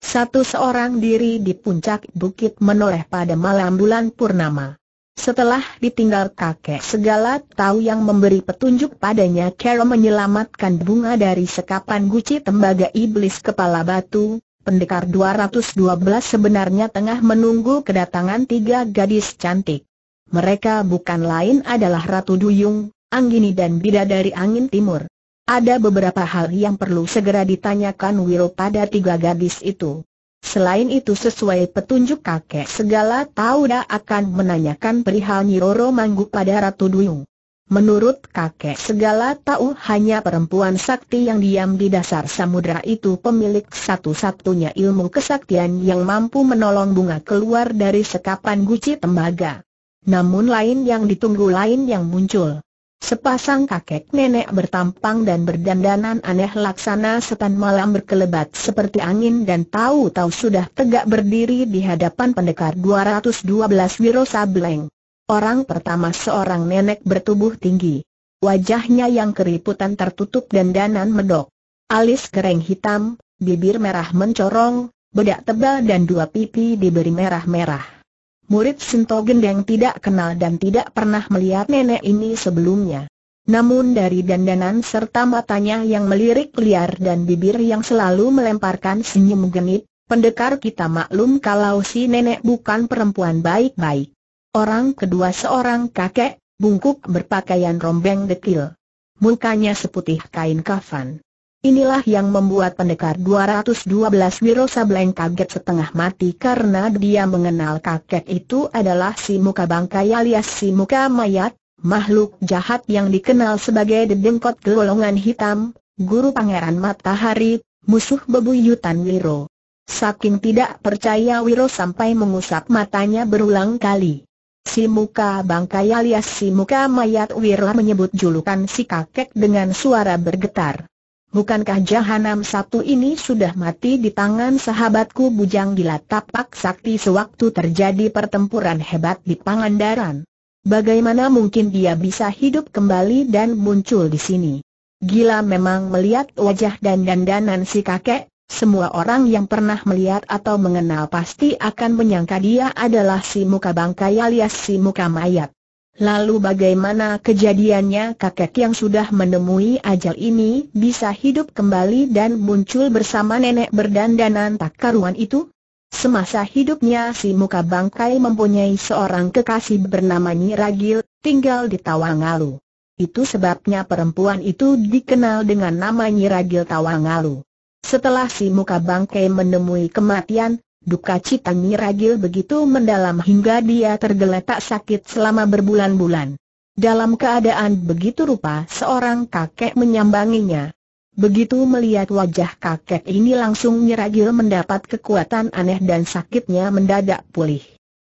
Satu seorang diri di puncak bukit menoleh pada malam bulan purnama. Setelah ditinggal kakek segala tahu yang memberi petunjuk padanya Carol menyelamatkan bunga dari sekapan guci tembaga iblis kepala batu, pendekar 212 sebenarnya tengah menunggu kedatangan tiga gadis cantik. Mereka bukan lain adalah Ratu Duyung, Anggini dan Bidadari Angin Timur. Ada beberapa hal yang perlu segera ditanyakan Wiro pada tiga gadis itu. Selain itu sesuai petunjuk kakek segala Tauda akan menanyakan perihal Nyiroro Manggu pada Ratu Duyung. Menurut kakek segala tahu hanya perempuan sakti yang diam di dasar samudera itu pemilik satu-satunya ilmu kesaktian yang mampu menolong bunga keluar dari sekapan guci tembaga. Namun lain yang ditunggu lain yang muncul. Sepasang kakek nenek bertampang dan berdandanan aneh laksana setan malam berkelebat seperti angin dan tahu-tahu sudah tegak berdiri di hadapan pendekar 212 Wiro Sableng. Orang pertama seorang nenek bertubuh tinggi. Wajahnya yang keriputan tertutup dandanan medok. Alis kering hitam, bibir merah mencorong, bedak tebal dan dua pipi diberi merah-merah murid Sinto Gendeng tidak kenal dan tidak pernah melihat nenek ini sebelumnya. Namun dari dandanan serta matanya yang melirik liar dan bibir yang selalu melemparkan senyum genit, pendekar kita maklum kalau si nenek bukan perempuan baik-baik. Orang kedua seorang kakek, bungkuk berpakaian rombeng dekil. Mukanya seputih kain kafan. Inilah yang membuat pendekar 212 Wiro Sableng kaget setengah mati karena dia mengenal kakek itu adalah si muka bangkai alias si muka mayat, makhluk jahat yang dikenal sebagai dedengkot golongan hitam, guru pangeran matahari, musuh bebuyutan Wiro. Saking tidak percaya Wiro sampai mengusap matanya berulang kali. Si muka bangkai alias si muka mayat Wiro menyebut julukan si kakek dengan suara bergetar. Bukankah Jahanam satu ini sudah mati di tangan sahabatku Bujang Gila Tapak Sakti sewaktu terjadi pertempuran hebat di Pangandaran? Bagaimana mungkin dia bisa hidup kembali dan muncul di sini? Gila memang melihat wajah dan dandanan si kakek, semua orang yang pernah melihat atau mengenal pasti akan menyangka dia adalah si muka bangkai alias si muka mayat. Lalu bagaimana kejadiannya kakek yang sudah menemui ajal ini bisa hidup kembali dan muncul bersama nenek berdandanan tak karuan itu? Semasa hidupnya si muka bangkai mempunyai seorang kekasih bernama Nyi Ragil, tinggal di Tawangalu. Itu sebabnya perempuan itu dikenal dengan nama Nyi Ragil Tawangalu. Setelah si muka bangkai menemui kematian, Duka cita Nyiragil begitu mendalam hingga dia tergeletak sakit selama berbulan-bulan. Dalam keadaan begitu rupa seorang kakek menyambanginya. Begitu melihat wajah kakek ini langsung Nyiragil mendapat kekuatan aneh dan sakitnya mendadak pulih.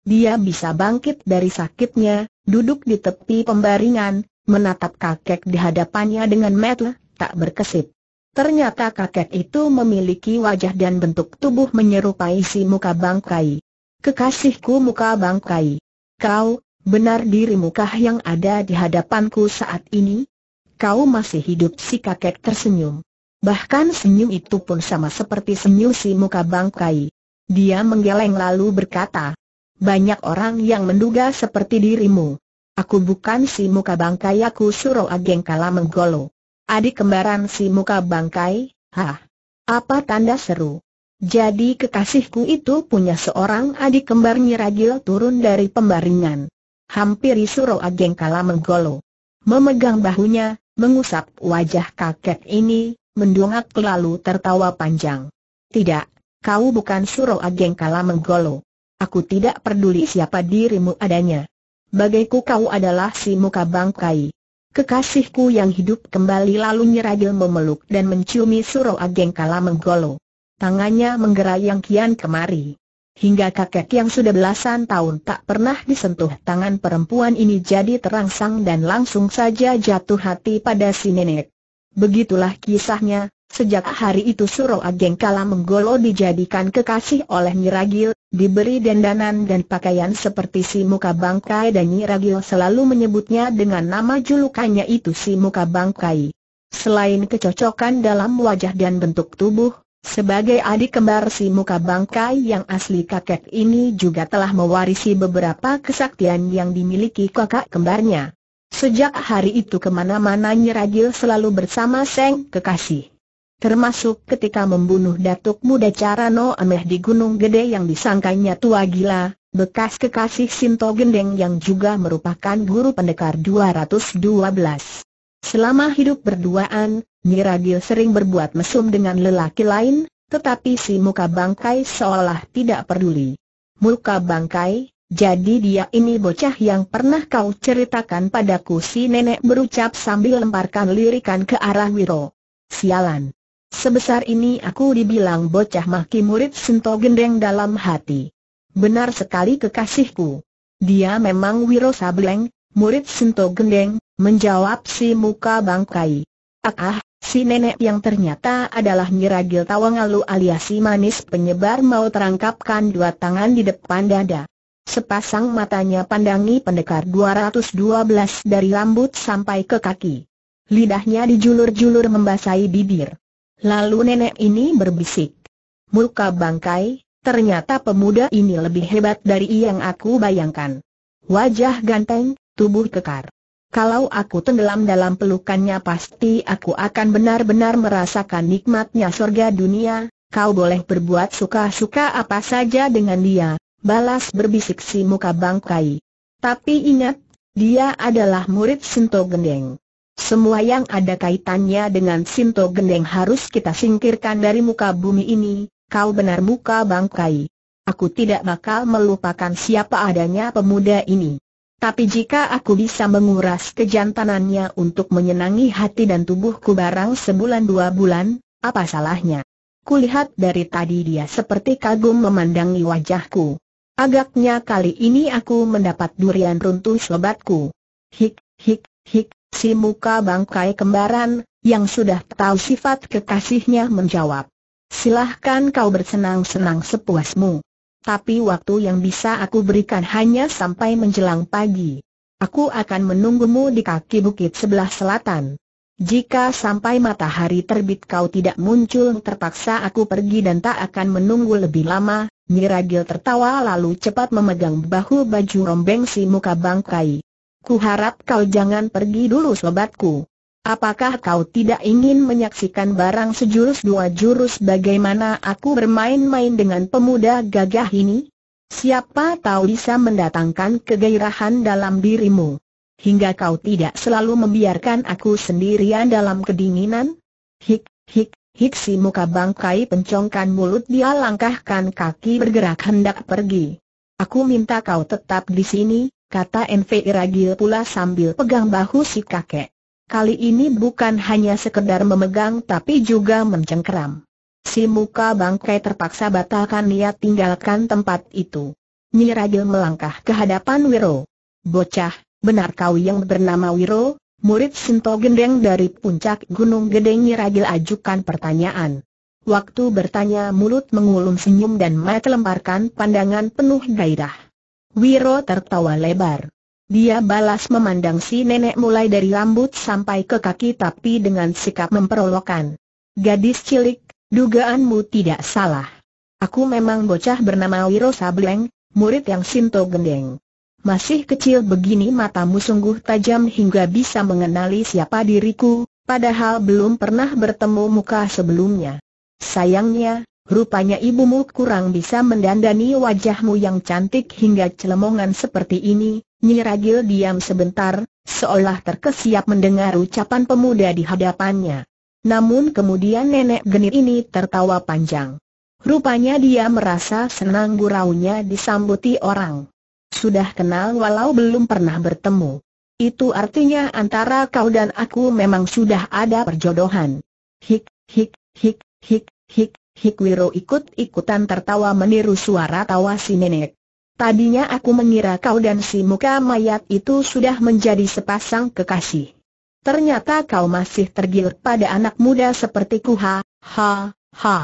Dia bisa bangkit dari sakitnya, duduk di tepi pembaringan, menatap kakek di hadapannya dengan mata tak berkesip. Ternyata kakek itu memiliki wajah dan bentuk tubuh menyerupai si muka bangkai. Kekasihku muka bangkai. Kau, benar dirimu kah yang ada di hadapanku saat ini? Kau masih hidup si kakek tersenyum. Bahkan senyum itu pun sama seperti senyum si muka bangkai. Dia menggeleng lalu berkata, banyak orang yang menduga seperti dirimu. Aku bukan si muka bangkai aku suruh ageng kala menggolo. Adik kembaran si muka bangkai, hah? Apa tanda seru? Jadi kekasihku itu punya seorang adik kembar Nyiragil turun dari pembaringan. Hampiri Suro Ageng kala menggolo. Memegang bahunya, mengusap wajah kakek ini, mendongak lalu tertawa panjang. Tidak, kau bukan Suro Ageng kala menggolo. Aku tidak peduli siapa dirimu adanya. Bagaiku kau adalah si muka bangkai. Kekasihku yang hidup kembali lalu nyeragil memeluk dan menciumi Suro Ageng Kala Menggolo. Tangannya menggerayang kian kemari. Hingga kakek yang sudah belasan tahun tak pernah disentuh tangan perempuan ini jadi terangsang dan langsung saja jatuh hati pada si nenek. Begitulah kisahnya, Sejak hari itu Suro Ageng kala menggolo dijadikan kekasih oleh Nyiragil, diberi dendanan dan pakaian seperti si muka bangkai dan Nyiragil selalu menyebutnya dengan nama julukannya itu si muka bangkai. Selain kecocokan dalam wajah dan bentuk tubuh, sebagai adik kembar si muka bangkai yang asli kakek ini juga telah mewarisi beberapa kesaktian yang dimiliki kakak kembarnya. Sejak hari itu kemana-mana Nyiragil selalu bersama Seng Kekasih termasuk ketika membunuh Datuk Muda Carano Ameh di Gunung Gede yang disangkanya tua gila, bekas kekasih Sinto Gendeng yang juga merupakan guru pendekar 212. Selama hidup berduaan, Niragil sering berbuat mesum dengan lelaki lain, tetapi si muka bangkai seolah tidak peduli. Muka bangkai, jadi dia ini bocah yang pernah kau ceritakan padaku si nenek berucap sambil lemparkan lirikan ke arah Wiro. Sialan. Sebesar ini aku dibilang bocah maki murid Sento Gendeng dalam hati. Benar sekali kekasihku. Dia memang Wiro Sableng, murid Sento Gendeng, menjawab si muka bangkai. Ah, ah, si nenek yang ternyata adalah Nyiragil Tawangalu alias si manis penyebar mau terangkapkan dua tangan di depan dada. Sepasang matanya pandangi pendekar 212 dari rambut sampai ke kaki. Lidahnya dijulur-julur membasahi bibir. Lalu nenek ini berbisik. Muka bangkai, ternyata pemuda ini lebih hebat dari yang aku bayangkan. Wajah ganteng, tubuh kekar. Kalau aku tenggelam dalam pelukannya pasti aku akan benar-benar merasakan nikmatnya surga dunia, kau boleh berbuat suka-suka apa saja dengan dia, balas berbisik si muka bangkai. Tapi ingat, dia adalah murid Sento Gendeng. Semua yang ada kaitannya dengan Sinto Gendeng harus kita singkirkan dari muka bumi ini, kau benar muka bangkai. Aku tidak bakal melupakan siapa adanya pemuda ini. Tapi jika aku bisa menguras kejantanannya untuk menyenangi hati dan tubuhku barang sebulan dua bulan, apa salahnya? Kulihat dari tadi dia seperti kagum memandangi wajahku. Agaknya kali ini aku mendapat durian runtuh sobatku. Hik, hik, hik, Si muka bangkai kembaran, yang sudah tahu sifat kekasihnya menjawab. Silahkan kau bersenang-senang sepuasmu. Tapi waktu yang bisa aku berikan hanya sampai menjelang pagi. Aku akan menunggumu di kaki bukit sebelah selatan. Jika sampai matahari terbit kau tidak muncul terpaksa aku pergi dan tak akan menunggu lebih lama, Miragil tertawa lalu cepat memegang bahu baju rombeng si muka bangkai. Ku harap kau jangan pergi dulu sobatku. Apakah kau tidak ingin menyaksikan barang sejurus dua jurus bagaimana aku bermain-main dengan pemuda gagah ini? Siapa tahu bisa mendatangkan kegairahan dalam dirimu. Hingga kau tidak selalu membiarkan aku sendirian dalam kedinginan? Hik, hik, hik si muka bangkai pencongkan mulut dia langkahkan kaki bergerak hendak pergi. Aku minta kau tetap di sini, kata MV Iragil pula sambil pegang bahu si kakek. Kali ini bukan hanya sekedar memegang tapi juga mencengkeram. Si muka bangkai terpaksa batalkan niat tinggalkan tempat itu. Nyi melangkah ke hadapan Wiro. Bocah, benar kau yang bernama Wiro, murid Sinto Gendeng dari puncak Gunung Gede Nyiragil ajukan pertanyaan. Waktu bertanya mulut mengulum senyum dan mata lemparkan pandangan penuh gairah. Wiro tertawa lebar. Dia balas memandang si nenek mulai dari rambut sampai ke kaki tapi dengan sikap memperolokan. Gadis cilik, dugaanmu tidak salah. Aku memang bocah bernama Wiro Sableng, murid yang Sinto Gendeng. Masih kecil begini matamu sungguh tajam hingga bisa mengenali siapa diriku, padahal belum pernah bertemu muka sebelumnya. Sayangnya, Rupanya ibumu kurang bisa mendandani wajahmu yang cantik hingga celemongan seperti ini, Nyiragil diam sebentar, seolah terkesiap mendengar ucapan pemuda di hadapannya. Namun kemudian nenek genit ini tertawa panjang. Rupanya dia merasa senang nya disambuti orang. Sudah kenal walau belum pernah bertemu. Itu artinya antara kau dan aku memang sudah ada perjodohan. Hik, hik, hik, hik, hik. Hikwiro ikut-ikutan tertawa meniru suara tawa si nenek. Tadinya aku mengira kau dan si muka mayat itu sudah menjadi sepasang kekasih. Ternyata kau masih tergilir pada anak muda seperti ha, ha, ha.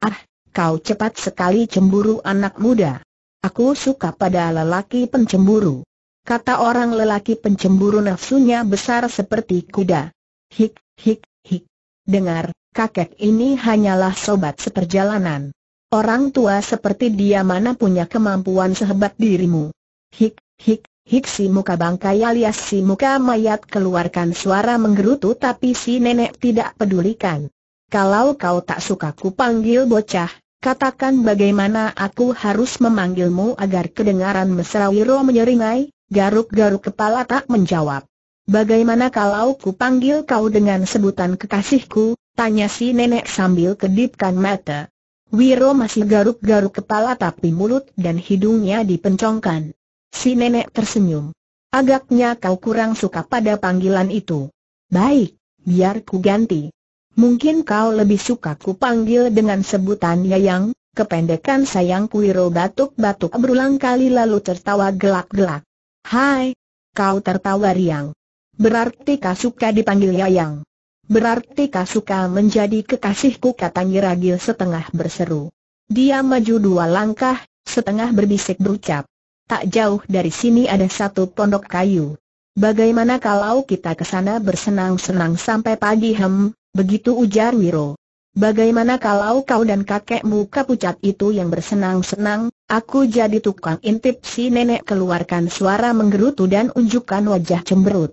Ah, kau cepat sekali cemburu anak muda. Aku suka pada lelaki pencemburu. Kata orang lelaki pencemburu nafsunya besar seperti kuda. Hik, hik, hik. Dengar, kakek ini hanyalah sobat seperjalanan. Orang tua seperti dia mana punya kemampuan sehebat dirimu. Hik, hik, hik si muka bangkai alias si muka mayat keluarkan suara menggerutu tapi si nenek tidak pedulikan. Kalau kau tak suka ku panggil bocah, katakan bagaimana aku harus memanggilmu agar kedengaran mesra wiro menyeringai, garuk-garuk kepala tak menjawab. Bagaimana kalau ku panggil kau dengan sebutan kekasihku, Tanya si nenek sambil kedipkan mata. Wiro masih garuk-garuk kepala tapi mulut dan hidungnya dipencongkan. Si nenek tersenyum. Agaknya kau kurang suka pada panggilan itu. Baik, biar ku ganti. Mungkin kau lebih suka ku panggil dengan sebutan Yayang, kependekan sayangku Wiro batuk-batuk berulang kali lalu tertawa gelak-gelak. Hai, kau tertawa riang. Berarti kau suka dipanggil Yayang. Berarti suka menjadi kekasihku kata Ragil setengah berseru. Dia maju dua langkah, setengah berbisik berucap. Tak jauh dari sini ada satu pondok kayu. Bagaimana kalau kita ke sana bersenang-senang sampai pagi hem, begitu ujar Wiro. Bagaimana kalau kau dan kakekmu kapucat itu yang bersenang-senang, aku jadi tukang intip si nenek keluarkan suara menggerutu dan unjukkan wajah cemberut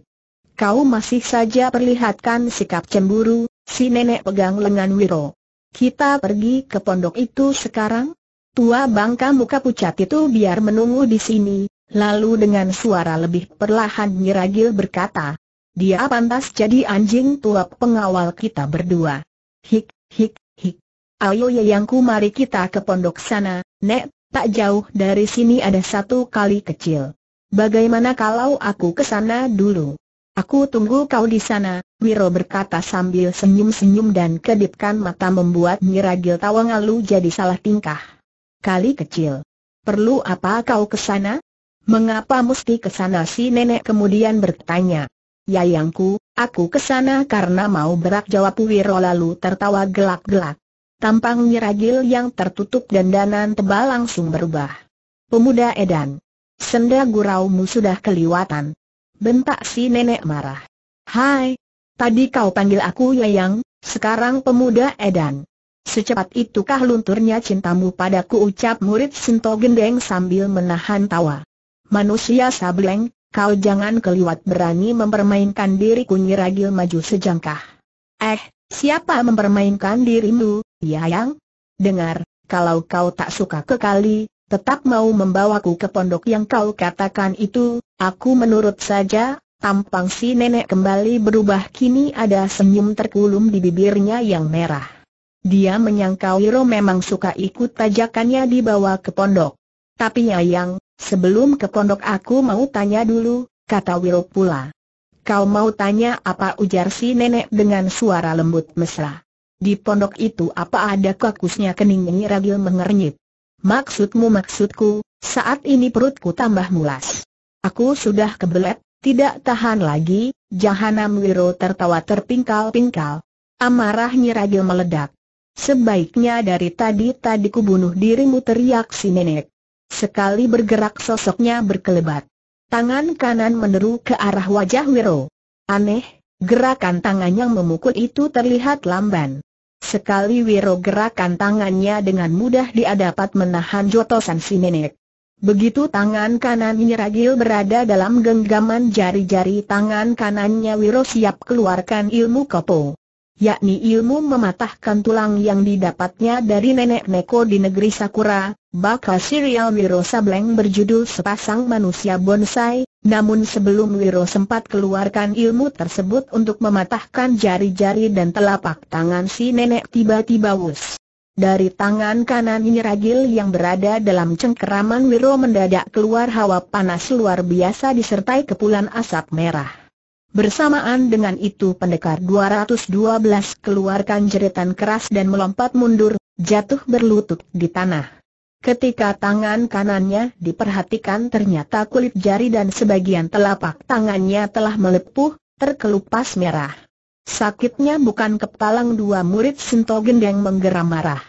kau masih saja perlihatkan sikap cemburu, si nenek pegang lengan Wiro. Kita pergi ke pondok itu sekarang? Tua bangka muka pucat itu biar menunggu di sini, lalu dengan suara lebih perlahan Nyiragil berkata. Dia pantas jadi anjing tua pengawal kita berdua. Hik, hik, hik. Ayo yayangku mari kita ke pondok sana, nek, tak jauh dari sini ada satu kali kecil. Bagaimana kalau aku ke sana dulu? Aku tunggu kau di sana, Wiro berkata sambil senyum-senyum dan kedipkan mata membuat Miragil tawa ngalu jadi salah tingkah. Kali kecil. Perlu apa kau ke sana? Mengapa mesti ke sana si nenek kemudian bertanya. Yayangku, aku ke sana karena mau berak jawab Wiro lalu tertawa gelak-gelak. Tampang Miragil yang tertutup dandanan tebal langsung berubah. Pemuda Edan. Senda guraumu sudah keliwatan. Bentak si nenek marah. Hai, tadi kau panggil aku Yayang, sekarang pemuda Edan. Secepat itukah lunturnya cintamu padaku ucap murid Sinto Gendeng sambil menahan tawa. Manusia sableng, kau jangan keliwat berani mempermainkan diriku nyiragil maju sejangkah. Eh, siapa mempermainkan dirimu, Yayang? Dengar, kalau kau tak suka kekali, tetap mau membawaku ke pondok yang kau katakan itu, aku menurut saja, tampang si nenek kembali berubah kini ada senyum terkulum di bibirnya yang merah. Dia menyangka Wiro memang suka ikut tajakannya dibawa ke pondok. Tapi Ayang, sebelum ke pondok aku mau tanya dulu, kata Wiro pula. Kau mau tanya apa ujar si nenek dengan suara lembut mesra. Di pondok itu apa ada kakusnya kening Ragil mengernyit. Maksudmu maksudku, saat ini perutku tambah mulas. Aku sudah kebelet, tidak tahan lagi, Jahanam Wiro tertawa terpingkal-pingkal. Amarah Nyiragil meledak. Sebaiknya dari tadi-tadi ku bunuh dirimu teriak si nenek. Sekali bergerak sosoknya berkelebat. Tangan kanan meneru ke arah wajah Wiro. Aneh, gerakan tangannya memukul itu terlihat lamban. Sekali Wiro gerakan tangannya dengan mudah dia dapat menahan jotosan si nenek. Begitu tangan kanan Nyiragil berada dalam genggaman jari-jari tangan kanannya Wiro siap keluarkan ilmu kepo. Yakni ilmu mematahkan tulang yang didapatnya dari nenek Neko di negeri Sakura, bakal serial Wiro Sableng berjudul Sepasang Manusia Bonsai, namun sebelum Wiro sempat keluarkan ilmu tersebut untuk mematahkan jari-jari dan telapak tangan si nenek tiba-tiba wus. Dari tangan kanan ragil yang berada dalam cengkeraman Wiro mendadak keluar hawa panas luar biasa disertai kepulan asap merah. Bersamaan dengan itu pendekar 212 keluarkan jeritan keras dan melompat mundur, jatuh berlutut di tanah. Ketika tangan kanannya diperhatikan ternyata kulit jari dan sebagian telapak tangannya telah melepuh, terkelupas merah. Sakitnya bukan kepalang dua murid Sinto yang menggeram marah.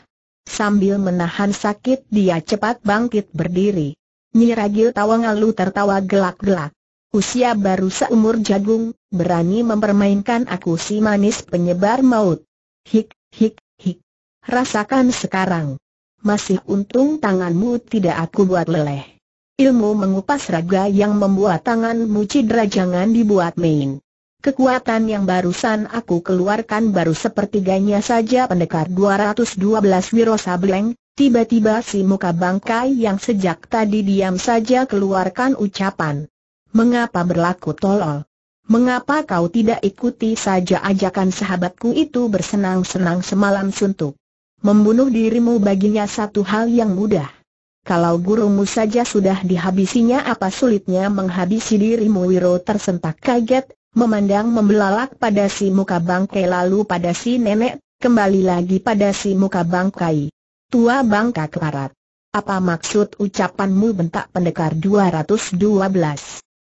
Sambil menahan sakit dia cepat bangkit berdiri. Nyiragil Tawangalu tertawa gelak-gelak. Usia baru seumur jagung, berani mempermainkan aku si manis penyebar maut. Hik, hik, hik. Rasakan sekarang masih untung tanganmu tidak aku buat leleh. Ilmu mengupas raga yang membuat tanganmu cedera jangan dibuat main. Kekuatan yang barusan aku keluarkan baru sepertiganya saja pendekar 212 Wiro Sableng, tiba-tiba si muka bangkai yang sejak tadi diam saja keluarkan ucapan. Mengapa berlaku tolol? Mengapa kau tidak ikuti saja ajakan sahabatku itu bersenang-senang semalam suntuk? Membunuh dirimu baginya satu hal yang mudah. Kalau gurumu saja sudah dihabisinya apa sulitnya menghabisi dirimu Wiro tersentak kaget, memandang membelalak pada si muka bangkai lalu pada si nenek, kembali lagi pada si muka bangkai. Tua bangka keparat. Apa maksud ucapanmu bentak pendekar 212?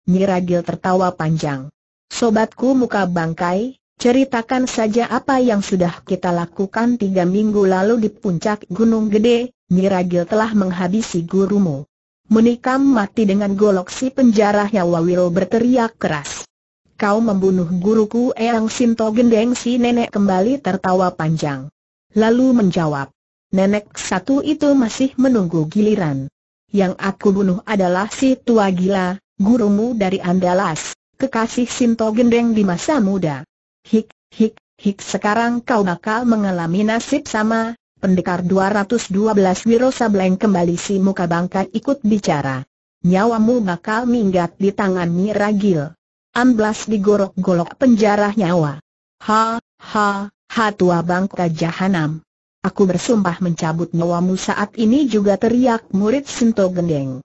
Nyiragil tertawa panjang. Sobatku muka bangkai, Ceritakan saja apa yang sudah kita lakukan tiga minggu lalu di puncak Gunung Gede, Niragil telah menghabisi gurumu. Menikam mati dengan golok si penjara Yawawiro berteriak keras. Kau membunuh guruku Eyang Sinto Gendeng si nenek kembali tertawa panjang. Lalu menjawab, nenek satu itu masih menunggu giliran. Yang aku bunuh adalah si tua gila, gurumu dari Andalas, kekasih Sinto Gendeng di masa muda. Hik, hik, hik sekarang kau bakal mengalami nasib sama, pendekar 212 Wirosableng kembali si muka bangka ikut bicara. Nyawamu bakal minggat di tangan Miragil. Amblas digorok-golok penjara nyawa. Ha, ha, ha tua bangka jahanam. Aku bersumpah mencabut nyawamu saat ini juga teriak murid Sinto Gendeng.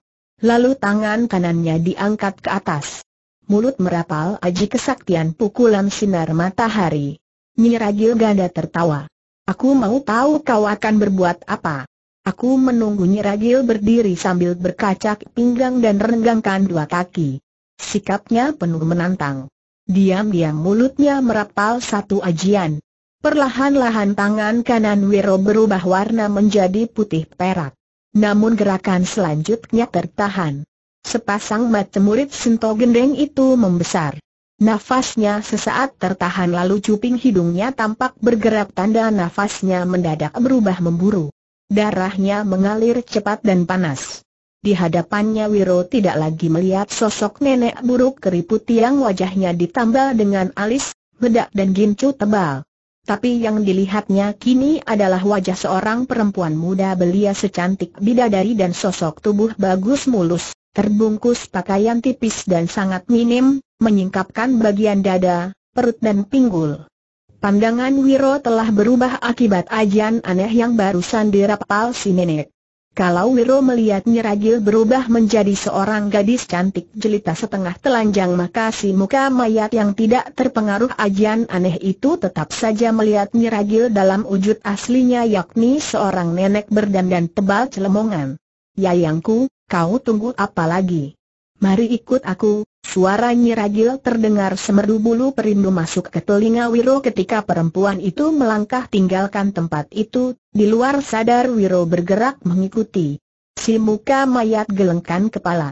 Lalu tangan kanannya diangkat ke atas mulut merapal aji kesaktian pukulan sinar matahari. Nyiragil ganda tertawa. Aku mau tahu kau akan berbuat apa. Aku menunggu Nyiragil berdiri sambil berkacak pinggang dan renggangkan dua kaki. Sikapnya penuh menantang. Diam-diam mulutnya merapal satu ajian. Perlahan-lahan tangan kanan Wiro berubah warna menjadi putih perak. Namun gerakan selanjutnya tertahan. Sepasang mata murid Sinto Gendeng itu membesar. Nafasnya sesaat tertahan lalu cuping hidungnya tampak bergerak tanda nafasnya mendadak berubah memburu. Darahnya mengalir cepat dan panas. Di hadapannya Wiro tidak lagi melihat sosok nenek buruk keriput yang wajahnya ditambal dengan alis, bedak dan gincu tebal. Tapi yang dilihatnya kini adalah wajah seorang perempuan muda belia secantik bidadari dan sosok tubuh bagus mulus. Terbungkus pakaian tipis dan sangat minim, menyingkapkan bagian dada, perut dan pinggul. Pandangan Wiro telah berubah akibat ajian aneh yang barusan dirapal si nenek. Kalau Wiro melihat Ragil berubah menjadi seorang gadis cantik jelita setengah telanjang maka si muka mayat yang tidak terpengaruh ajian aneh itu tetap saja melihat Ragil dalam wujud aslinya yakni seorang nenek berdandan tebal celemongan. Yayangku, kau tunggu apa lagi? Mari ikut aku, suara Nyiragil terdengar semerdu bulu perindu masuk ke telinga Wiro ketika perempuan itu melangkah tinggalkan tempat itu, di luar sadar Wiro bergerak mengikuti. Si muka mayat gelengkan kepala.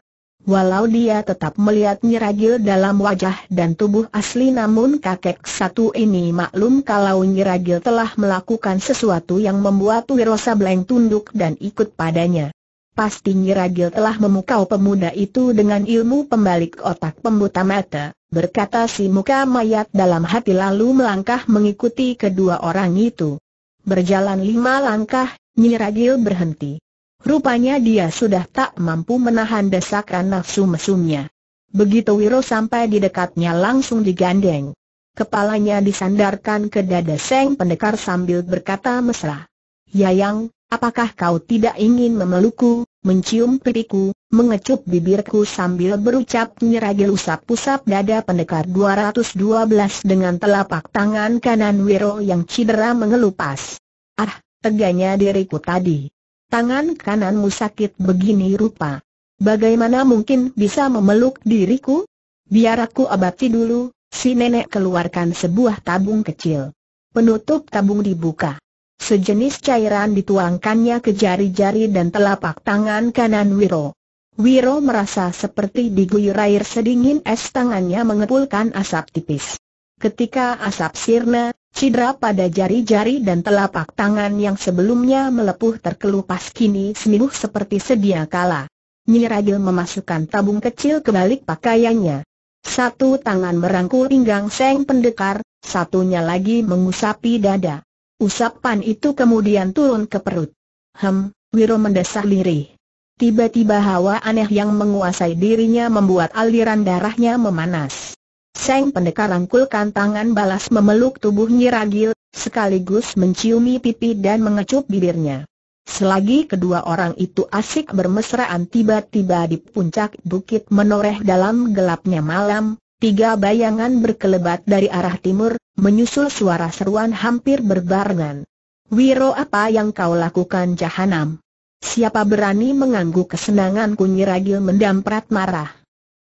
Walau dia tetap melihat Nyiragil dalam wajah dan tubuh asli namun kakek satu ini maklum kalau Nyiragil telah melakukan sesuatu yang membuat Wiro Sableng tunduk dan ikut padanya. Pasti Nyiragil telah memukau pemuda itu dengan ilmu pembalik otak pembuta mata, berkata si muka mayat dalam hati lalu melangkah mengikuti kedua orang itu. Berjalan lima langkah, Nyiragil berhenti. Rupanya dia sudah tak mampu menahan desakan nafsu mesumnya. Begitu Wiro sampai di dekatnya langsung digandeng. Kepalanya disandarkan ke dada Seng Pendekar sambil berkata mesra. Yayang, Apakah kau tidak ingin memelukku, mencium pipiku, mengecup bibirku sambil berucap nyeragil usap-usap dada pendekar 212 dengan telapak tangan kanan Wiro yang cedera mengelupas. Ah, teganya diriku tadi. Tangan kananmu sakit begini rupa. Bagaimana mungkin bisa memeluk diriku? Biar aku abati dulu, si nenek keluarkan sebuah tabung kecil. Penutup tabung dibuka. Sejenis cairan dituangkannya ke jari-jari dan telapak tangan kanan Wiro. Wiro merasa seperti diguyur air sedingin es tangannya mengepulkan asap tipis. Ketika asap sirna, cedera pada jari-jari dan telapak tangan yang sebelumnya melepuh terkelupas kini sembuh seperti sedia kala. Nyiragil memasukkan tabung kecil ke balik pakaiannya. Satu tangan merangkul pinggang Seng Pendekar, satunya lagi mengusapi dada. Usapan itu kemudian turun ke perut. Hem, Wiro mendesah lirih. Tiba-tiba hawa aneh yang menguasai dirinya membuat aliran darahnya memanas. Seng pendekar rangkulkan tangan balas memeluk tubuh Nyiragil, sekaligus menciumi pipi dan mengecup bibirnya. Selagi kedua orang itu asik bermesraan tiba-tiba di puncak bukit menoreh dalam gelapnya malam, tiga bayangan berkelebat dari arah timur, menyusul suara seruan hampir berbarengan. Wiro apa yang kau lakukan jahanam? Siapa berani mengganggu kesenangan kunyiragil mendamprat marah.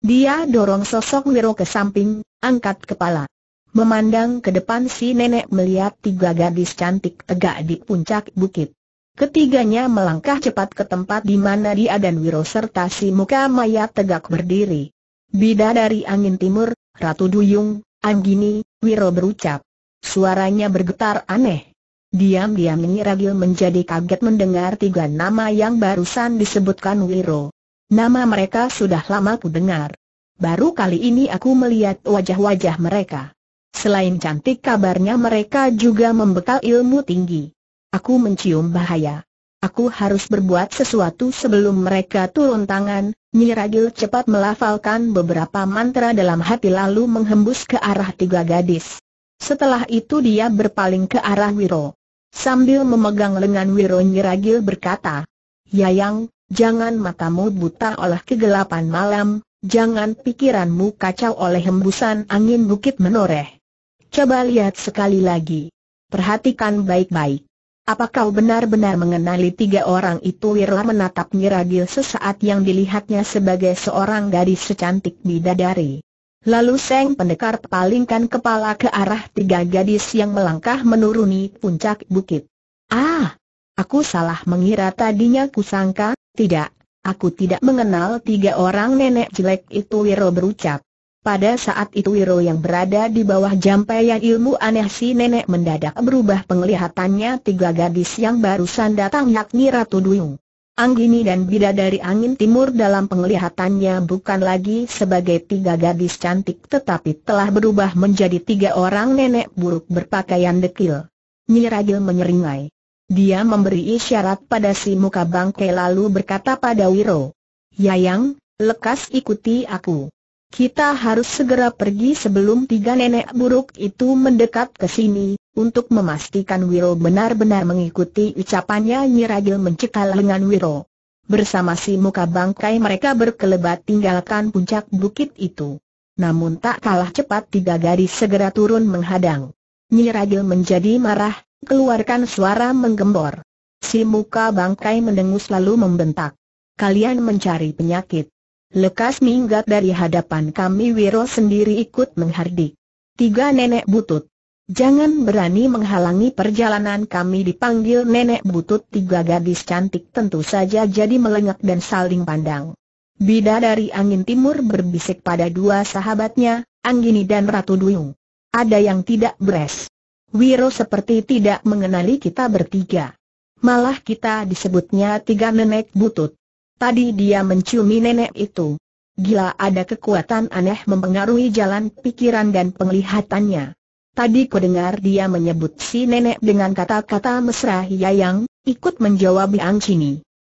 Dia dorong sosok Wiro ke samping, angkat kepala. Memandang ke depan si nenek melihat tiga gadis cantik tegak di puncak bukit. Ketiganya melangkah cepat ke tempat di mana dia dan Wiro serta si muka mayat tegak berdiri. Bida dari angin timur, Ratu Duyung, Anggini, Wiro berucap. Suaranya bergetar aneh. Diam-diam Ragil menjadi kaget mendengar tiga nama yang barusan disebutkan Wiro. Nama mereka sudah lama ku dengar. Baru kali ini aku melihat wajah-wajah mereka. Selain cantik kabarnya mereka juga membekal ilmu tinggi. Aku mencium bahaya. Aku harus berbuat sesuatu sebelum mereka turun tangan, Nyiragil cepat melafalkan beberapa mantra dalam hati lalu menghembus ke arah tiga gadis. Setelah itu dia berpaling ke arah Wiro. Sambil memegang lengan Wiro Nyiragil berkata, Yayang, jangan matamu buta oleh kegelapan malam, jangan pikiranmu kacau oleh hembusan angin bukit menoreh. Coba lihat sekali lagi. Perhatikan baik-baik. Apa kau benar-benar mengenali tiga orang itu? Wirla menatap Nyiragil sesaat yang dilihatnya sebagai seorang gadis secantik bidadari. Lalu Seng Pendekar palingkan kepala ke arah tiga gadis yang melangkah menuruni puncak bukit. Ah, aku salah mengira tadinya kusangka, tidak, aku tidak mengenal tiga orang nenek jelek itu Wiro berucap. Pada saat itu Wiro yang berada di bawah jampeyan ilmu aneh si nenek mendadak berubah penglihatannya tiga gadis yang barusan datang yakni Ratu Duyung. Anggini dan Bidadari Angin Timur dalam penglihatannya bukan lagi sebagai tiga gadis cantik tetapi telah berubah menjadi tiga orang nenek buruk berpakaian dekil. Nyiragil menyeringai. Dia memberi isyarat pada si muka bangke lalu berkata pada Wiro. Yayang, lekas ikuti aku. Kita harus segera pergi sebelum tiga nenek buruk itu mendekat ke sini, untuk memastikan Wiro benar-benar mengikuti ucapannya Nyiragil mencekal lengan Wiro. Bersama si muka bangkai mereka berkelebat tinggalkan puncak bukit itu. Namun tak kalah cepat tiga garis segera turun menghadang. Nyiragil menjadi marah, keluarkan suara menggembor. Si muka bangkai mendengus lalu membentak. Kalian mencari penyakit. Lekas minggat dari hadapan kami Wiro sendiri ikut menghardik. Tiga nenek butut. Jangan berani menghalangi perjalanan kami dipanggil nenek butut tiga gadis cantik tentu saja jadi melengak dan saling pandang. Bida dari angin timur berbisik pada dua sahabatnya, Anggini dan Ratu Duyung. Ada yang tidak beres. Wiro seperti tidak mengenali kita bertiga. Malah kita disebutnya tiga nenek butut. Tadi dia menciumi nenek itu. Gila ada kekuatan aneh mempengaruhi jalan pikiran dan penglihatannya. Tadi ku dengar dia menyebut si nenek dengan kata-kata mesra ya yang ikut menjawab Yang Cini.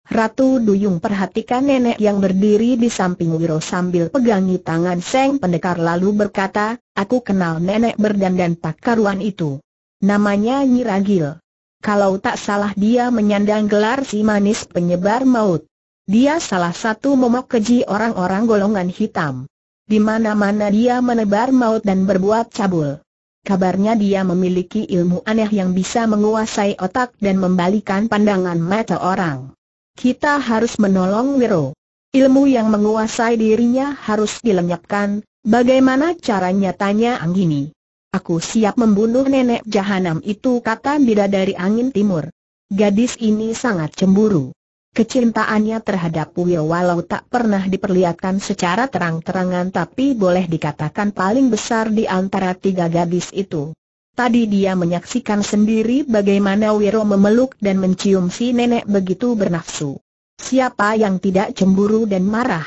Ratu Duyung perhatikan nenek yang berdiri di samping Wiro sambil pegangi tangan Seng Pendekar lalu berkata, aku kenal nenek berdandan tak karuan itu. Namanya Nyiragil. Kalau tak salah dia menyandang gelar si manis penyebar maut. Dia salah satu momok keji orang-orang golongan hitam. Di mana-mana dia menebar maut dan berbuat cabul. Kabarnya dia memiliki ilmu aneh yang bisa menguasai otak dan membalikan pandangan mata orang. Kita harus menolong Wiro. Ilmu yang menguasai dirinya harus dilenyapkan, bagaimana caranya tanya Anggini. Aku siap membunuh nenek jahanam itu kata bidadari angin timur. Gadis ini sangat cemburu. Kecintaannya terhadap Puyo walau tak pernah diperlihatkan secara terang-terangan tapi boleh dikatakan paling besar di antara tiga gadis itu. Tadi dia menyaksikan sendiri bagaimana Wiro memeluk dan mencium si nenek begitu bernafsu. Siapa yang tidak cemburu dan marah?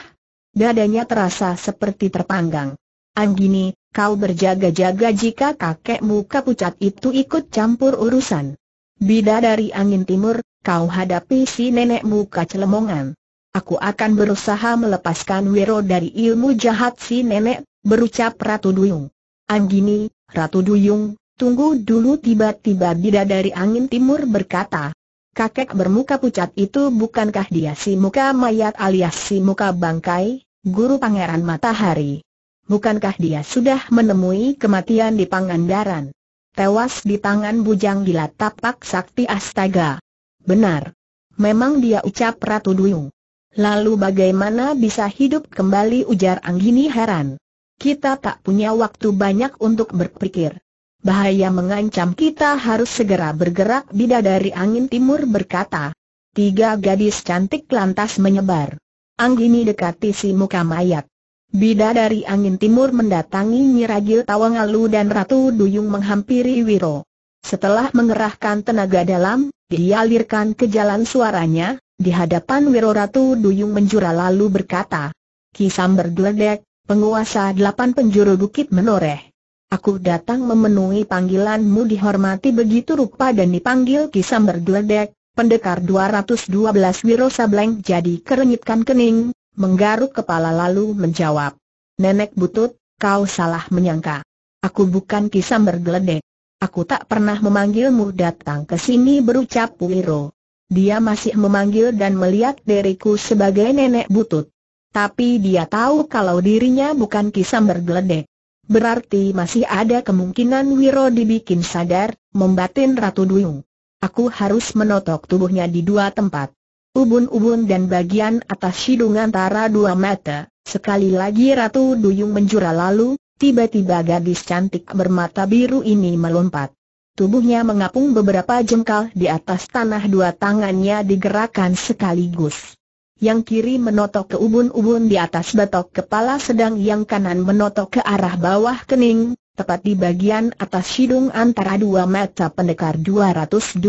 Dadanya terasa seperti terpanggang. Anggini, kau berjaga-jaga jika kakekmu pucat itu ikut campur urusan. Bida dari angin timur, kau hadapi si nenek muka celemongan. Aku akan berusaha melepaskan Wiro dari ilmu jahat si nenek, berucap Ratu Duyung. Anggini, Ratu Duyung, tunggu dulu tiba-tiba bida dari angin timur berkata. Kakek bermuka pucat itu bukankah dia si muka mayat alias si muka bangkai, guru pangeran matahari? Bukankah dia sudah menemui kematian di Pangandaran? Tewas di tangan bujang gila tapak sakti astaga. Benar. Memang dia ucap Ratu Duyung. Lalu bagaimana bisa hidup kembali ujar Anggini heran. Kita tak punya waktu banyak untuk berpikir. Bahaya mengancam kita harus segera bergerak bidadari angin timur berkata. Tiga gadis cantik lantas menyebar. Anggini dekati si muka mayat. Bidadari angin timur mendatangi Nyiragil Tawangalu dan Ratu Duyung menghampiri Wiro. Setelah mengerahkan tenaga dalam, dialirkan ke jalan suaranya, di hadapan Wiro Ratu Duyung menjura lalu berkata, Kisam bergeledek, penguasa delapan penjuru bukit menoreh. Aku datang memenuhi panggilanmu dihormati begitu rupa dan dipanggil Kisam bergeledek, pendekar 212 Wiro Sableng jadi kerenyitkan kening, menggaruk kepala lalu menjawab, Nenek Butut, kau salah menyangka. Aku bukan Kisam bergeledek. Aku tak pernah memanggilmu datang ke sini berucap Wiro. Dia masih memanggil dan melihat diriku sebagai nenek butut. Tapi dia tahu kalau dirinya bukan kisam bergeledek. Berarti masih ada kemungkinan Wiro dibikin sadar, membatin Ratu Duyung. Aku harus menotok tubuhnya di dua tempat. Ubun-ubun dan bagian atas hidung antara dua mata. Sekali lagi Ratu Duyung menjura lalu, Tiba-tiba gadis cantik bermata biru ini melompat. Tubuhnya mengapung beberapa jengkal di atas tanah dua tangannya digerakkan sekaligus. Yang kiri menotok ke ubun-ubun di atas batok kepala sedang yang kanan menotok ke arah bawah kening, tepat di bagian atas hidung antara dua mata pendekar 212.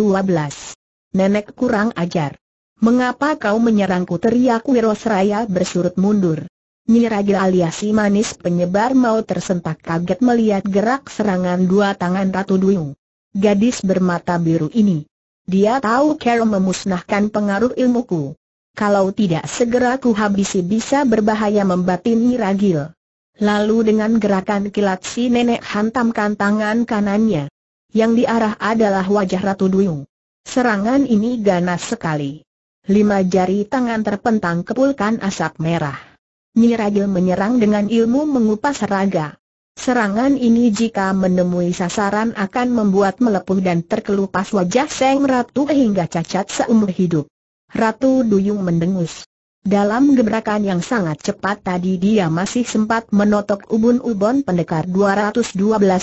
Nenek kurang ajar. Mengapa kau menyerangku teriak Wirosraya bersurut mundur. Nyiragil alias si manis penyebar mau tersentak kaget melihat gerak serangan dua tangan Ratu Duyung. Gadis bermata biru ini. Dia tahu Carol memusnahkan pengaruh ilmuku. Kalau tidak segera ku habisi bisa berbahaya membatin Nyiragil. Lalu dengan gerakan kilat si nenek hantamkan tangan kanannya. Yang diarah adalah wajah Ratu Duyung. Serangan ini ganas sekali. Lima jari tangan terpentang kepulkan asap merah. Nyiragil menyerang dengan ilmu mengupas raga. Serangan ini jika menemui sasaran akan membuat melepuh dan terkelupas wajah Seng Ratu hingga cacat seumur hidup. Ratu Duyung mendengus. Dalam gebrakan yang sangat cepat tadi dia masih sempat menotok ubun ubun pendekar 212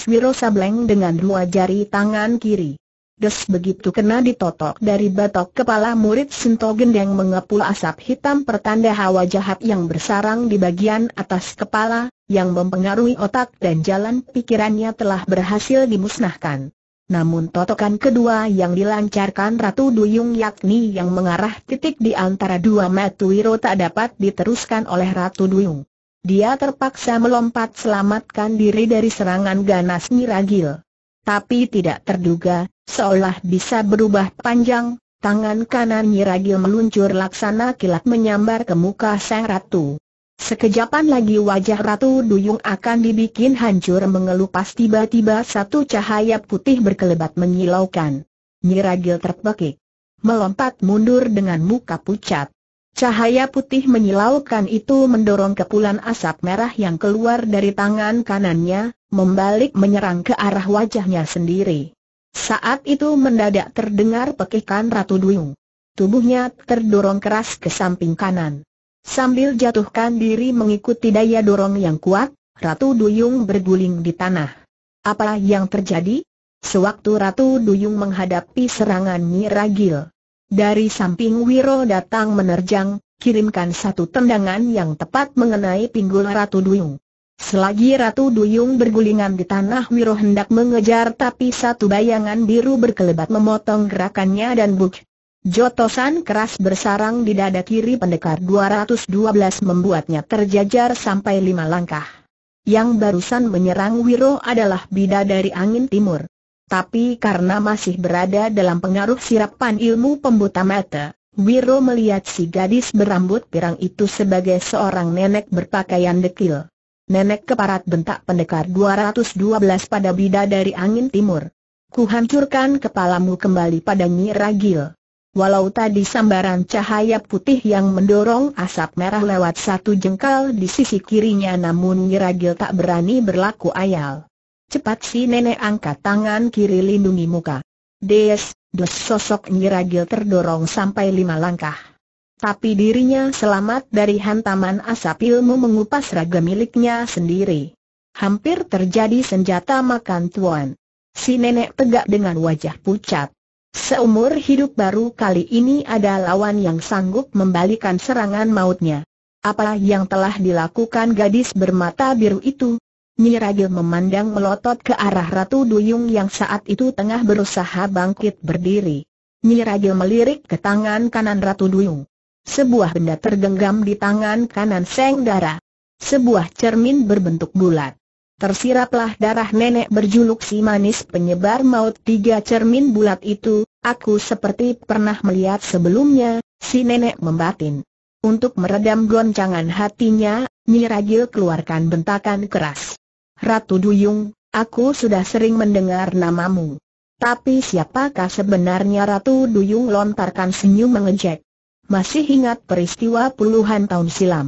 Wiro Sableng dengan dua jari tangan kiri. Des begitu kena ditotok dari batok kepala murid Sinto yang mengepul asap hitam pertanda hawa jahat yang bersarang di bagian atas kepala, yang mempengaruhi otak dan jalan pikirannya telah berhasil dimusnahkan. Namun totokan kedua yang dilancarkan Ratu Duyung yakni yang mengarah titik di antara dua Wiro tak dapat diteruskan oleh Ratu Duyung. Dia terpaksa melompat selamatkan diri dari serangan ganas Nyiragil tapi tidak terduga, seolah bisa berubah panjang, tangan kanan Nyiragil meluncur laksana kilat menyambar ke muka sang ratu. Sekejapan lagi wajah Ratu Duyung akan dibikin hancur mengelupas tiba-tiba satu cahaya putih berkelebat menyilaukan. Nyiragil terpekik. Melompat mundur dengan muka pucat. Cahaya putih menyilaukan itu mendorong kepulan asap merah yang keluar dari tangan kanannya, membalik menyerang ke arah wajahnya sendiri. Saat itu mendadak terdengar pekikan Ratu Duyung. Tubuhnya terdorong keras ke samping kanan. Sambil jatuhkan diri mengikuti daya dorong yang kuat, Ratu Duyung berguling di tanah. Apa yang terjadi? Sewaktu Ratu Duyung menghadapi serangan Nyi Ragil, dari samping Wiro datang menerjang, kirimkan satu tendangan yang tepat mengenai pinggul Ratu Duyung. Selagi Ratu Duyung bergulingan di tanah Wiro hendak mengejar tapi satu bayangan biru berkelebat memotong gerakannya dan buk. Jotosan keras bersarang di dada kiri pendekar 212 membuatnya terjajar sampai lima langkah. Yang barusan menyerang Wiro adalah bida dari angin timur tapi karena masih berada dalam pengaruh sirapan ilmu pembuta mata, Wiro melihat si gadis berambut pirang itu sebagai seorang nenek berpakaian dekil. Nenek keparat bentak pendekar 212 pada bida dari angin timur. Kuhancurkan kepalamu kembali pada Ragil. Walau tadi sambaran cahaya putih yang mendorong asap merah lewat satu jengkal di sisi kirinya namun Nyi Ragil tak berani berlaku ayal. Cepat si nenek angkat tangan kiri lindungi muka. Des, des sosok nyiragil terdorong sampai lima langkah. Tapi dirinya selamat dari hantaman asap ilmu mengupas raga miliknya sendiri. Hampir terjadi senjata makan tuan. Si nenek tegak dengan wajah pucat. Seumur hidup baru kali ini ada lawan yang sanggup membalikan serangan mautnya. Apa yang telah dilakukan gadis bermata biru itu, Nyi Ragil memandang melotot ke arah Ratu Duyung yang saat itu tengah berusaha bangkit berdiri. Nyi Ragil melirik ke tangan kanan Ratu Duyung. Sebuah benda tergenggam di tangan kanan Seng Dara. Sebuah cermin berbentuk bulat. Tersiraplah darah nenek berjuluk si manis penyebar maut tiga cermin bulat itu, aku seperti pernah melihat sebelumnya, si nenek membatin. Untuk meredam goncangan hatinya, Nyi Ragil keluarkan bentakan keras. Ratu Duyung, aku sudah sering mendengar namamu. Tapi siapakah sebenarnya Ratu Duyung lontarkan senyum mengejek? Masih ingat peristiwa puluhan tahun silam.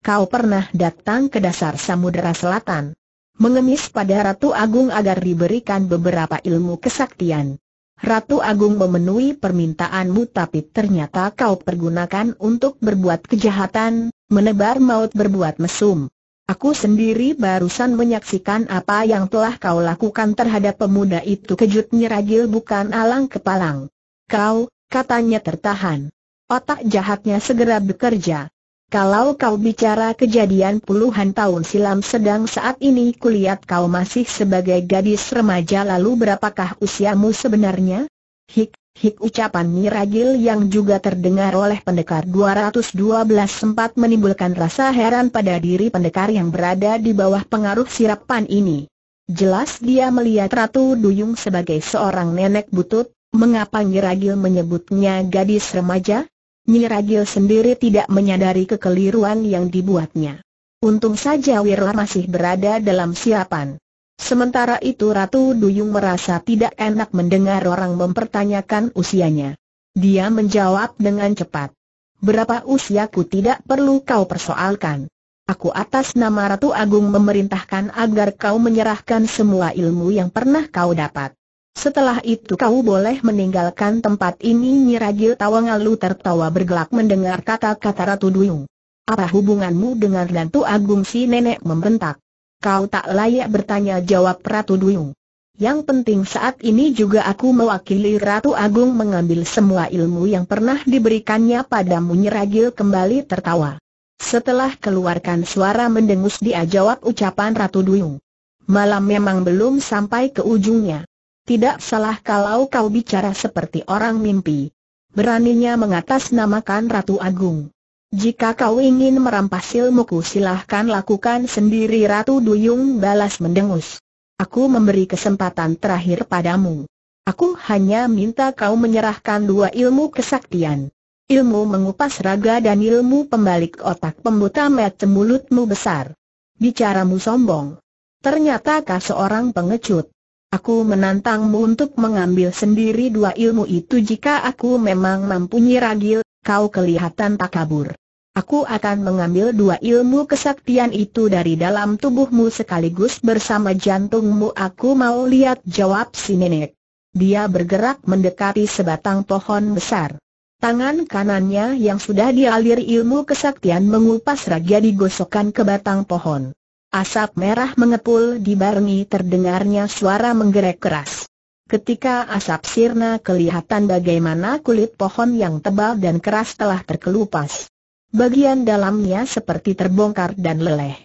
Kau pernah datang ke dasar Samudera Selatan. Mengemis pada Ratu Agung agar diberikan beberapa ilmu kesaktian. Ratu Agung memenuhi permintaanmu tapi ternyata kau pergunakan untuk berbuat kejahatan, menebar maut berbuat mesum. Aku sendiri barusan menyaksikan apa yang telah kau lakukan terhadap pemuda itu Kejutnya, Ragil bukan alang kepalang. Kau, katanya tertahan. Otak jahatnya segera bekerja. Kalau kau bicara kejadian puluhan tahun silam sedang saat ini kulihat kau masih sebagai gadis remaja lalu berapakah usiamu sebenarnya? Hik, Hik ucapan Niragil yang juga terdengar oleh pendekar 212 sempat menimbulkan rasa heran pada diri pendekar yang berada di bawah pengaruh sirapan ini. Jelas dia melihat Ratu Duyung sebagai seorang nenek butut, mengapa Niragil menyebutnya gadis remaja? Niragil sendiri tidak menyadari kekeliruan yang dibuatnya. Untung saja Wirla masih berada dalam siapan. Sementara itu Ratu Duyung merasa tidak enak mendengar orang mempertanyakan usianya. Dia menjawab dengan cepat. Berapa usiaku tidak perlu kau persoalkan. Aku atas nama Ratu Agung memerintahkan agar kau menyerahkan semua ilmu yang pernah kau dapat. Setelah itu kau boleh meninggalkan tempat ini Nyiragil Tawangalu tertawa bergelak mendengar kata-kata Ratu Duyung. Apa hubunganmu dengan Ratu Agung si nenek membentak? Kau tak layak bertanya jawab Ratu Duyung. Yang penting saat ini juga aku mewakili Ratu Agung mengambil semua ilmu yang pernah diberikannya padamu nyeragil kembali tertawa. Setelah keluarkan suara mendengus dia jawab ucapan Ratu Duyung. Malam memang belum sampai ke ujungnya. Tidak salah kalau kau bicara seperti orang mimpi. Beraninya mengatasnamakan Ratu Agung. Jika kau ingin merampas ilmuku silahkan lakukan sendiri Ratu Duyung balas mendengus. Aku memberi kesempatan terakhir padamu. Aku hanya minta kau menyerahkan dua ilmu kesaktian. Ilmu mengupas raga dan ilmu pembalik otak pembuta mata mulutmu besar. Bicaramu sombong. Ternyata kau seorang pengecut. Aku menantangmu untuk mengambil sendiri dua ilmu itu jika aku memang mampu nyiragil kau kelihatan tak kabur. Aku akan mengambil dua ilmu kesaktian itu dari dalam tubuhmu sekaligus bersama jantungmu aku mau lihat jawab si nenek. Dia bergerak mendekati sebatang pohon besar. Tangan kanannya yang sudah dialir ilmu kesaktian mengupas raga digosokkan ke batang pohon. Asap merah mengepul dibarengi terdengarnya suara menggerek keras. Ketika asap sirna kelihatan bagaimana kulit pohon yang tebal dan keras telah terkelupas. Bagian dalamnya seperti terbongkar dan leleh.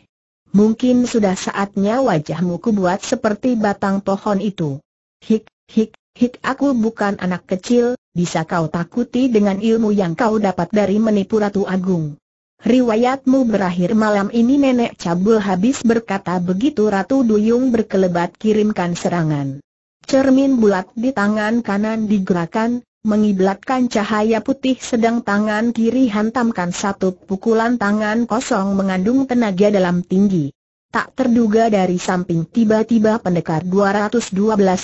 Mungkin sudah saatnya wajahmu kubuat seperti batang pohon itu. Hik, hik, hik aku bukan anak kecil, bisa kau takuti dengan ilmu yang kau dapat dari menipu Ratu Agung. Riwayatmu berakhir malam ini nenek cabul habis berkata begitu Ratu Duyung berkelebat kirimkan serangan. Cermin bulat di tangan kanan digerakkan, mengiblatkan cahaya putih sedang tangan kiri hantamkan satu pukulan tangan kosong mengandung tenaga dalam tinggi. Tak terduga dari samping tiba-tiba pendekar 212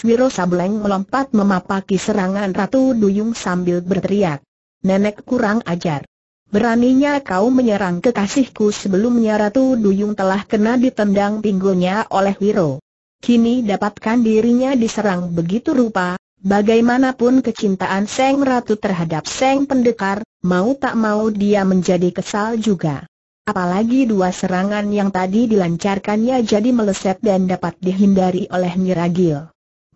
Wiro Sableng melompat memapaki serangan Ratu Duyung sambil berteriak. Nenek kurang ajar. Beraninya kau menyerang kekasihku sebelumnya Ratu Duyung telah kena ditendang pinggulnya oleh Wiro kini dapatkan dirinya diserang begitu rupa, bagaimanapun kecintaan Seng Ratu terhadap Seng Pendekar, mau tak mau dia menjadi kesal juga. Apalagi dua serangan yang tadi dilancarkannya jadi meleset dan dapat dihindari oleh Niragil.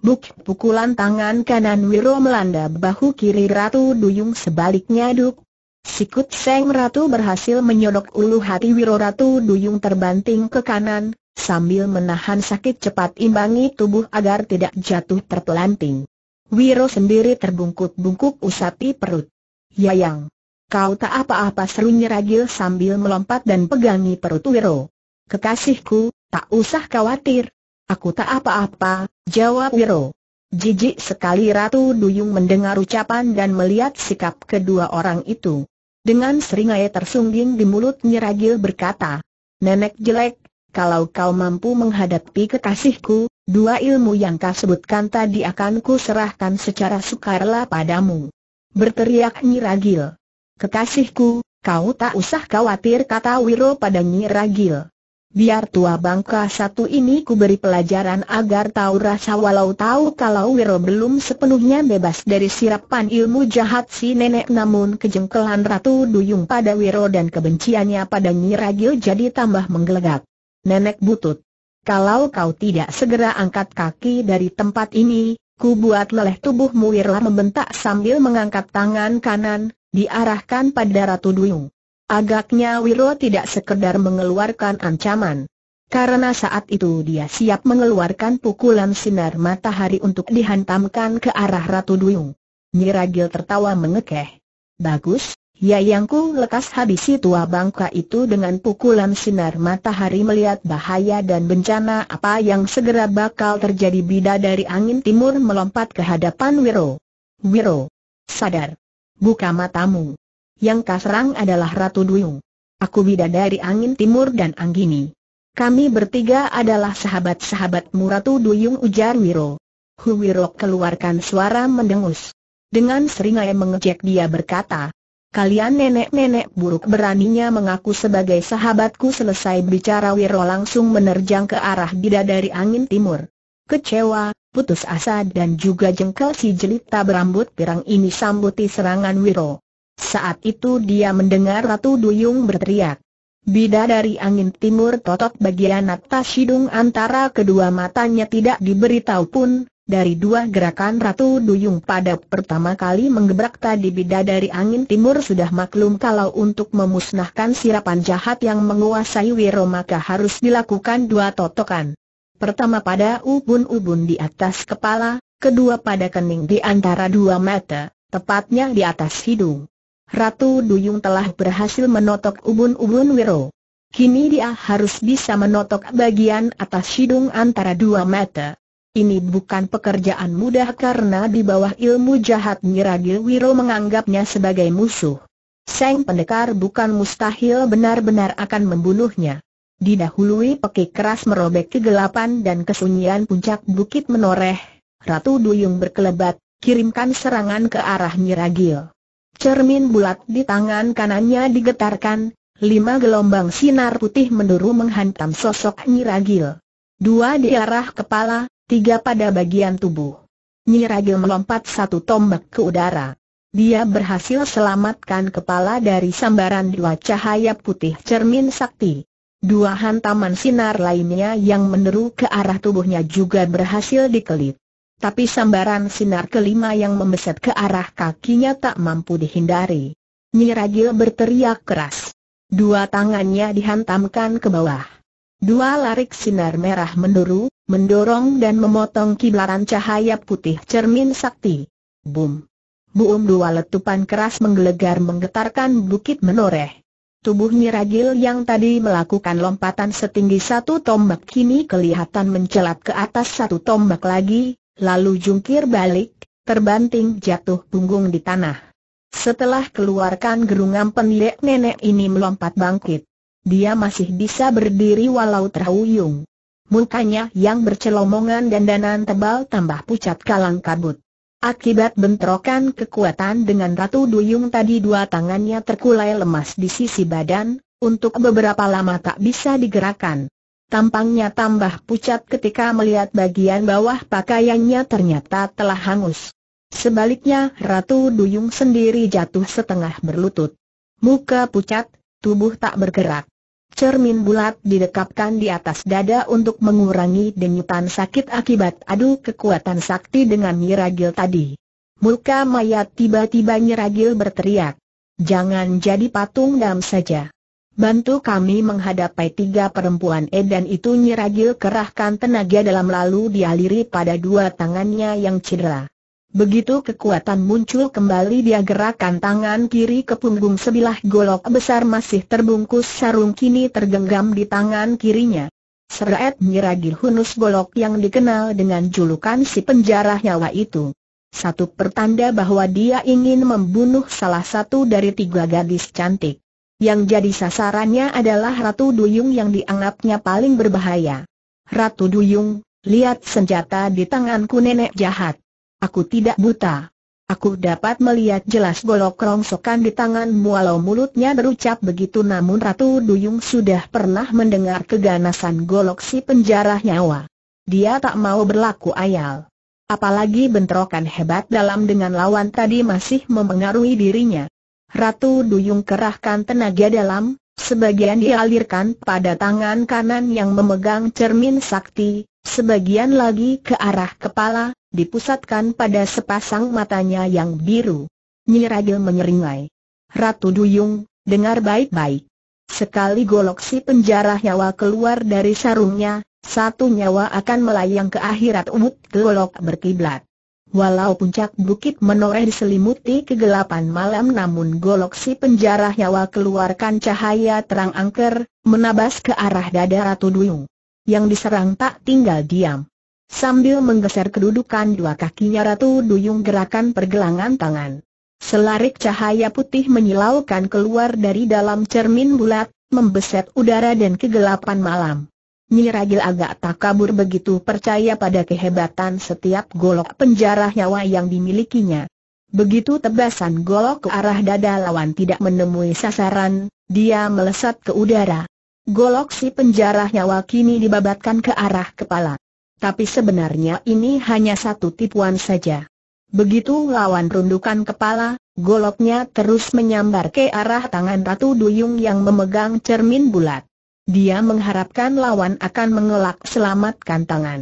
Buk pukulan tangan kanan Wiro melanda bahu kiri Ratu Duyung sebaliknya duk. Sikut Seng Ratu berhasil menyodok ulu hati Wiro Ratu Duyung terbanting ke kanan, Sambil menahan sakit cepat imbangi tubuh agar tidak jatuh terpelanting. Wiro sendiri terbungkuk-bungkuk usapi perut. Ya Yang, Kau tak apa-apa serunya Ragil sambil melompat dan pegangi perut Wiro. Kekasihku, tak usah khawatir. Aku tak apa-apa, jawab Wiro. Jijik sekali Ratu Duyung mendengar ucapan dan melihat sikap kedua orang itu. Dengan seringai tersungging di mulut nyeragil berkata, Nenek jelek, kalau kau mampu menghadapi kekasihku, dua ilmu yang kau sebutkan tadi akan ku serahkan secara sukarela padamu. Berteriak Nyiragil. Kekasihku, kau tak usah khawatir kata Wiro pada Nyiragil. Biar tua bangka satu ini ku beri pelajaran agar tahu rasa walau tahu kalau Wiro belum sepenuhnya bebas dari sirapan ilmu jahat si nenek namun kejengkelan Ratu Duyung pada Wiro dan kebenciannya pada Nyiragil jadi tambah menggelegak. Nenek Butut. Kalau kau tidak segera angkat kaki dari tempat ini, ku buat leleh tubuhmu Wirla membentak sambil mengangkat tangan kanan, diarahkan pada Ratu Duyung. Agaknya Wiro tidak sekedar mengeluarkan ancaman. Karena saat itu dia siap mengeluarkan pukulan sinar matahari untuk dihantamkan ke arah Ratu Duyung. Nyiragil tertawa mengekeh. Bagus, Yayangku lekas habisi tua bangka itu dengan pukulan sinar matahari melihat bahaya dan bencana apa yang segera bakal terjadi bida dari angin timur melompat ke hadapan Wiro. Wiro! Sadar! Buka matamu! Yang kasrang adalah Ratu Duyung. Aku bida dari angin timur dan anggini. Kami bertiga adalah sahabat-sahabatmu Ratu Duyung ujar Wiro. Hu Wiro keluarkan suara mendengus. Dengan seringai mengejek dia berkata, Kalian nenek-nenek buruk beraninya mengaku sebagai sahabatku selesai bicara Wiro langsung menerjang ke arah bidadari angin timur. Kecewa, putus asa dan juga jengkel si jelita berambut pirang ini sambuti serangan Wiro. Saat itu dia mendengar Ratu Duyung berteriak. Bida dari angin timur totok bagian atas hidung antara kedua matanya tidak diberitahu pun, dari dua gerakan Ratu Duyung pada pertama kali menggebrak tadi bida dari angin timur sudah maklum kalau untuk memusnahkan sirapan jahat yang menguasai Wiro maka harus dilakukan dua totokan. Pertama pada ubun-ubun di atas kepala, kedua pada kening di antara dua mata, tepatnya di atas hidung. Ratu Duyung telah berhasil menotok ubun-ubun Wiro. Kini dia harus bisa menotok bagian atas hidung antara dua mata ini bukan pekerjaan mudah karena di bawah ilmu jahat Nyiragil Wiro menganggapnya sebagai musuh. Seng pendekar bukan mustahil benar-benar akan membunuhnya. Didahului peki keras merobek kegelapan dan kesunyian puncak bukit menoreh, Ratu Duyung berkelebat, kirimkan serangan ke arah Nyiragil. Cermin bulat di tangan kanannya digetarkan, lima gelombang sinar putih menduru menghantam sosok Nyiragil. Dua di arah kepala, tiga pada bagian tubuh. Nyirage melompat satu tombak ke udara. Dia berhasil selamatkan kepala dari sambaran dua cahaya putih cermin sakti. Dua hantaman sinar lainnya yang meneru ke arah tubuhnya juga berhasil dikelit. Tapi sambaran sinar kelima yang membeset ke arah kakinya tak mampu dihindari. Nyiragil berteriak keras. Dua tangannya dihantamkan ke bawah. Dua larik sinar merah meneru, mendorong dan memotong kiblaran cahaya putih cermin sakti. Boom. Buum dua letupan keras menggelegar menggetarkan bukit menoreh. Tubuh Niragil yang tadi melakukan lompatan setinggi satu tombak kini kelihatan mencelat ke atas satu tombak lagi, lalu jungkir balik, terbanting jatuh punggung di tanah. Setelah keluarkan gerungan pendek nenek ini melompat bangkit. Dia masih bisa berdiri walau terhuyung mukanya yang bercelomongan dan danan tebal tambah pucat kalang kabut. Akibat bentrokan kekuatan dengan Ratu Duyung tadi dua tangannya terkulai lemas di sisi badan, untuk beberapa lama tak bisa digerakkan. Tampangnya tambah pucat ketika melihat bagian bawah pakaiannya ternyata telah hangus. Sebaliknya Ratu Duyung sendiri jatuh setengah berlutut. Muka pucat, tubuh tak bergerak. Cermin bulat didekapkan di atas dada untuk mengurangi denyutan sakit akibat adu kekuatan sakti dengan Nyiragil tadi. Muka mayat tiba-tiba Nyiragil berteriak. Jangan jadi patung dam saja. Bantu kami menghadapi tiga perempuan edan itu Nyiragil kerahkan tenaga dalam lalu dialiri pada dua tangannya yang cedera. Begitu kekuatan muncul kembali dia gerakan tangan kiri ke punggung sebilah golok besar masih terbungkus sarung kini tergenggam di tangan kirinya. Seret nyiragi hunus golok yang dikenal dengan julukan si penjara nyawa itu. Satu pertanda bahwa dia ingin membunuh salah satu dari tiga gadis cantik. Yang jadi sasarannya adalah Ratu Duyung yang dianggapnya paling berbahaya. Ratu Duyung, lihat senjata di tanganku nenek jahat. Aku tidak buta. Aku dapat melihat jelas golok rongsokan di tanganmu walau mulutnya berucap begitu namun Ratu Duyung sudah pernah mendengar keganasan golok si penjarah nyawa. Dia tak mau berlaku ayal. Apalagi bentrokan hebat dalam dengan lawan tadi masih memengaruhi dirinya. Ratu Duyung kerahkan tenaga dalam, sebagian dialirkan pada tangan kanan yang memegang cermin sakti, sebagian lagi ke arah kepala, dipusatkan pada sepasang matanya yang biru. Nyiragil menyeringai. Ratu Duyung, dengar baik-baik. Sekali golok si penjara nyawa keluar dari sarungnya, satu nyawa akan melayang ke akhirat umut golok berkiblat. Walau puncak bukit menoreh diselimuti kegelapan malam namun golok si penjara nyawa keluarkan cahaya terang angker, menabas ke arah dada Ratu Duyung. Yang diserang tak tinggal diam. Sambil menggeser kedudukan dua kakinya Ratu Duyung gerakan pergelangan tangan. Selarik cahaya putih menyilaukan keluar dari dalam cermin bulat, membeset udara dan kegelapan malam. Nyiragil agak tak kabur begitu percaya pada kehebatan setiap golok penjarah nyawa yang dimilikinya. Begitu tebasan golok ke arah dada lawan tidak menemui sasaran, dia melesat ke udara. Golok si penjarah nyawa kini dibabatkan ke arah kepala tapi sebenarnya ini hanya satu tipuan saja. Begitu lawan rundukan kepala, goloknya terus menyambar ke arah tangan Ratu Duyung yang memegang cermin bulat. Dia mengharapkan lawan akan mengelak selamatkan tangan.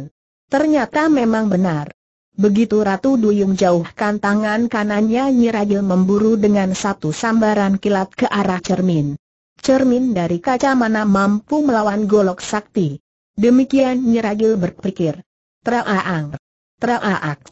Ternyata memang benar. Begitu Ratu Duyung jauhkan tangan kanannya Nyiragil memburu dengan satu sambaran kilat ke arah cermin. Cermin dari kaca mana mampu melawan golok sakti. Demikian Nyiragil berpikir. Traaang. Traaak.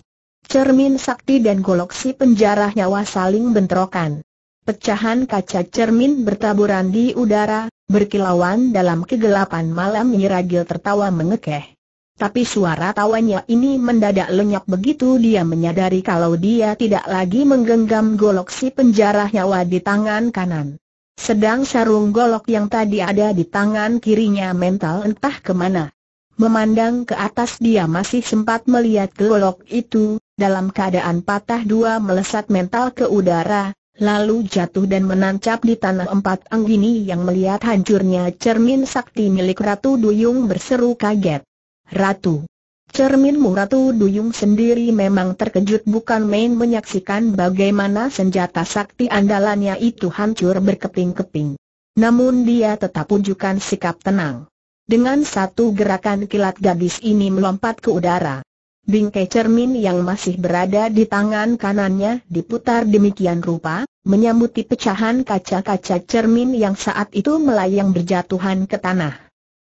Cermin sakti dan golok si penjarah nyawa saling bentrokan. Pecahan kaca cermin bertaburan di udara, berkilauan dalam kegelapan malam Nyiragil tertawa mengekeh. Tapi suara tawanya ini mendadak lenyap begitu dia menyadari kalau dia tidak lagi menggenggam golok si penjarah nyawa di tangan kanan. Sedang sarung golok yang tadi ada di tangan kirinya mental entah kemana. Memandang ke atas dia masih sempat melihat golok itu, dalam keadaan patah dua melesat mental ke udara, lalu jatuh dan menancap di tanah empat anggini yang melihat hancurnya cermin sakti milik Ratu Duyung berseru kaget. Ratu, Cermin Ratu Duyung sendiri memang terkejut bukan main menyaksikan bagaimana senjata sakti andalannya itu hancur berkeping-keping. Namun dia tetap tunjukkan sikap tenang. Dengan satu gerakan kilat gadis ini melompat ke udara. Bingkai cermin yang masih berada di tangan kanannya diputar demikian rupa, menyambuti pecahan kaca-kaca cermin yang saat itu melayang berjatuhan ke tanah.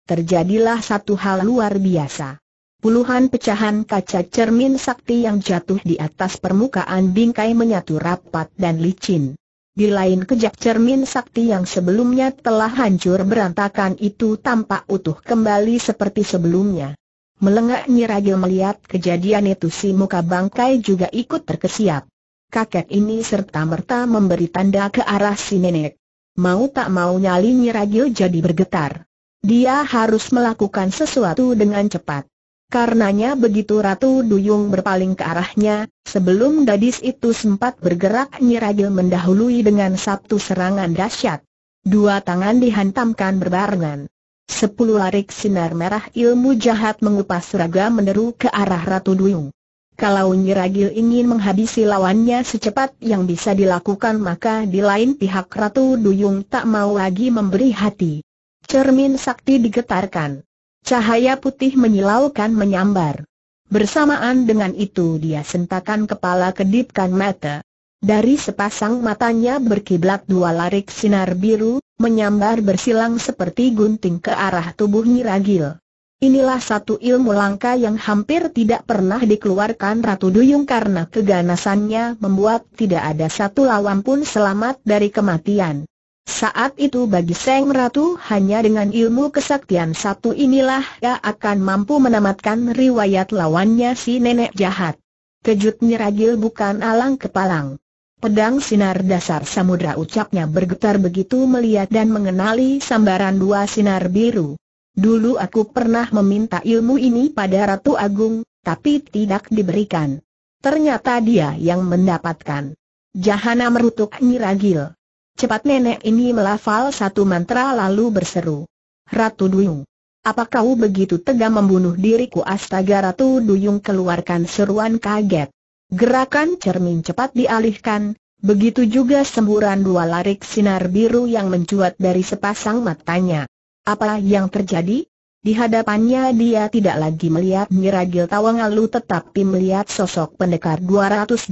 Terjadilah satu hal luar biasa. Puluhan pecahan kaca cermin sakti yang jatuh di atas permukaan bingkai menyatu rapat dan licin. Di lain kejak cermin sakti yang sebelumnya telah hancur berantakan itu tampak utuh kembali seperti sebelumnya. Melengak Nyiragil melihat kejadian itu si muka bangkai juga ikut terkesiap. Kakek ini serta-merta memberi tanda ke arah si nenek. Mau tak mau nyali Nyiragil jadi bergetar. Dia harus melakukan sesuatu dengan cepat. Karenanya begitu Ratu Duyung berpaling ke arahnya, sebelum gadis itu sempat bergerak Nyiragil mendahului dengan satu serangan dahsyat. Dua tangan dihantamkan berbarengan. Sepuluh larik sinar merah ilmu jahat mengupas raga meneru ke arah Ratu Duyung. Kalau Nyiragil ingin menghabisi lawannya secepat yang bisa dilakukan maka di lain pihak Ratu Duyung tak mau lagi memberi hati. Cermin sakti digetarkan. Cahaya putih menyilaukan menyambar. Bersamaan dengan itu dia sentakan kepala kedipkan mata. Dari sepasang matanya berkiblat dua larik sinar biru, menyambar bersilang seperti gunting ke arah tubuh Nyiragil. Inilah satu ilmu langka yang hampir tidak pernah dikeluarkan Ratu Duyung karena keganasannya membuat tidak ada satu lawan pun selamat dari kematian. Saat itu bagi Seng Ratu hanya dengan ilmu kesaktian satu inilah ia akan mampu menamatkan riwayat lawannya si nenek jahat. Kejut Ragil bukan alang kepalang. Pedang sinar dasar samudra ucapnya bergetar begitu melihat dan mengenali sambaran dua sinar biru. Dulu aku pernah meminta ilmu ini pada Ratu Agung, tapi tidak diberikan. Ternyata dia yang mendapatkan. Jahana merutuk Ragil. Cepat nenek ini melafal satu mantra lalu berseru. Ratu Duyung. Apa kau begitu tega membunuh diriku? Astaga Ratu Duyung keluarkan seruan kaget. Gerakan cermin cepat dialihkan, begitu juga semburan dua larik sinar biru yang mencuat dari sepasang matanya. Apa yang terjadi? Di hadapannya dia tidak lagi melihat Miragil Tawangalu tetapi melihat sosok pendekar 212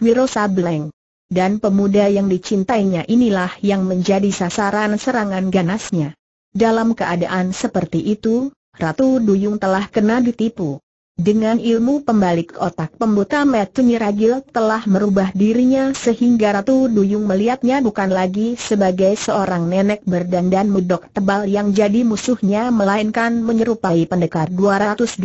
Wiro Sableng. Dan pemuda yang dicintainya inilah yang menjadi sasaran serangan ganasnya. Dalam keadaan seperti itu, Ratu Duyung telah kena ditipu. Dengan ilmu pembalik otak pembuta Metunyi Ragil telah merubah dirinya sehingga Ratu Duyung melihatnya bukan lagi sebagai seorang nenek berdandan mudok tebal yang jadi musuhnya melainkan menyerupai pendekar 212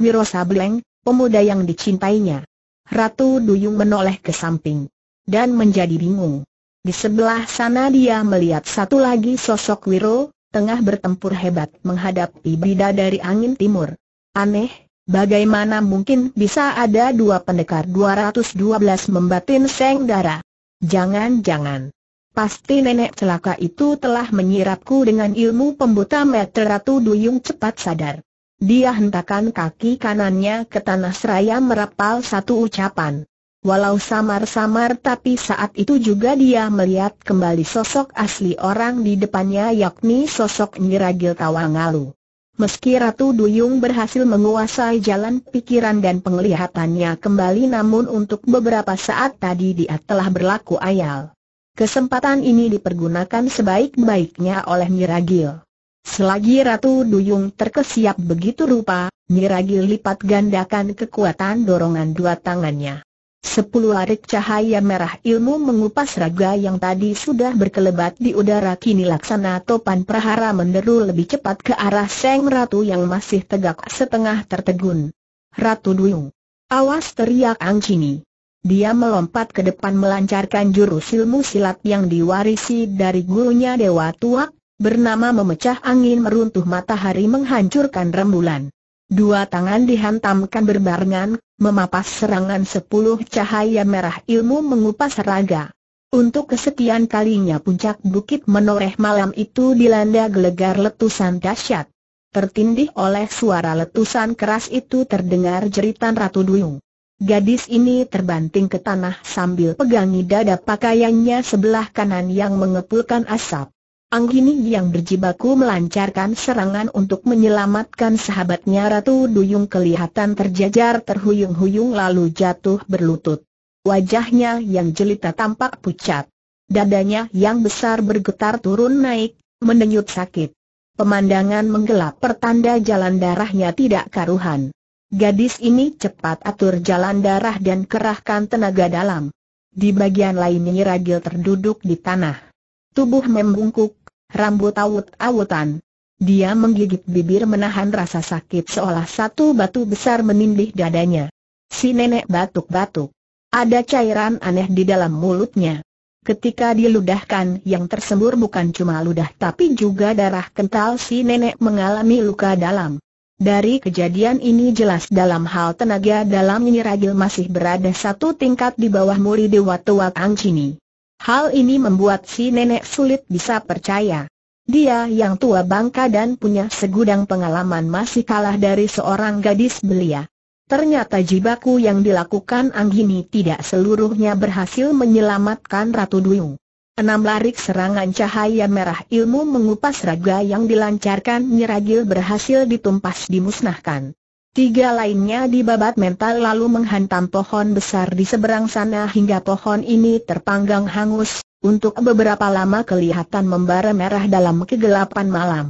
Wiro Sableng, pemuda yang dicintainya. Ratu Duyung menoleh ke samping dan menjadi bingung. Di sebelah sana dia melihat satu lagi sosok Wiro, tengah bertempur hebat menghadapi bida dari angin timur. Aneh, bagaimana mungkin bisa ada dua pendekar 212 membatin seng darah? Jangan-jangan. Pasti nenek celaka itu telah menyirapku dengan ilmu pembuta meteratu Ratu Duyung cepat sadar. Dia hentakan kaki kanannya ke tanah seraya merapal satu ucapan. Walau samar-samar tapi saat itu juga dia melihat kembali sosok asli orang di depannya yakni sosok Nyiragil Tawangalu. Meski Ratu Duyung berhasil menguasai jalan pikiran dan penglihatannya kembali namun untuk beberapa saat tadi dia telah berlaku ayal. Kesempatan ini dipergunakan sebaik-baiknya oleh Nyiragil. Selagi Ratu Duyung terkesiap begitu rupa, Nyiragil lipat gandakan kekuatan dorongan dua tangannya. Sepuluh arit cahaya merah ilmu mengupas raga yang tadi sudah berkelebat di udara kini laksana topan prahara menderu lebih cepat ke arah Seng Ratu yang masih tegak setengah tertegun. Ratu Duyung. Awas teriak Angcini. Dia melompat ke depan melancarkan jurus ilmu silat yang diwarisi dari gurunya Dewa Tuak, bernama memecah angin meruntuh matahari menghancurkan rembulan. Dua tangan dihantamkan berbarengan, memapas serangan sepuluh cahaya merah ilmu mengupas raga. Untuk kesekian kalinya puncak bukit menoreh malam itu dilanda gelegar letusan dahsyat. Tertindih oleh suara letusan keras itu terdengar jeritan Ratu Duyung. Gadis ini terbanting ke tanah sambil pegangi dada pakaiannya sebelah kanan yang mengepulkan asap. Anggini yang berjibaku melancarkan serangan untuk menyelamatkan sahabatnya Ratu Duyung kelihatan terjajar terhuyung-huyung lalu jatuh berlutut. Wajahnya yang jelita tampak pucat. Dadanya yang besar bergetar turun naik, mendenyut sakit. Pemandangan menggelap pertanda jalan darahnya tidak karuhan. Gadis ini cepat atur jalan darah dan kerahkan tenaga dalam. Di bagian lainnya Ragil terduduk di tanah. Tubuh membungkuk, rambut awut-awutan. Dia menggigit bibir menahan rasa sakit seolah satu batu besar menindih dadanya. Si nenek batuk-batuk. Ada cairan aneh di dalam mulutnya. Ketika diludahkan yang tersembur bukan cuma ludah tapi juga darah kental si nenek mengalami luka dalam. Dari kejadian ini jelas dalam hal tenaga dalam Nyi Ragil masih berada satu tingkat di bawah muri Dewa Tua Kang Cini. Hal ini membuat si nenek sulit bisa percaya. Dia yang tua bangka dan punya segudang pengalaman masih kalah dari seorang gadis belia. Ternyata jibaku yang dilakukan Anggini tidak seluruhnya berhasil menyelamatkan Ratu Duyung. Enam larik serangan cahaya merah ilmu mengupas raga yang dilancarkan Nyeragil berhasil ditumpas dimusnahkan. Tiga lainnya dibabat mental lalu menghantam pohon besar di seberang sana hingga pohon ini terpanggang hangus, untuk beberapa lama kelihatan membara merah dalam kegelapan malam.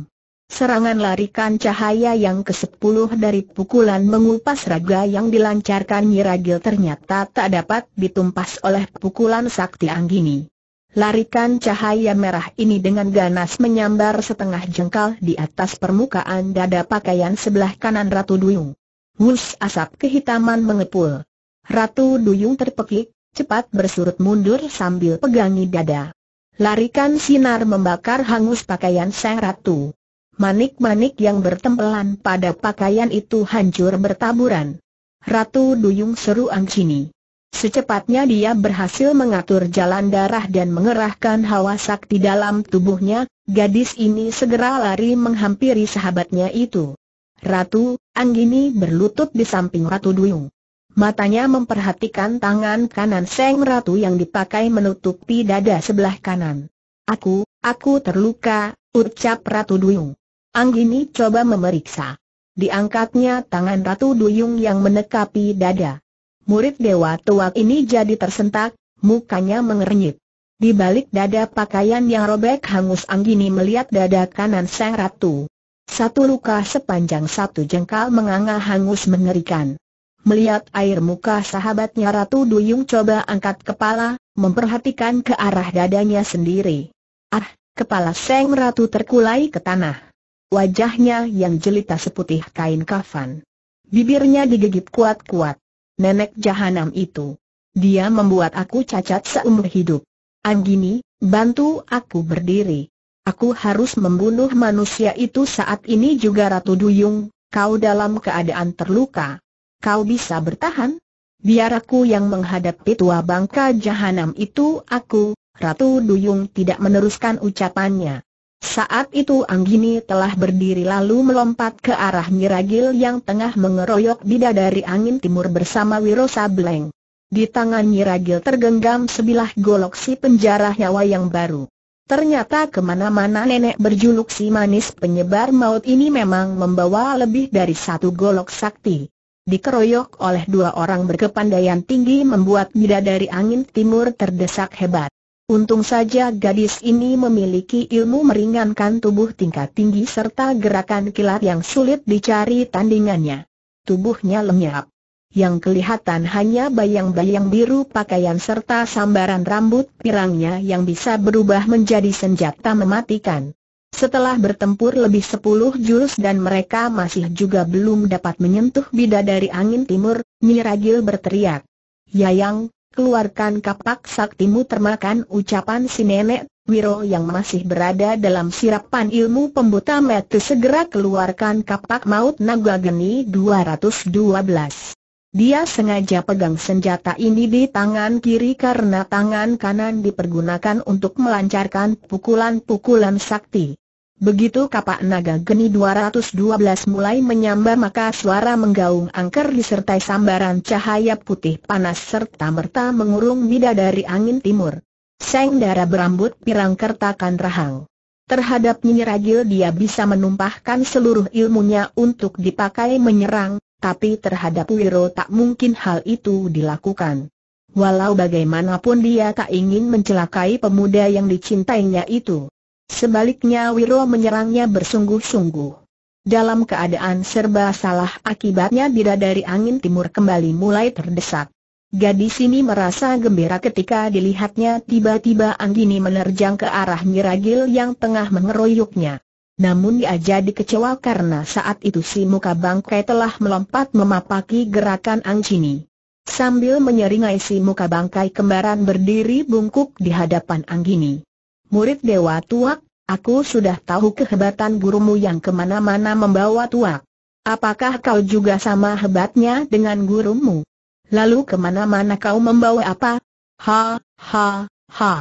Serangan larikan cahaya yang ke sepuluh dari pukulan mengupas raga yang dilancarkan Nyiragil ternyata tak dapat ditumpas oleh pukulan sakti Anggini. Larikan cahaya merah ini dengan ganas menyambar setengah jengkal di atas permukaan dada pakaian sebelah kanan Ratu Duyung. Wus asap kehitaman mengepul. Ratu Duyung terpekik, cepat bersurut mundur sambil pegangi dada. Larikan sinar membakar hangus pakaian sang ratu. Manik-manik yang bertempelan pada pakaian itu hancur bertaburan. Ratu Duyung seru Angcini. Secepatnya dia berhasil mengatur jalan darah dan mengerahkan hawa sakti dalam tubuhnya, gadis ini segera lari menghampiri sahabatnya itu. Ratu, Anggini berlutut di samping Ratu Duyung. Matanya memperhatikan tangan kanan Seng Ratu yang dipakai menutupi dada sebelah kanan. Aku, aku terluka, ucap Ratu Duyung. Anggini coba memeriksa. Diangkatnya tangan Ratu Duyung yang menekapi dada. Murid dewa tua ini jadi tersentak, mukanya mengernyit. Di balik dada pakaian yang robek hangus Anggini melihat dada kanan sang ratu. Satu luka sepanjang satu jengkal menganga hangus mengerikan. Melihat air muka sahabatnya Ratu Duyung coba angkat kepala, memperhatikan ke arah dadanya sendiri. Ah, kepala Seng Ratu terkulai ke tanah. Wajahnya yang jelita seputih kain kafan. Bibirnya digigit kuat-kuat nenek jahanam itu. Dia membuat aku cacat seumur hidup. Anggini, bantu aku berdiri. Aku harus membunuh manusia itu saat ini juga Ratu Duyung, kau dalam keadaan terluka. Kau bisa bertahan? Biar aku yang menghadapi tua bangka jahanam itu aku, Ratu Duyung tidak meneruskan ucapannya. Saat itu Anggini telah berdiri lalu melompat ke arah Miragil yang tengah mengeroyok bidadari angin timur bersama Wiro Sableng. Di tangan Miragil tergenggam sebilah golok si penjara nyawa yang baru. Ternyata kemana-mana nenek berjuluk si manis penyebar maut ini memang membawa lebih dari satu golok sakti. Dikeroyok oleh dua orang berkepandaian tinggi membuat bidadari angin timur terdesak hebat. Untung saja gadis ini memiliki ilmu meringankan tubuh tingkat tinggi serta gerakan kilat yang sulit dicari tandingannya. Tubuhnya lenyap. Yang kelihatan hanya bayang-bayang biru pakaian serta sambaran rambut pirangnya yang bisa berubah menjadi senjata mematikan. Setelah bertempur lebih sepuluh jurus dan mereka masih juga belum dapat menyentuh bidadari angin timur, Nyiragil berteriak. Yayang, keluarkan kapak saktimu termakan ucapan si nenek, Wiro yang masih berada dalam sirapan ilmu pembuta metu segera keluarkan kapak maut naga geni 212. Dia sengaja pegang senjata ini di tangan kiri karena tangan kanan dipergunakan untuk melancarkan pukulan-pukulan sakti. Begitu kapak naga geni 212 mulai menyambar maka suara menggaung angker disertai sambaran cahaya putih panas serta merta mengurung bida dari angin timur. Seng darah berambut pirang kertakan rahang. Terhadap nyinyir dia bisa menumpahkan seluruh ilmunya untuk dipakai menyerang, tapi terhadap Wiro tak mungkin hal itu dilakukan. Walau bagaimanapun dia tak ingin mencelakai pemuda yang dicintainya itu. Sebaliknya Wiro menyerangnya bersungguh-sungguh. Dalam keadaan serba salah akibatnya bidadari angin timur kembali mulai terdesak. Gadis ini merasa gembira ketika dilihatnya tiba-tiba Anggini menerjang ke arah Miragil yang tengah mengeroyoknya. Namun dia jadi kecewa karena saat itu si muka bangkai telah melompat memapaki gerakan Anggini. Sambil menyeringai si muka bangkai kembaran berdiri bungkuk di hadapan Anggini murid Dewa Tuak, aku sudah tahu kehebatan gurumu yang kemana-mana membawa Tuak. Apakah kau juga sama hebatnya dengan gurumu? Lalu kemana-mana kau membawa apa? Ha, ha, ha.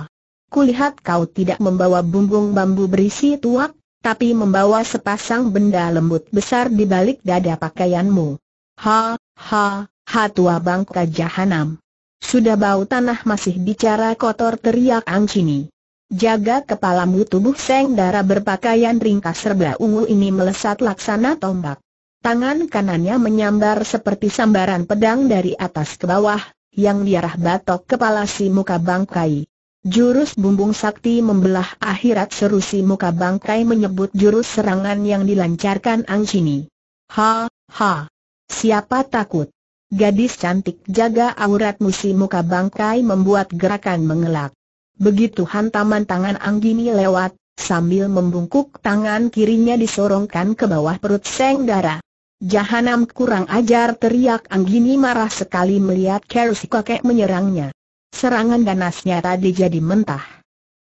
Kulihat kau tidak membawa bumbung bambu berisi tuak, tapi membawa sepasang benda lembut besar di balik dada pakaianmu. Ha, ha, ha tua bangka jahanam. Sudah bau tanah masih bicara kotor teriak Angcini. Jaga kepalamu tubuh Seng Dara berpakaian ringkas serba ungu ini melesat laksana tombak. Tangan kanannya menyambar seperti sambaran pedang dari atas ke bawah, yang diarah batok kepala si muka bangkai. Jurus bumbung sakti membelah akhirat seru si muka bangkai menyebut jurus serangan yang dilancarkan Angcini. Ha, ha. Siapa takut? Gadis cantik jaga aurat musi muka bangkai membuat gerakan mengelak. Begitu hantaman tangan Anggini lewat, sambil membungkuk tangan kirinya disorongkan ke bawah perut Seng Dara. Jahanam kurang ajar teriak Anggini marah sekali melihat Kerusi kakek menyerangnya. Serangan ganasnya tadi jadi mentah.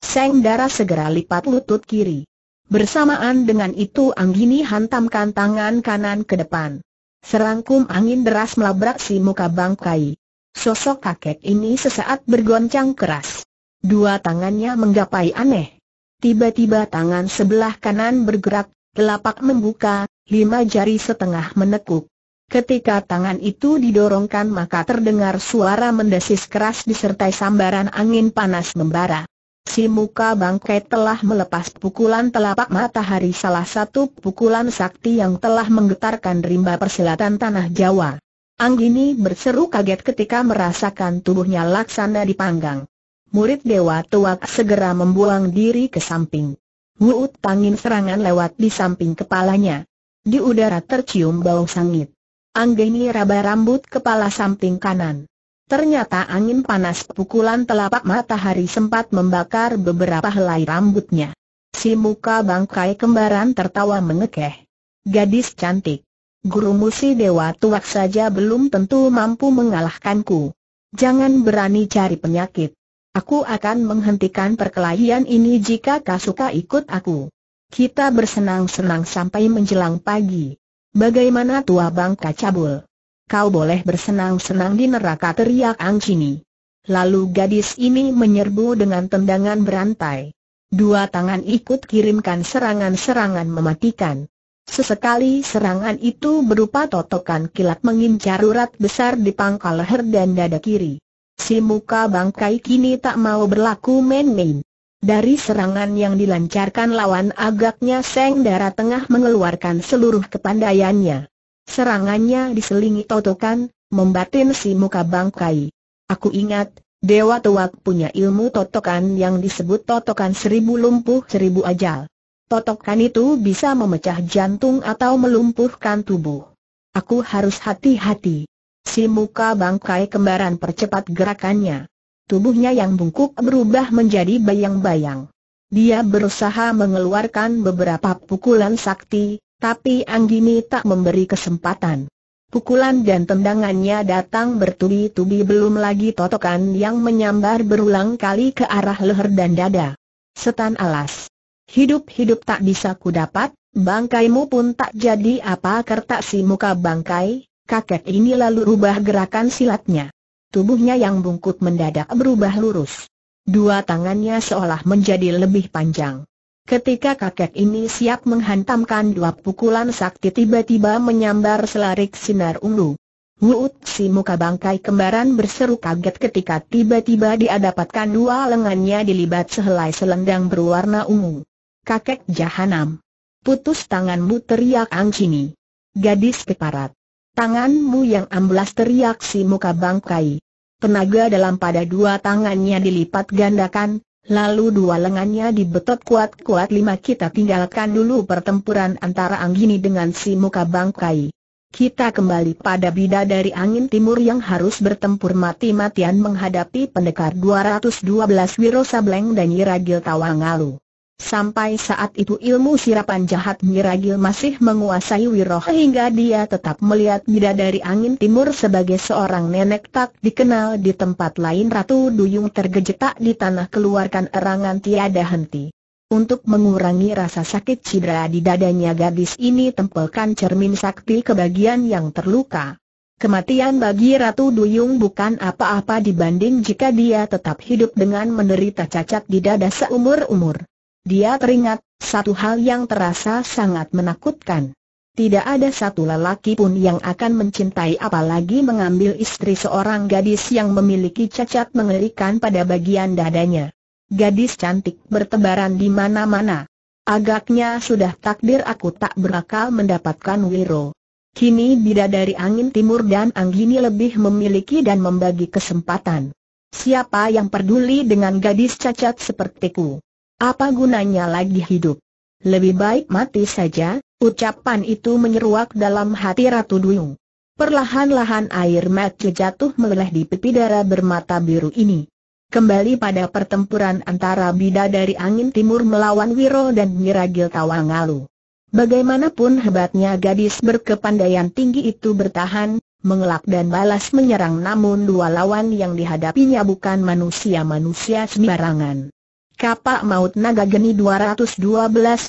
Seng Dara segera lipat lutut kiri. Bersamaan dengan itu Anggini hantamkan tangan kanan ke depan. Serangkum angin deras melabrak si muka bangkai. Sosok kakek ini sesaat bergoncang keras. Dua tangannya menggapai aneh. Tiba-tiba tangan sebelah kanan bergerak, telapak membuka, lima jari setengah menekuk. Ketika tangan itu didorongkan maka terdengar suara mendesis keras disertai sambaran angin panas membara. Si muka bangkai telah melepas pukulan telapak matahari salah satu pukulan sakti yang telah menggetarkan rimba persilatan tanah Jawa. Anggini berseru kaget ketika merasakan tubuhnya laksana dipanggang murid Dewa Tuak segera membuang diri ke samping. Wuut tangin serangan lewat di samping kepalanya. Di udara tercium bau sangit. Anggeni raba rambut kepala samping kanan. Ternyata angin panas pukulan telapak matahari sempat membakar beberapa helai rambutnya. Si muka bangkai kembaran tertawa mengekeh. Gadis cantik. Guru musi dewa tuak saja belum tentu mampu mengalahkanku. Jangan berani cari penyakit. Aku akan menghentikan perkelahian ini jika kau suka ikut aku. Kita bersenang-senang sampai menjelang pagi. Bagaimana tua bangka cabul? Kau boleh bersenang-senang di neraka teriak Angcini. Lalu gadis ini menyerbu dengan tendangan berantai. Dua tangan ikut kirimkan serangan-serangan mematikan. Sesekali serangan itu berupa totokan kilat mengincar urat besar di pangkal leher dan dada kiri si muka bangkai kini tak mau berlaku main-main. Dari serangan yang dilancarkan lawan agaknya Seng Dara tengah mengeluarkan seluruh kepandaiannya. Serangannya diselingi totokan, membatin si muka bangkai. Aku ingat, Dewa Tuak punya ilmu totokan yang disebut totokan seribu lumpuh seribu ajal. Totokan itu bisa memecah jantung atau melumpuhkan tubuh. Aku harus hati-hati. Si muka bangkai kembaran percepat gerakannya. Tubuhnya yang bungkuk berubah menjadi bayang-bayang. Dia berusaha mengeluarkan beberapa pukulan sakti, tapi Anggini tak memberi kesempatan. Pukulan dan tendangannya datang bertubi-tubi belum lagi totokan yang menyambar berulang kali ke arah leher dan dada. Setan alas. Hidup-hidup tak bisa kudapat, bangkaimu pun tak jadi apa kertak si muka bangkai, kakek ini lalu rubah gerakan silatnya. Tubuhnya yang bungkuk mendadak berubah lurus. Dua tangannya seolah menjadi lebih panjang. Ketika kakek ini siap menghantamkan dua pukulan sakti tiba-tiba menyambar selarik sinar ungu. Wuut si muka bangkai kembaran berseru kaget ketika tiba-tiba diadapatkan dua lengannya dilibat sehelai selendang berwarna ungu. Kakek jahanam. Putus tanganmu teriak Angcini. Gadis keparat. Tanganmu yang amblas teriak si muka bangkai. Tenaga dalam pada dua tangannya dilipat gandakan, lalu dua lengannya dibetot kuat-kuat lima kita tinggalkan dulu pertempuran antara Anggini dengan si muka bangkai. Kita kembali pada bida dari angin timur yang harus bertempur mati-matian menghadapi pendekar 212 Wiro Sableng dan Yiragil Tawangalu. Sampai saat itu ilmu sirapan jahat Miragil masih menguasai Wiroh hingga dia tetap melihat bidadari angin timur sebagai seorang nenek tak dikenal di tempat lain Ratu Duyung tergejetak di tanah keluarkan erangan tiada henti. Untuk mengurangi rasa sakit cedera di dadanya gadis ini tempelkan cermin sakti ke bagian yang terluka. Kematian bagi Ratu Duyung bukan apa-apa dibanding jika dia tetap hidup dengan menderita cacat di dada seumur-umur. Dia teringat, satu hal yang terasa sangat menakutkan. Tidak ada satu lelaki pun yang akan mencintai apalagi mengambil istri seorang gadis yang memiliki cacat mengerikan pada bagian dadanya. Gadis cantik bertebaran di mana-mana. Agaknya sudah takdir aku tak berakal mendapatkan Wiro. Kini bidadari angin timur dan Anggini lebih memiliki dan membagi kesempatan. Siapa yang peduli dengan gadis cacat sepertiku? Apa gunanya lagi hidup? Lebih baik mati saja, ucapan itu menyeruak dalam hati Ratu Duyung. Perlahan-lahan air mata jatuh meleleh di pipi darah bermata biru ini. Kembali pada pertempuran antara bida dari angin timur melawan Wiro dan Nyiragil Tawangalu. Bagaimanapun hebatnya gadis berkepandaian tinggi itu bertahan, mengelak dan balas menyerang namun dua lawan yang dihadapinya bukan manusia-manusia sembarangan. Kapak maut naga geni 212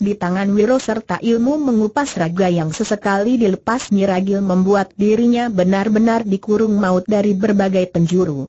di tangan Wiro serta ilmu mengupas raga yang sesekali dilepas Nyiragil membuat dirinya benar-benar dikurung maut dari berbagai penjuru.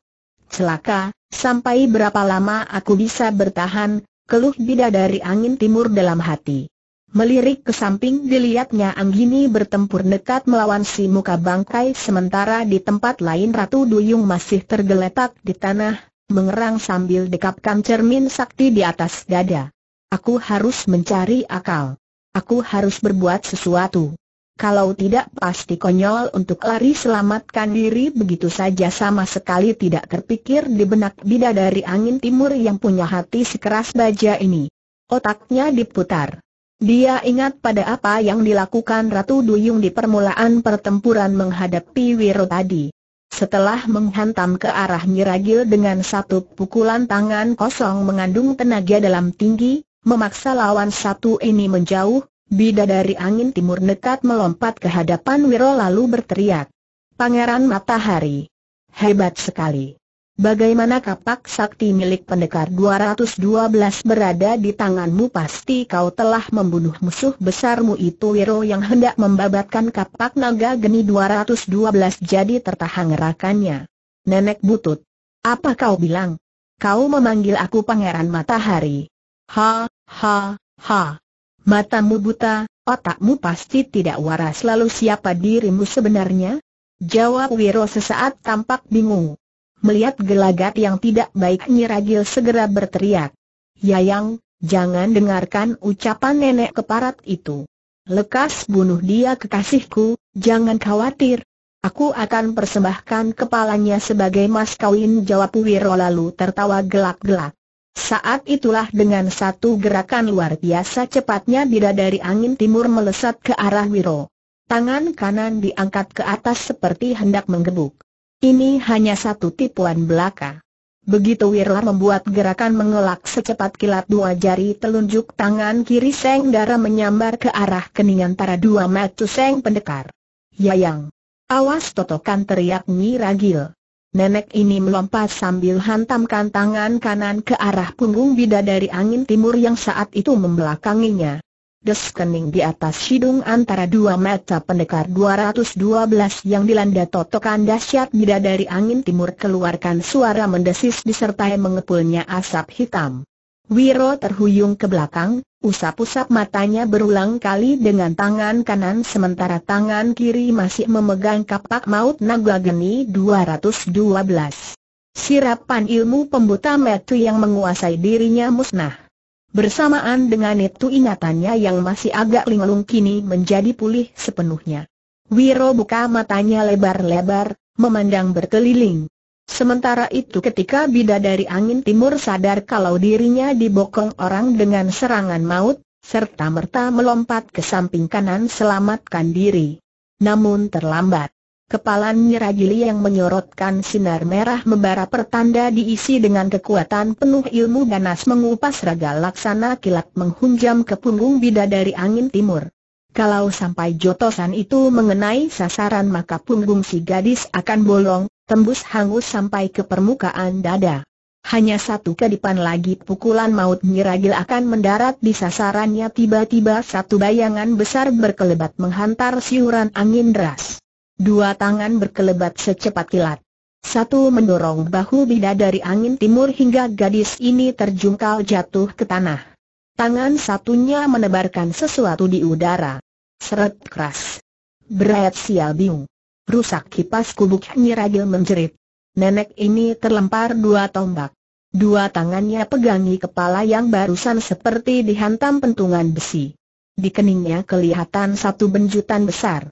Celaka, sampai berapa lama aku bisa bertahan, keluh bida dari angin timur dalam hati. Melirik ke samping dilihatnya Anggini bertempur dekat melawan si muka bangkai sementara di tempat lain Ratu Duyung masih tergeletak di tanah, mengerang sambil dekapkan cermin sakti di atas dada. Aku harus mencari akal. Aku harus berbuat sesuatu. Kalau tidak pasti konyol untuk lari selamatkan diri begitu saja sama sekali tidak terpikir di benak bidadari angin timur yang punya hati sekeras baja ini. Otaknya diputar. Dia ingat pada apa yang dilakukan Ratu Duyung di permulaan pertempuran menghadapi Wiro tadi. Setelah menghantam ke arah Nyiragil dengan satu pukulan tangan kosong mengandung tenaga dalam tinggi, memaksa lawan satu ini menjauh, bida dari angin timur nekat melompat ke hadapan Wiro lalu berteriak. Pangeran Matahari. Hebat sekali. Bagaimana kapak sakti milik pendekar 212 berada di tanganmu pasti kau telah membunuh musuh besarmu itu Wiro yang hendak membabatkan kapak naga geni 212 jadi tertahan gerakannya. Nenek butut. Apa kau bilang? Kau memanggil aku pangeran matahari. Ha, ha, ha. Matamu buta, otakmu pasti tidak waras lalu siapa dirimu sebenarnya? Jawab Wiro sesaat tampak bingung. Melihat gelagat yang tidak baik Nyiragil segera berteriak. Yayang, jangan dengarkan ucapan nenek keparat itu. Lekas bunuh dia kekasihku, jangan khawatir. Aku akan persembahkan kepalanya sebagai mas kawin jawab Wiro lalu tertawa gelak-gelak. Saat itulah dengan satu gerakan luar biasa cepatnya bidadari angin timur melesat ke arah Wiro. Tangan kanan diangkat ke atas seperti hendak menggebuk. Ini hanya satu tipuan belaka. Begitu Wirla membuat gerakan mengelak secepat kilat dua jari telunjuk tangan kiri Seng Dara menyambar ke arah keningan para dua mata Seng Pendekar. Yayang! Awas totokan teriak Nyi Ragil. Nenek ini melompat sambil hantamkan tangan kanan ke arah punggung bidadari angin timur yang saat itu membelakanginya kening di atas hidung antara dua mata pendekar 212 yang dilanda totokan dahsyat bidadari angin timur keluarkan suara mendesis disertai mengepulnya asap hitam. Wiro terhuyung ke belakang, usap-usap matanya berulang kali dengan tangan kanan sementara tangan kiri masih memegang kapak maut naga geni 212. Sirapan ilmu pembuta metu yang menguasai dirinya musnah. Bersamaan dengan itu ingatannya yang masih agak linglung kini menjadi pulih sepenuhnya. Wiro buka matanya lebar-lebar, memandang berkeliling. Sementara itu ketika bida dari angin timur sadar kalau dirinya dibokong orang dengan serangan maut, serta merta melompat ke samping kanan selamatkan diri. Namun terlambat. Kepala Nyirajili yang menyorotkan sinar merah membara pertanda diisi dengan kekuatan penuh ilmu ganas mengupas raga laksana kilat menghunjam ke punggung bida dari angin timur. Kalau sampai jotosan itu mengenai sasaran maka punggung si gadis akan bolong, tembus hangus sampai ke permukaan dada. Hanya satu kedipan lagi pukulan maut Nyiragil akan mendarat di sasarannya tiba-tiba satu bayangan besar berkelebat menghantar siuran angin deras. Dua tangan berkelebat secepat kilat. Satu mendorong bahu bida dari angin timur hingga gadis ini terjungkal jatuh ke tanah. Tangan satunya menebarkan sesuatu di udara. Seret keras. Berayat sial bingung, Rusak kipas kubuk nyiragil menjerit. Nenek ini terlempar dua tombak. Dua tangannya pegangi kepala yang barusan seperti dihantam pentungan besi. Di keningnya kelihatan satu benjutan besar.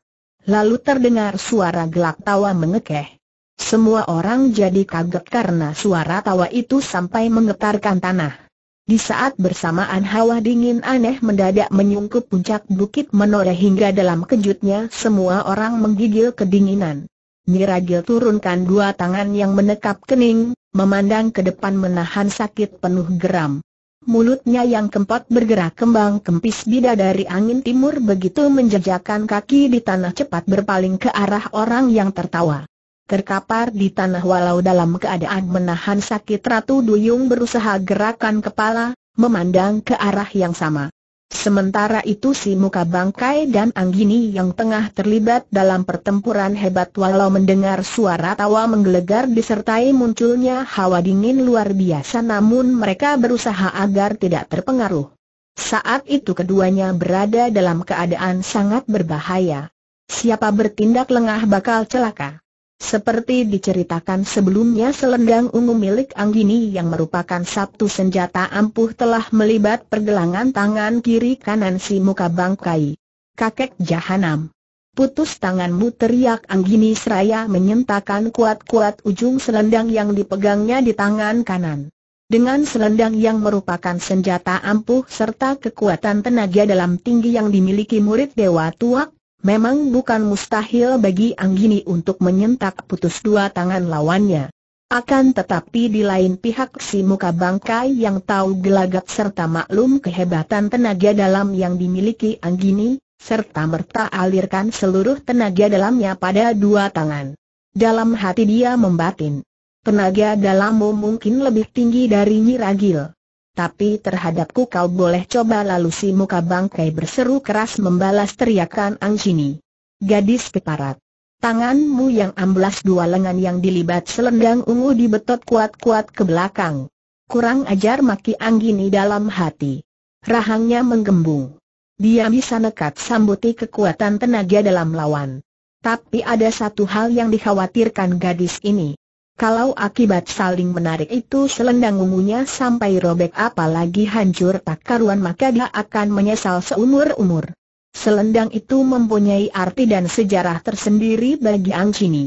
Lalu terdengar suara gelak tawa mengekeh. Semua orang jadi kaget karena suara tawa itu sampai menggetarkan tanah. Di saat bersamaan hawa dingin aneh mendadak menyungkup puncak bukit menoreh hingga dalam kejutnya semua orang menggigil kedinginan. Niragil turunkan dua tangan yang menekap kening, memandang ke depan menahan sakit penuh geram mulutnya yang kempot bergerak kembang kempis bida dari angin timur begitu menjejakkan kaki di tanah cepat berpaling ke arah orang yang tertawa. Terkapar di tanah walau dalam keadaan menahan sakit Ratu Duyung berusaha gerakan kepala, memandang ke arah yang sama. Sementara itu si muka bangkai dan Anggini yang tengah terlibat dalam pertempuran hebat walau mendengar suara tawa menggelegar disertai munculnya hawa dingin luar biasa namun mereka berusaha agar tidak terpengaruh. Saat itu keduanya berada dalam keadaan sangat berbahaya. Siapa bertindak lengah bakal celaka. Seperti diceritakan sebelumnya selendang ungu milik Anggini yang merupakan sabtu senjata ampuh telah melibat pergelangan tangan kiri kanan si muka bangkai. Kakek Jahanam. Putus tanganmu teriak Anggini seraya menyentakan kuat-kuat ujung selendang yang dipegangnya di tangan kanan. Dengan selendang yang merupakan senjata ampuh serta kekuatan tenaga dalam tinggi yang dimiliki murid Dewa Tuak, Memang bukan mustahil bagi Anggini untuk menyentak putus dua tangan lawannya. Akan tetapi di lain pihak si muka bangkai yang tahu gelagat serta maklum kehebatan tenaga dalam yang dimiliki Anggini, serta merta alirkan seluruh tenaga dalamnya pada dua tangan. Dalam hati dia membatin. Tenaga dalammu mungkin lebih tinggi dari Nyiragil tapi terhadapku kau boleh coba lalu si muka bangkai berseru keras membalas teriakan anggini. Gadis peparat. Tanganmu yang amblas dua lengan yang dilibat selendang ungu dibetot kuat-kuat ke belakang. Kurang ajar maki Anggini dalam hati. Rahangnya menggembung. Dia bisa nekat sambuti kekuatan tenaga dalam lawan. Tapi ada satu hal yang dikhawatirkan gadis ini. Kalau akibat saling menarik itu selendang ungunya sampai robek apalagi hancur tak karuan maka dia akan menyesal seumur-umur. Selendang itu mempunyai arti dan sejarah tersendiri bagi Ang Chini.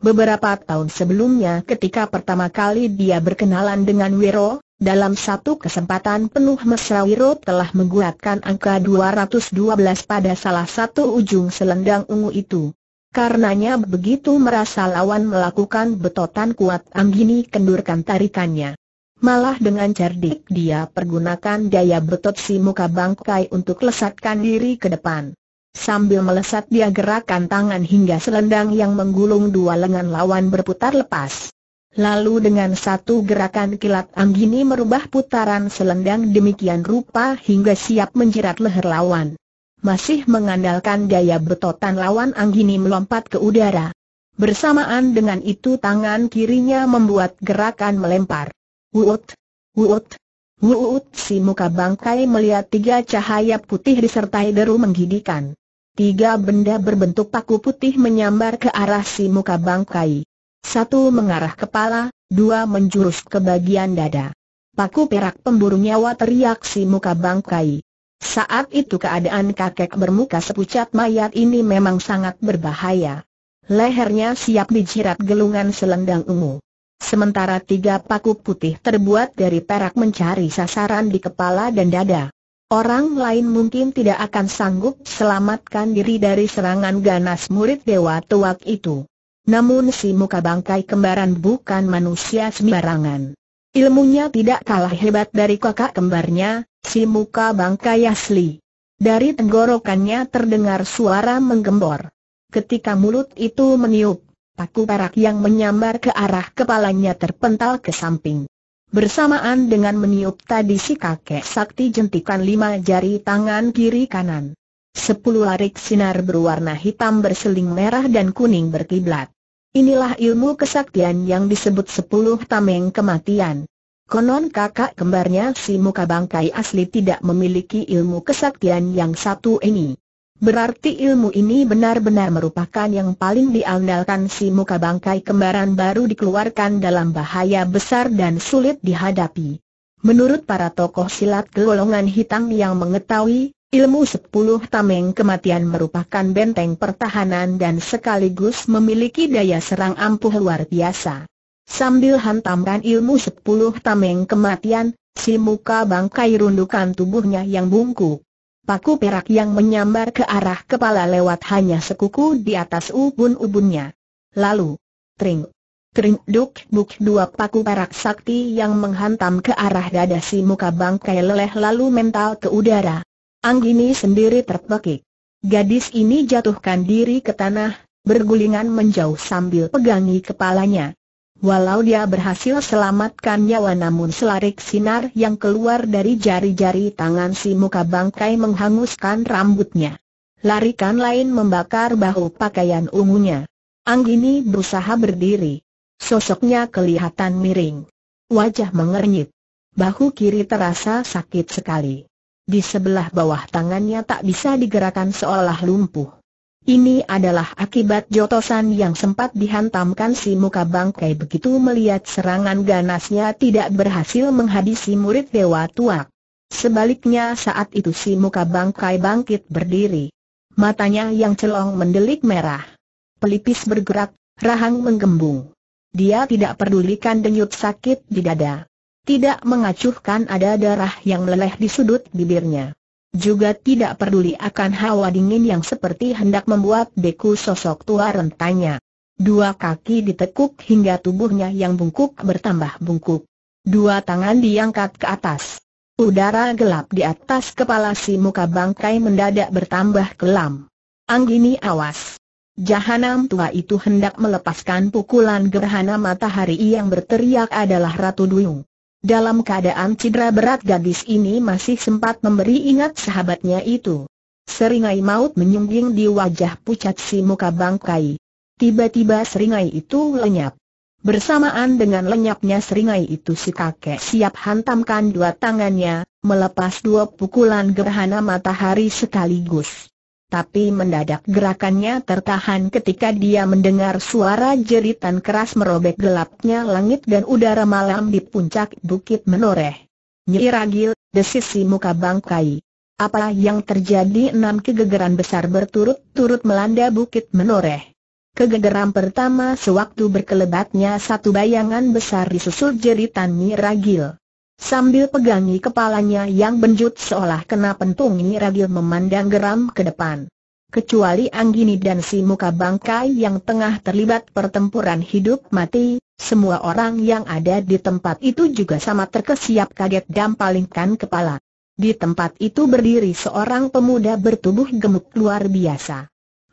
Beberapa tahun sebelumnya ketika pertama kali dia berkenalan dengan Wiro, dalam satu kesempatan penuh mesra Wiro telah menggulatkan angka 212 pada salah satu ujung selendang ungu itu. Karenanya begitu merasa lawan melakukan betotan kuat Anggini kendurkan tarikannya. Malah dengan cerdik dia pergunakan daya betot si muka bangkai untuk lesatkan diri ke depan. Sambil melesat dia gerakan tangan hingga selendang yang menggulung dua lengan lawan berputar lepas. Lalu dengan satu gerakan kilat Anggini merubah putaran selendang demikian rupa hingga siap menjerat leher lawan masih mengandalkan daya betotan lawan Anggini melompat ke udara. Bersamaan dengan itu tangan kirinya membuat gerakan melempar. Wut, wut, wut si muka bangkai melihat tiga cahaya putih disertai deru menggidikan. Tiga benda berbentuk paku putih menyambar ke arah si muka bangkai. Satu mengarah kepala, dua menjurus ke bagian dada. Paku perak pemburu nyawa teriak si muka bangkai. Saat itu keadaan kakek bermuka sepucat mayat ini memang sangat berbahaya. Lehernya siap dijirat gelungan selendang ungu. Sementara tiga paku putih terbuat dari perak mencari sasaran di kepala dan dada. Orang lain mungkin tidak akan sanggup selamatkan diri dari serangan ganas murid dewa tuak itu. Namun si muka bangkai kembaran bukan manusia sembarangan. Ilmunya tidak kalah hebat dari kakak kembarnya, si muka bangkai asli. Dari tenggorokannya terdengar suara menggembor. Ketika mulut itu meniup, paku perak yang menyambar ke arah kepalanya terpental ke samping. Bersamaan dengan meniup tadi si kakek sakti jentikan lima jari tangan kiri kanan. Sepuluh arik sinar berwarna hitam berseling merah dan kuning berkiblat. Inilah ilmu kesaktian yang disebut sepuluh tameng kematian. Konon kakak kembarnya si muka bangkai asli tidak memiliki ilmu kesaktian yang satu ini. Berarti ilmu ini benar-benar merupakan yang paling diandalkan si muka bangkai kembaran baru dikeluarkan dalam bahaya besar dan sulit dihadapi. Menurut para tokoh silat golongan hitam yang mengetahui, Ilmu sepuluh tameng kematian merupakan benteng pertahanan dan sekaligus memiliki daya serang ampuh luar biasa. Sambil hantamkan ilmu sepuluh tameng kematian, si muka bangkai rundukan tubuhnya yang bungkuk. Paku perak yang menyambar ke arah kepala lewat hanya sekuku di atas ubun-ubunnya. Lalu, tring, tring duk duk dua paku perak sakti yang menghantam ke arah dada si muka bangkai leleh lalu mental ke udara. Anggini sendiri terpekik. Gadis ini jatuhkan diri ke tanah, bergulingan menjauh sambil pegangi kepalanya. Walau dia berhasil selamatkan nyawa namun selarik sinar yang keluar dari jari-jari tangan si muka bangkai menghanguskan rambutnya. Larikan lain membakar bahu pakaian ungunya. Anggini berusaha berdiri. Sosoknya kelihatan miring. Wajah mengernyit. Bahu kiri terasa sakit sekali di sebelah bawah tangannya tak bisa digerakkan seolah lumpuh. Ini adalah akibat jotosan yang sempat dihantamkan si muka bangkai begitu melihat serangan ganasnya tidak berhasil menghabisi murid Dewa tua. Sebaliknya saat itu si muka bangkai bangkit berdiri. Matanya yang celong mendelik merah. Pelipis bergerak, rahang menggembung. Dia tidak pedulikan denyut sakit di dada. Tidak mengacuhkan ada darah yang meleleh di sudut bibirnya. Juga tidak peduli akan hawa dingin yang seperti hendak membuat beku sosok tua rentanya. Dua kaki ditekuk hingga tubuhnya yang bungkuk bertambah bungkuk. Dua tangan diangkat ke atas. Udara gelap di atas kepala si muka bangkai mendadak bertambah kelam. Anggini awas. Jahanam tua itu hendak melepaskan pukulan gerhana matahari yang berteriak adalah Ratu Duyung. Dalam keadaan cedera berat gadis ini masih sempat memberi ingat sahabatnya itu. Seringai maut menyungging di wajah pucat si muka bangkai. Tiba-tiba seringai itu lenyap. Bersamaan dengan lenyapnya seringai itu si kakek siap hantamkan dua tangannya, melepas dua pukulan gerhana matahari sekaligus tapi mendadak gerakannya tertahan ketika dia mendengar suara jeritan keras merobek gelapnya langit dan udara malam di puncak bukit menoreh. Nyi Ragil desisi muka bangkai. Apa yang terjadi enam kegegeran besar berturut-turut melanda bukit menoreh. Kegegeran pertama sewaktu berkelebatnya satu bayangan besar disusul jeritan Nyi Ragil. Sambil pegangi kepalanya yang benjut seolah kena pentungi Ragil memandang geram ke depan. Kecuali Anggini dan si muka bangkai yang tengah terlibat pertempuran hidup mati, semua orang yang ada di tempat itu juga sama terkesiap kaget dan palingkan kepala. Di tempat itu berdiri seorang pemuda bertubuh gemuk luar biasa.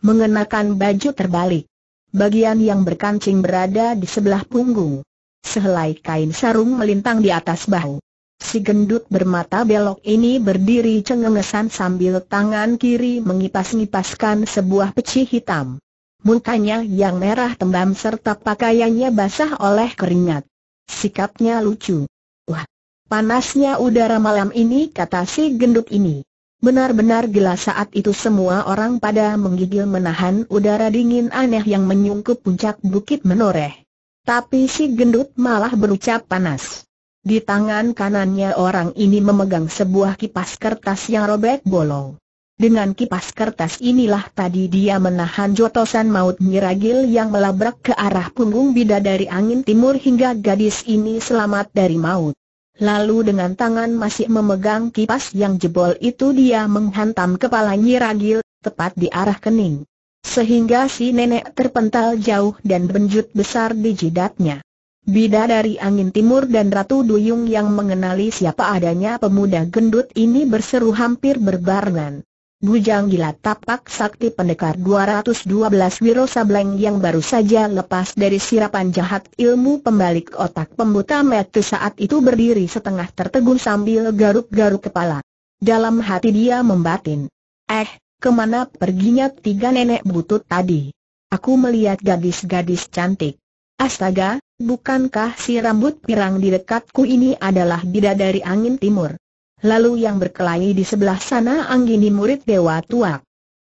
Mengenakan baju terbalik. Bagian yang berkancing berada di sebelah punggung. Sehelai kain sarung melintang di atas bahu. Si gendut bermata belok ini berdiri cengengesan sambil tangan kiri mengipas-ngipaskan sebuah peci hitam. Mukanya yang merah tembam serta pakaiannya basah oleh keringat. Sikapnya lucu. Wah, panasnya udara malam ini kata si gendut ini. Benar-benar gila saat itu semua orang pada menggigil menahan udara dingin aneh yang menyungkup puncak bukit menoreh. Tapi si gendut malah berucap panas. Di tangan kanannya orang ini memegang sebuah kipas kertas yang robek bolong. Dengan kipas kertas inilah tadi dia menahan jotosan maut nyiragil yang melabrak ke arah punggung bidadari angin timur hingga gadis ini selamat dari maut. Lalu dengan tangan masih memegang kipas yang jebol itu dia menghantam kepala nyiragil, tepat di arah kening. Sehingga si nenek terpental jauh dan benjut besar di jidatnya. Bida dari angin timur dan Ratu Duyung yang mengenali siapa adanya pemuda gendut ini berseru hampir berbarengan. Bujang gila tapak sakti pendekar 212 Wiro Sableng yang baru saja lepas dari sirapan jahat ilmu pembalik otak pembuta metu saat itu berdiri setengah tertegun sambil garuk-garuk kepala. Dalam hati dia membatin. Eh, kemana perginya tiga nenek butut tadi? Aku melihat gadis-gadis cantik. Astaga, bukankah si rambut pirang di dekatku ini adalah bidadari angin timur? Lalu yang berkelahi di sebelah sana Anggini murid Dewa tua.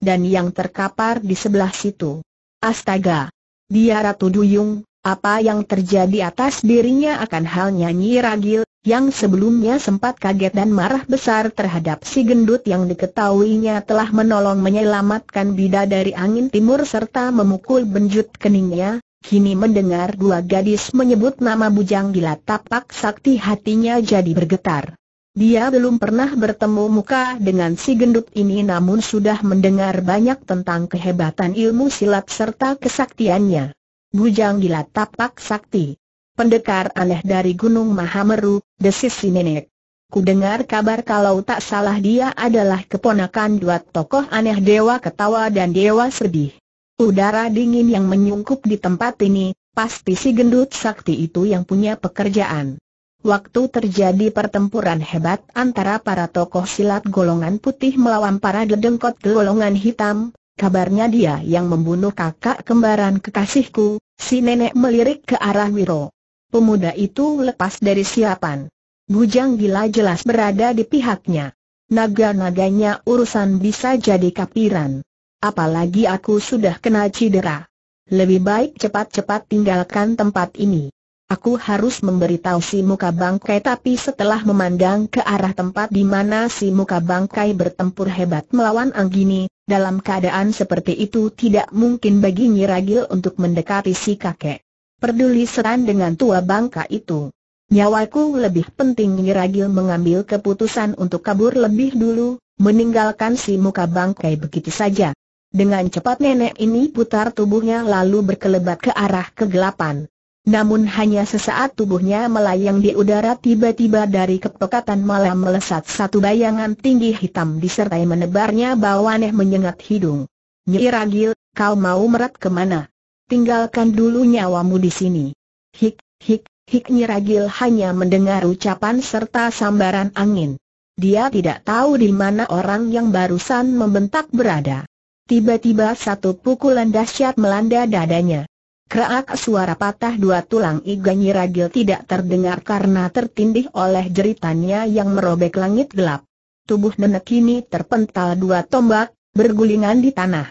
Dan yang terkapar di sebelah situ. Astaga! Dia Ratu Duyung, apa yang terjadi atas dirinya akan halnya nyiragil, Ragil, yang sebelumnya sempat kaget dan marah besar terhadap si gendut yang diketahuinya telah menolong menyelamatkan Bida dari angin timur serta memukul benjut keningnya, kini mendengar dua gadis menyebut nama bujang gila tapak sakti hatinya jadi bergetar. Dia belum pernah bertemu muka dengan si gendut ini namun sudah mendengar banyak tentang kehebatan ilmu silat serta kesaktiannya. Bujang Gila Tapak Sakti Pendekar aneh dari Gunung Mahameru, desis si nenek. Kudengar kabar kalau tak salah dia adalah keponakan dua tokoh aneh Dewa Ketawa dan Dewa Sedih. Udara dingin yang menyungkup di tempat ini, pasti si gendut sakti itu yang punya pekerjaan. Waktu terjadi pertempuran hebat antara para tokoh silat golongan putih melawan para dedengkot golongan hitam, kabarnya dia yang membunuh kakak kembaran kekasihku, si nenek melirik ke arah Wiro pemuda itu lepas dari siapan. Bujang gila jelas berada di pihaknya. Naga-naganya urusan bisa jadi kapiran. Apalagi aku sudah kena cedera. Lebih baik cepat-cepat tinggalkan tempat ini. Aku harus memberitahu si muka bangkai tapi setelah memandang ke arah tempat di mana si muka bangkai bertempur hebat melawan Anggini, dalam keadaan seperti itu tidak mungkin bagi Nyiragil untuk mendekati si kakek peduli seran dengan tua bangka itu. Nyawaku lebih penting Nyiragil mengambil keputusan untuk kabur lebih dulu, meninggalkan si muka bangkai begitu saja. Dengan cepat nenek ini putar tubuhnya lalu berkelebat ke arah kegelapan. Namun hanya sesaat tubuhnya melayang di udara tiba-tiba dari kepekatan malam melesat satu bayangan tinggi hitam disertai menebarnya bau aneh menyengat hidung. Nyiragil, kau mau merat kemana? tinggalkan dulu nyawamu di sini. Hik, hik, hik Nyiragil hanya mendengar ucapan serta sambaran angin. Dia tidak tahu di mana orang yang barusan membentak berada. Tiba-tiba satu pukulan dahsyat melanda dadanya. Kerak suara patah dua tulang iga Nyiragil tidak terdengar karena tertindih oleh jeritannya yang merobek langit gelap. Tubuh nenek ini terpental dua tombak, bergulingan di tanah.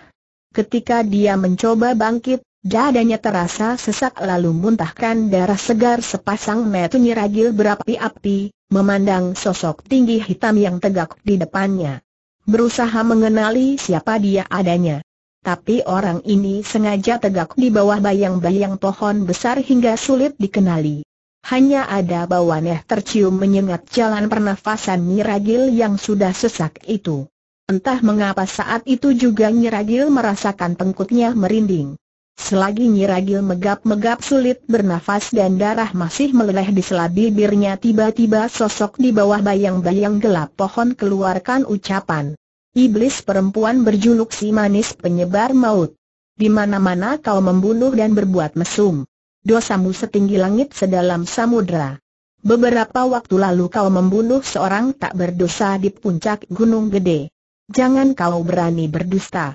Ketika dia mencoba bangkit, Dadanya terasa sesak lalu muntahkan darah segar sepasang metunya ragil berapi-api, memandang sosok tinggi hitam yang tegak di depannya. Berusaha mengenali siapa dia adanya. Tapi orang ini sengaja tegak di bawah bayang-bayang pohon besar hingga sulit dikenali. Hanya ada bau aneh tercium menyengat jalan pernafasan Nyiragil yang sudah sesak itu. Entah mengapa saat itu juga Nyiragil merasakan pengkutnya merinding. Selagi Nyiragil megap-megap sulit bernafas dan darah masih meleleh di sela bibirnya tiba-tiba sosok di bawah bayang-bayang gelap pohon keluarkan ucapan. Iblis perempuan berjuluk si manis penyebar maut. Di mana-mana kau membunuh dan berbuat mesum. Dosamu setinggi langit sedalam samudra. Beberapa waktu lalu kau membunuh seorang tak berdosa di puncak Gunung Gede. Jangan kau berani berdusta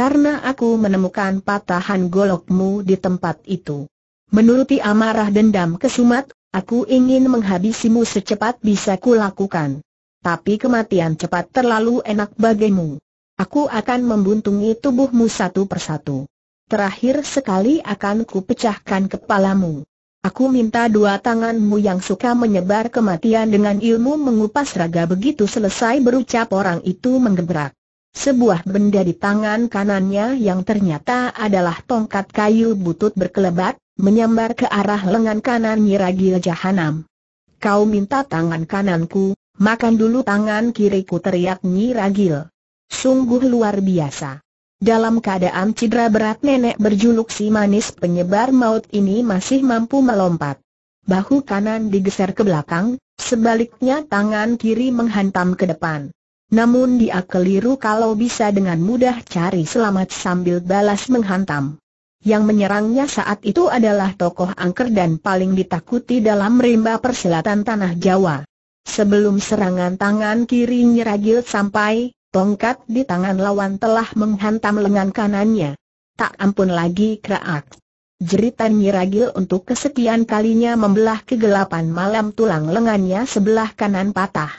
karena aku menemukan patahan golokmu di tempat itu. Menuruti amarah dendam kesumat, aku ingin menghabisimu secepat bisa kulakukan. Tapi kematian cepat terlalu enak bagimu. Aku akan membuntungi tubuhmu satu persatu. Terakhir sekali akan kupecahkan kepalamu. Aku minta dua tanganmu yang suka menyebar kematian dengan ilmu mengupas raga begitu selesai berucap orang itu menggebrak. Sebuah benda di tangan kanannya yang ternyata adalah tongkat kayu butut berkelebat, menyambar ke arah lengan kanan Nyiragil Jahanam. Kau minta tangan kananku, makan dulu tangan kiriku teriak Nyiragil. Sungguh luar biasa. Dalam keadaan cedera berat nenek berjuluk si manis penyebar maut ini masih mampu melompat. Bahu kanan digeser ke belakang, sebaliknya tangan kiri menghantam ke depan. Namun dia keliru kalau bisa dengan mudah cari selamat sambil balas menghantam. Yang menyerangnya saat itu adalah tokoh angker dan paling ditakuti dalam rimba perselatan tanah Jawa. Sebelum serangan tangan kiri nyeragil sampai, tongkat di tangan lawan telah menghantam lengan kanannya. Tak ampun lagi kerak. Jeritan nyiragil untuk kesekian kalinya membelah kegelapan malam tulang lengannya sebelah kanan patah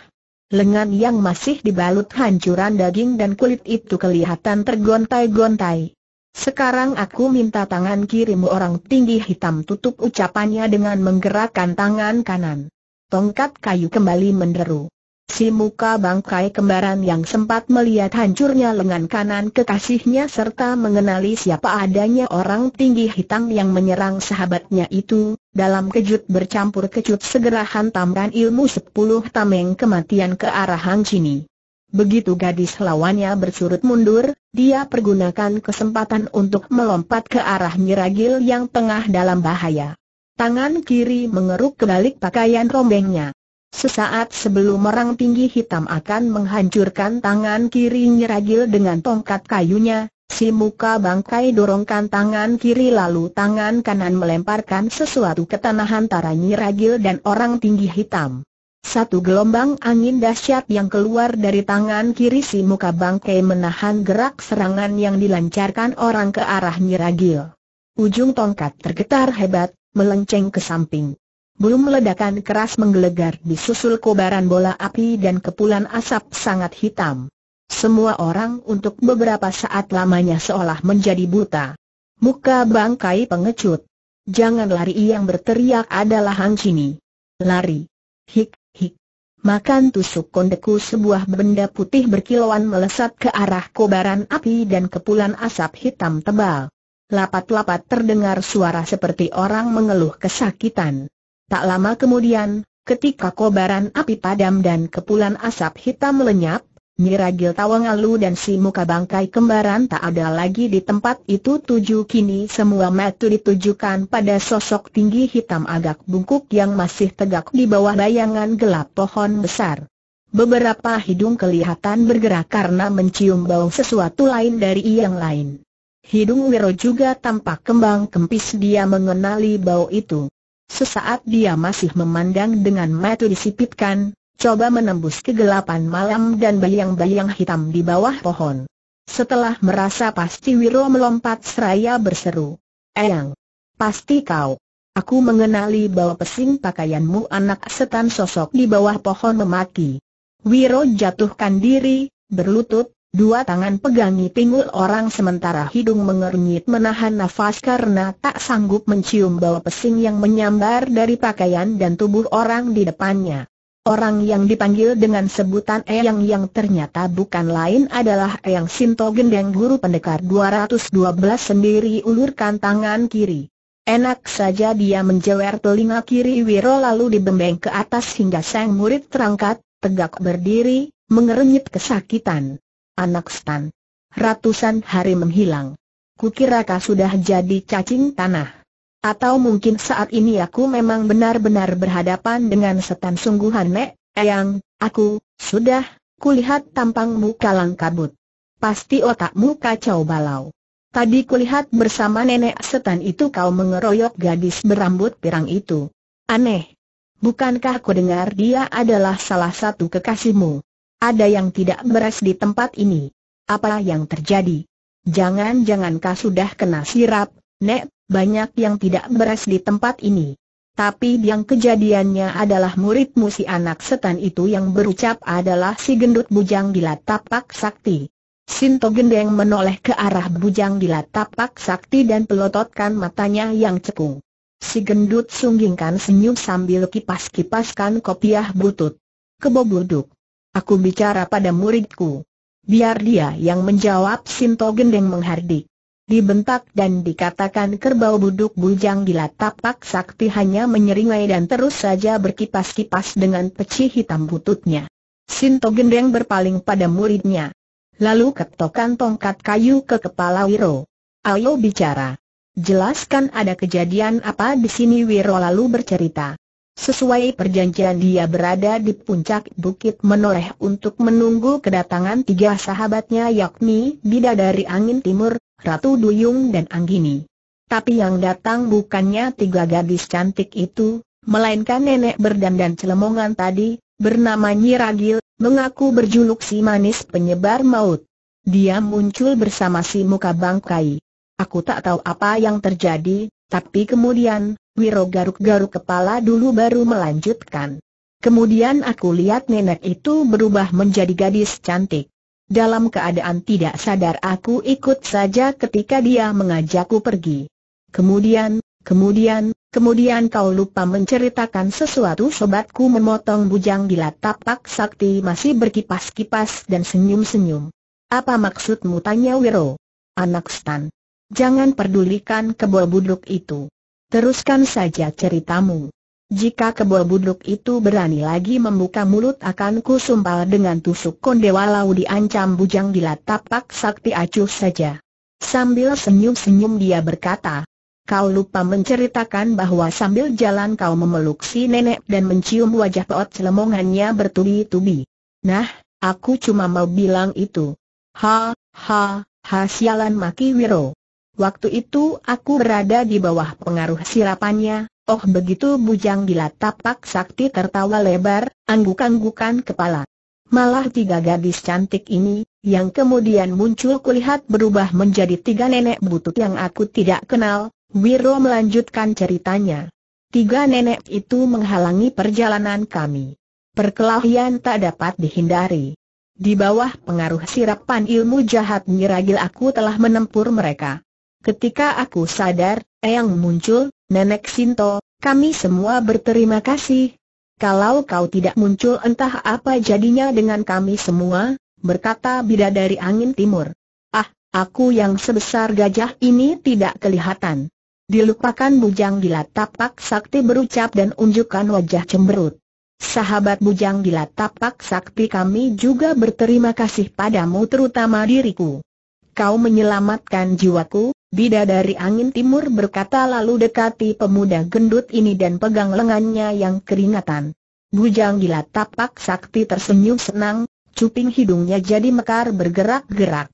lengan yang masih dibalut hancuran daging dan kulit itu kelihatan tergontai-gontai. Sekarang aku minta tangan kirimu orang tinggi hitam tutup ucapannya dengan menggerakkan tangan kanan. Tongkat kayu kembali menderu. Si muka bangkai kembaran yang sempat melihat hancurnya lengan kanan kekasihnya serta mengenali siapa adanya orang tinggi hitam yang menyerang sahabatnya itu, dalam kejut bercampur kejut segera hantamkan ilmu sepuluh tameng kematian ke arah Hang Chini. Begitu gadis lawannya bersurut mundur, dia pergunakan kesempatan untuk melompat ke arah nyiragil yang tengah dalam bahaya. Tangan kiri mengeruk ke balik pakaian rombengnya. Sesaat sebelum orang tinggi hitam akan menghancurkan tangan kiri nyeragil dengan tongkat kayunya, si muka bangkai dorongkan tangan kiri lalu tangan kanan melemparkan sesuatu ke tanah antara nyeragil dan orang tinggi hitam. Satu gelombang angin dahsyat yang keluar dari tangan kiri si muka bangkai menahan gerak serangan yang dilancarkan orang ke arah nyeragil. Ujung tongkat tergetar hebat, melenceng ke samping. Belum ledakan keras menggelegar disusul kobaran bola api dan kepulan asap sangat hitam. Semua orang untuk beberapa saat lamanya seolah menjadi buta. Muka bangkai pengecut. Jangan lari yang berteriak adalah Hang Chini. Lari. Hik, hik. Makan tusuk kondeku sebuah benda putih berkilauan melesat ke arah kobaran api dan kepulan asap hitam tebal. Lapat-lapat terdengar suara seperti orang mengeluh kesakitan. Tak lama kemudian, ketika kobaran api padam dan kepulan asap hitam lenyap, Nyiragil Tawangalu dan si muka bangkai kembaran tak ada lagi di tempat itu tujuh kini semua mata ditujukan pada sosok tinggi hitam agak bungkuk yang masih tegak di bawah bayangan gelap pohon besar. Beberapa hidung kelihatan bergerak karena mencium bau sesuatu lain dari yang lain. Hidung Wiro juga tampak kembang kempis dia mengenali bau itu. Sesaat dia masih memandang dengan mata disipitkan, coba menembus kegelapan malam dan bayang-bayang hitam di bawah pohon. Setelah merasa pasti Wiro melompat seraya berseru. Eyang! Pasti kau! Aku mengenali bahwa pesing pakaianmu anak setan sosok di bawah pohon memaki. Wiro jatuhkan diri, berlutut, Dua tangan pegangi pinggul orang sementara hidung mengernyit menahan nafas karena tak sanggup mencium bau pesing yang menyambar dari pakaian dan tubuh orang di depannya. Orang yang dipanggil dengan sebutan Eyang yang ternyata bukan lain adalah Eyang Sinto Gendeng Guru Pendekar 212 sendiri ulurkan tangan kiri. Enak saja dia menjewer telinga kiri Wiro lalu dibembeng ke atas hingga sang murid terangkat, tegak berdiri, mengerenyit kesakitan anak Stan. Ratusan hari menghilang. Kukira kau sudah jadi cacing tanah. Atau mungkin saat ini aku memang benar-benar berhadapan dengan setan sungguhan Nek, Eyang, aku, sudah, kulihat tampangmu kalang kabut. Pasti otakmu kacau balau. Tadi kulihat bersama nenek setan itu kau mengeroyok gadis berambut pirang itu. Aneh. Bukankah ku dengar dia adalah salah satu kekasihmu? Ada yang tidak beres di tempat ini. Apa yang terjadi? jangan jangan kau sudah kena sirap, Nek, banyak yang tidak beres di tempat ini. Tapi yang kejadiannya adalah muridmu si anak setan itu yang berucap adalah si gendut bujang gila tapak sakti. Sinto Gendeng menoleh ke arah bujang gila tapak sakti dan pelototkan matanya yang cekung. Si gendut sunggingkan senyum sambil kipas-kipaskan kopiah butut. Kebobuduk. Aku bicara pada muridku. Biar dia yang menjawab Sinto Gendeng menghardik. Dibentak dan dikatakan kerbau buduk bujang gila tapak sakti hanya menyeringai dan terus saja berkipas-kipas dengan peci hitam bututnya. Sinto Gendeng berpaling pada muridnya. Lalu ketokan tongkat kayu ke kepala Wiro. Ayo bicara. Jelaskan ada kejadian apa di sini Wiro lalu bercerita. Sesuai perjanjian dia berada di puncak Bukit Menoreh untuk menunggu kedatangan tiga sahabatnya yakni Bidadari Angin Timur, Ratu Duyung dan Anggini. Tapi yang datang bukannya tiga gadis cantik itu, melainkan nenek berdandan celemongan tadi, bernama Nyiragil, mengaku berjuluk si manis penyebar maut. Dia muncul bersama si muka bangkai. Aku tak tahu apa yang terjadi, tapi kemudian, Wiro garuk-garuk kepala dulu baru melanjutkan. Kemudian aku lihat nenek itu berubah menjadi gadis cantik. Dalam keadaan tidak sadar aku ikut saja ketika dia mengajakku pergi. Kemudian, kemudian, kemudian kau lupa menceritakan sesuatu sobatku memotong bujang bila tapak sakti masih berkipas-kipas dan senyum-senyum. Apa maksudmu tanya Wiro? Anak Stan. Jangan pedulikan kebo buduk itu. Teruskan saja ceritamu. Jika kebol buduk itu berani lagi membuka mulut akan sumpal dengan tusuk konde walau diancam bujang gila tapak sakti acuh saja. Sambil senyum-senyum dia berkata, kau lupa menceritakan bahwa sambil jalan kau memeluk si nenek dan mencium wajah peot celemongannya bertubi-tubi. Nah, aku cuma mau bilang itu. Ha, ha, ha sialan maki Wiro. Waktu itu aku berada di bawah pengaruh sirapannya, oh begitu bujang gila tapak sakti tertawa lebar, anggukan anggukan kepala. Malah tiga gadis cantik ini, yang kemudian muncul kulihat berubah menjadi tiga nenek butut yang aku tidak kenal, Wiro melanjutkan ceritanya. Tiga nenek itu menghalangi perjalanan kami. Perkelahian tak dapat dihindari. Di bawah pengaruh sirapan ilmu jahat Nyiragil aku telah menempur mereka. Ketika aku sadar, Eyang muncul, Nenek Sinto, kami semua berterima kasih. Kalau kau tidak muncul entah apa jadinya dengan kami semua, berkata bidadari angin timur. Ah, aku yang sebesar gajah ini tidak kelihatan. Dilupakan bujang gila tapak sakti berucap dan unjukkan wajah cemberut. Sahabat bujang gila tapak sakti kami juga berterima kasih padamu terutama diriku kau menyelamatkan jiwaku, Bida dari angin timur berkata lalu dekati pemuda gendut ini dan pegang lengannya yang keringatan. Bujang gila tapak sakti tersenyum senang, cuping hidungnya jadi mekar bergerak-gerak.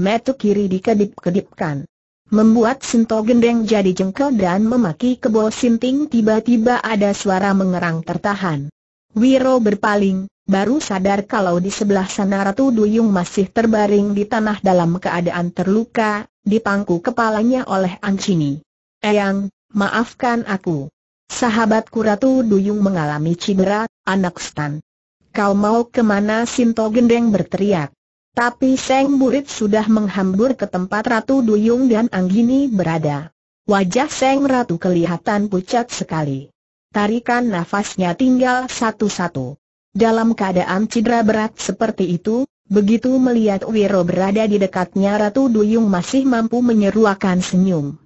Metu kiri dikedip-kedipkan. Membuat Sinto Gendeng jadi jengkel dan memaki kebo Sinting tiba-tiba ada suara mengerang tertahan. Wiro berpaling, baru sadar kalau di sebelah sana Ratu Duyung masih terbaring di tanah dalam keadaan terluka, dipangku kepalanya oleh Ancini. Eyang, maafkan aku. Sahabatku Ratu Duyung mengalami cedera, anak stan. Kau mau kemana Sinto Gendeng berteriak. Tapi Seng Burit sudah menghambur ke tempat Ratu Duyung dan Anggini berada. Wajah Seng Ratu kelihatan pucat sekali. Tarikan nafasnya tinggal satu-satu. Dalam keadaan cedera berat seperti itu, begitu melihat Wiro berada di dekatnya Ratu Duyung masih mampu menyeruakan senyum.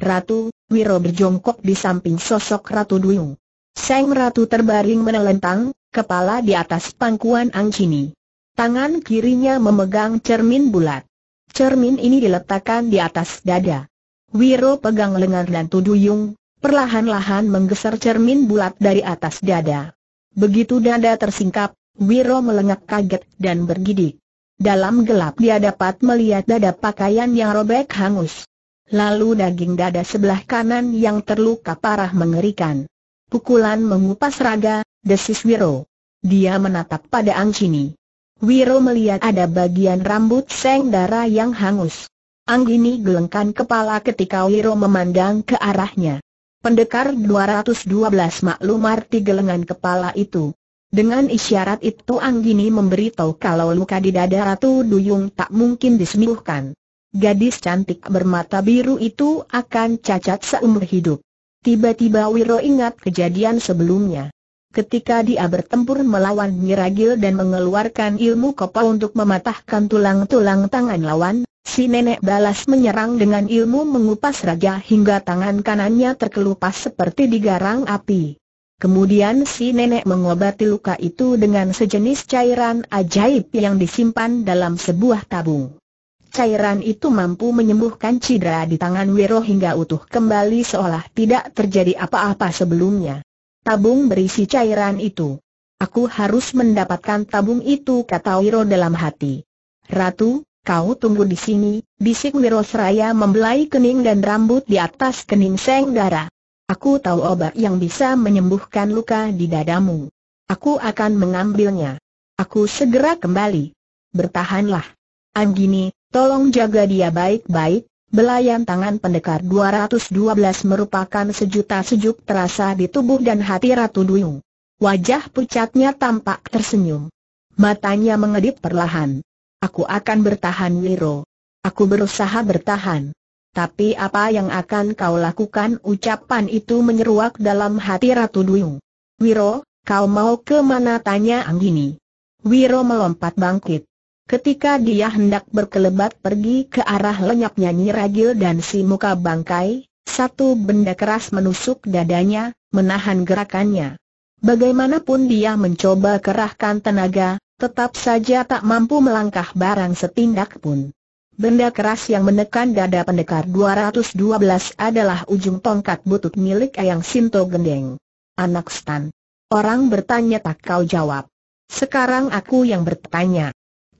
Ratu, Wiro berjongkok di samping sosok Ratu Duyung. Sang Ratu terbaring menelentang, kepala di atas pangkuan Angcini. Tangan kirinya memegang cermin bulat. Cermin ini diletakkan di atas dada. Wiro pegang lengan Ratu Duyung, perlahan-lahan menggeser cermin bulat dari atas dada. Begitu dada tersingkap, Wiro melengak kaget dan bergidik. Dalam gelap dia dapat melihat dada pakaian yang robek hangus. Lalu daging dada sebelah kanan yang terluka parah mengerikan. Pukulan mengupas raga, desis Wiro. Dia menatap pada Anggini. Wiro melihat ada bagian rambut seng darah yang hangus. Anggini gelengkan kepala ketika Wiro memandang ke arahnya. Pendekar 212 tiga gelengan kepala itu. Dengan isyarat itu Anggini memberitahu kalau luka di dada Ratu Duyung tak mungkin disembuhkan. Gadis cantik bermata biru itu akan cacat seumur hidup. Tiba-tiba Wiro ingat kejadian sebelumnya. Ketika dia bertempur melawan Miragil dan mengeluarkan ilmu kopa untuk mematahkan tulang-tulang tangan lawan, Si nenek balas menyerang dengan ilmu mengupas raja hingga tangan kanannya terkelupas seperti digarang api. Kemudian si nenek mengobati luka itu dengan sejenis cairan ajaib yang disimpan dalam sebuah tabung. Cairan itu mampu menyembuhkan cedera di tangan Wiro hingga utuh kembali seolah tidak terjadi apa-apa sebelumnya. Tabung berisi cairan itu. Aku harus mendapatkan tabung itu kata Wiro dalam hati. Ratu, Kau tunggu di sini, bisik Wiro membelai kening dan rambut di atas kening Seng Dara. Aku tahu obat yang bisa menyembuhkan luka di dadamu. Aku akan mengambilnya. Aku segera kembali. Bertahanlah. Anggini, tolong jaga dia baik-baik. Belayan tangan pendekar 212 merupakan sejuta sejuk terasa di tubuh dan hati Ratu Duyung. Wajah pucatnya tampak tersenyum. Matanya mengedip perlahan. Aku akan bertahan Wiro. Aku berusaha bertahan. Tapi apa yang akan kau lakukan ucapan itu menyeruak dalam hati Ratu Duyung. Wiro, kau mau ke mana tanya Anggini. Wiro melompat bangkit. Ketika dia hendak berkelebat pergi ke arah lenyapnya Ragil dan si muka bangkai, satu benda keras menusuk dadanya, menahan gerakannya. Bagaimanapun dia mencoba kerahkan tenaga, tetap saja tak mampu melangkah barang setindak pun. Benda keras yang menekan dada pendekar 212 adalah ujung tongkat butut milik ayang Sinto Gendeng. Anak Stan. Orang bertanya tak kau jawab. Sekarang aku yang bertanya.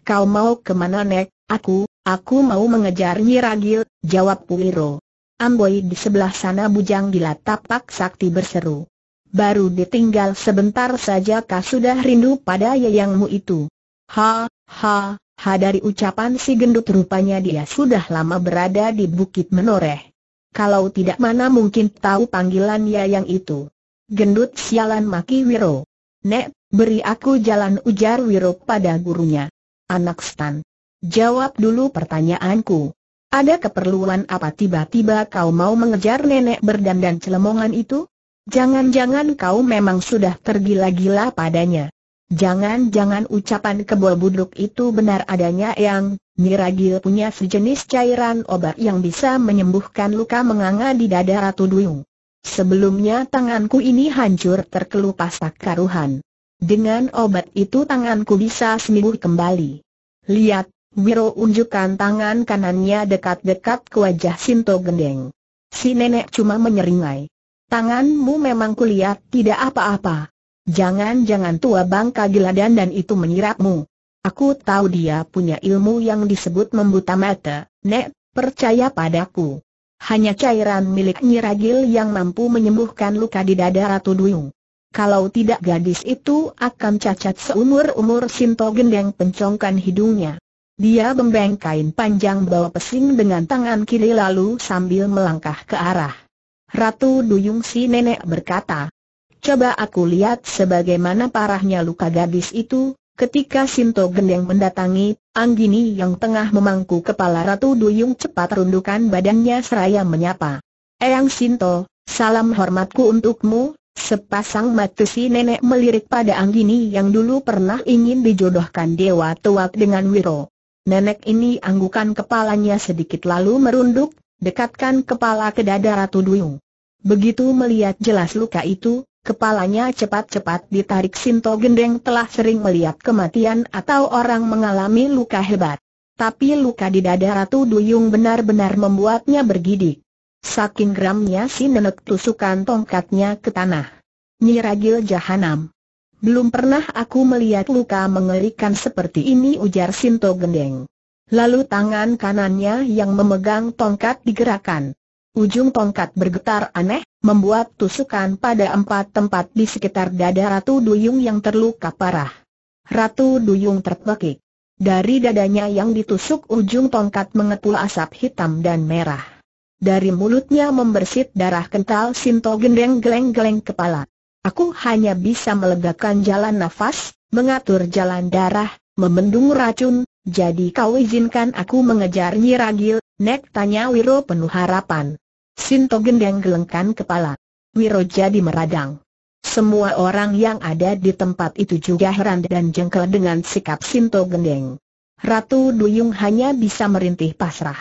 Kau mau kemana Nek? Aku, aku mau mengejar Nyiragil, jawab Puiro. Amboi di sebelah sana bujang gila tapak sakti berseru baru ditinggal sebentar saja kau sudah rindu pada yayangmu itu. Ha, ha, ha dari ucapan si gendut rupanya dia sudah lama berada di Bukit Menoreh. Kalau tidak mana mungkin tahu panggilan yayang itu. Gendut sialan maki Wiro. Nek, beri aku jalan ujar Wiro pada gurunya. Anak stan. Jawab dulu pertanyaanku. Ada keperluan apa tiba-tiba kau mau mengejar nenek berdandan celemongan itu? Jangan-jangan kau memang sudah tergila-gila padanya. Jangan-jangan ucapan kebol buduk itu benar adanya yang Niragil punya sejenis cairan obat yang bisa menyembuhkan luka menganga di dada Ratu Duyung. Sebelumnya tanganku ini hancur terkelupas tak karuhan. Dengan obat itu tanganku bisa sembuh kembali. Lihat, Wiro unjukkan tangan kanannya dekat-dekat ke wajah Sinto Gendeng. Si nenek cuma menyeringai. Tanganmu memang kulihat tidak apa-apa. Jangan-jangan tua bangka giladan dan itu menyirapmu. Aku tahu dia punya ilmu yang disebut membuta mata, Nek, percaya padaku. Hanya cairan milik Nyiragil yang mampu menyembuhkan luka di dada Ratu Duyung. Kalau tidak gadis itu akan cacat seumur-umur Sinto Gendeng pencongkan hidungnya. Dia membengkain panjang bawa pesing dengan tangan kiri lalu sambil melangkah ke arah Ratu Duyung si nenek berkata. Coba aku lihat sebagaimana parahnya luka gadis itu, ketika Sinto Gendeng mendatangi, Anggini yang tengah memangku kepala Ratu Duyung cepat rundukan badannya seraya menyapa. Eyang Sinto, salam hormatku untukmu, sepasang mata si nenek melirik pada Anggini yang dulu pernah ingin dijodohkan Dewa Tuak dengan Wiro. Nenek ini anggukan kepalanya sedikit lalu merunduk, dekatkan kepala ke dada Ratu Duyung. Begitu melihat jelas luka itu, kepalanya cepat-cepat ditarik Sinto Gendeng telah sering melihat kematian atau orang mengalami luka hebat. Tapi luka di dada Ratu Duyung benar-benar membuatnya bergidik. Saking geramnya si nenek tusukan tongkatnya ke tanah. Nyiragil Jahanam. Belum pernah aku melihat luka mengerikan seperti ini ujar Sinto Gendeng. Lalu tangan kanannya yang memegang tongkat digerakkan. Ujung tongkat bergetar aneh, membuat tusukan pada empat tempat di sekitar dada Ratu Duyung yang terluka parah. Ratu Duyung terpekik. Dari dadanya yang ditusuk ujung tongkat mengepul asap hitam dan merah. Dari mulutnya membersit darah kental Sinto gendeng geleng-geleng kepala. Aku hanya bisa melegakan jalan nafas, mengatur jalan darah, membendung racun, jadi kau izinkan aku mengejar Nyiragil, Nek tanya Wiro penuh harapan. Sinto Gendeng gelengkan kepala. Wiro jadi meradang. Semua orang yang ada di tempat itu juga heran dan jengkel dengan sikap Sinto Gendeng. Ratu Duyung hanya bisa merintih pasrah.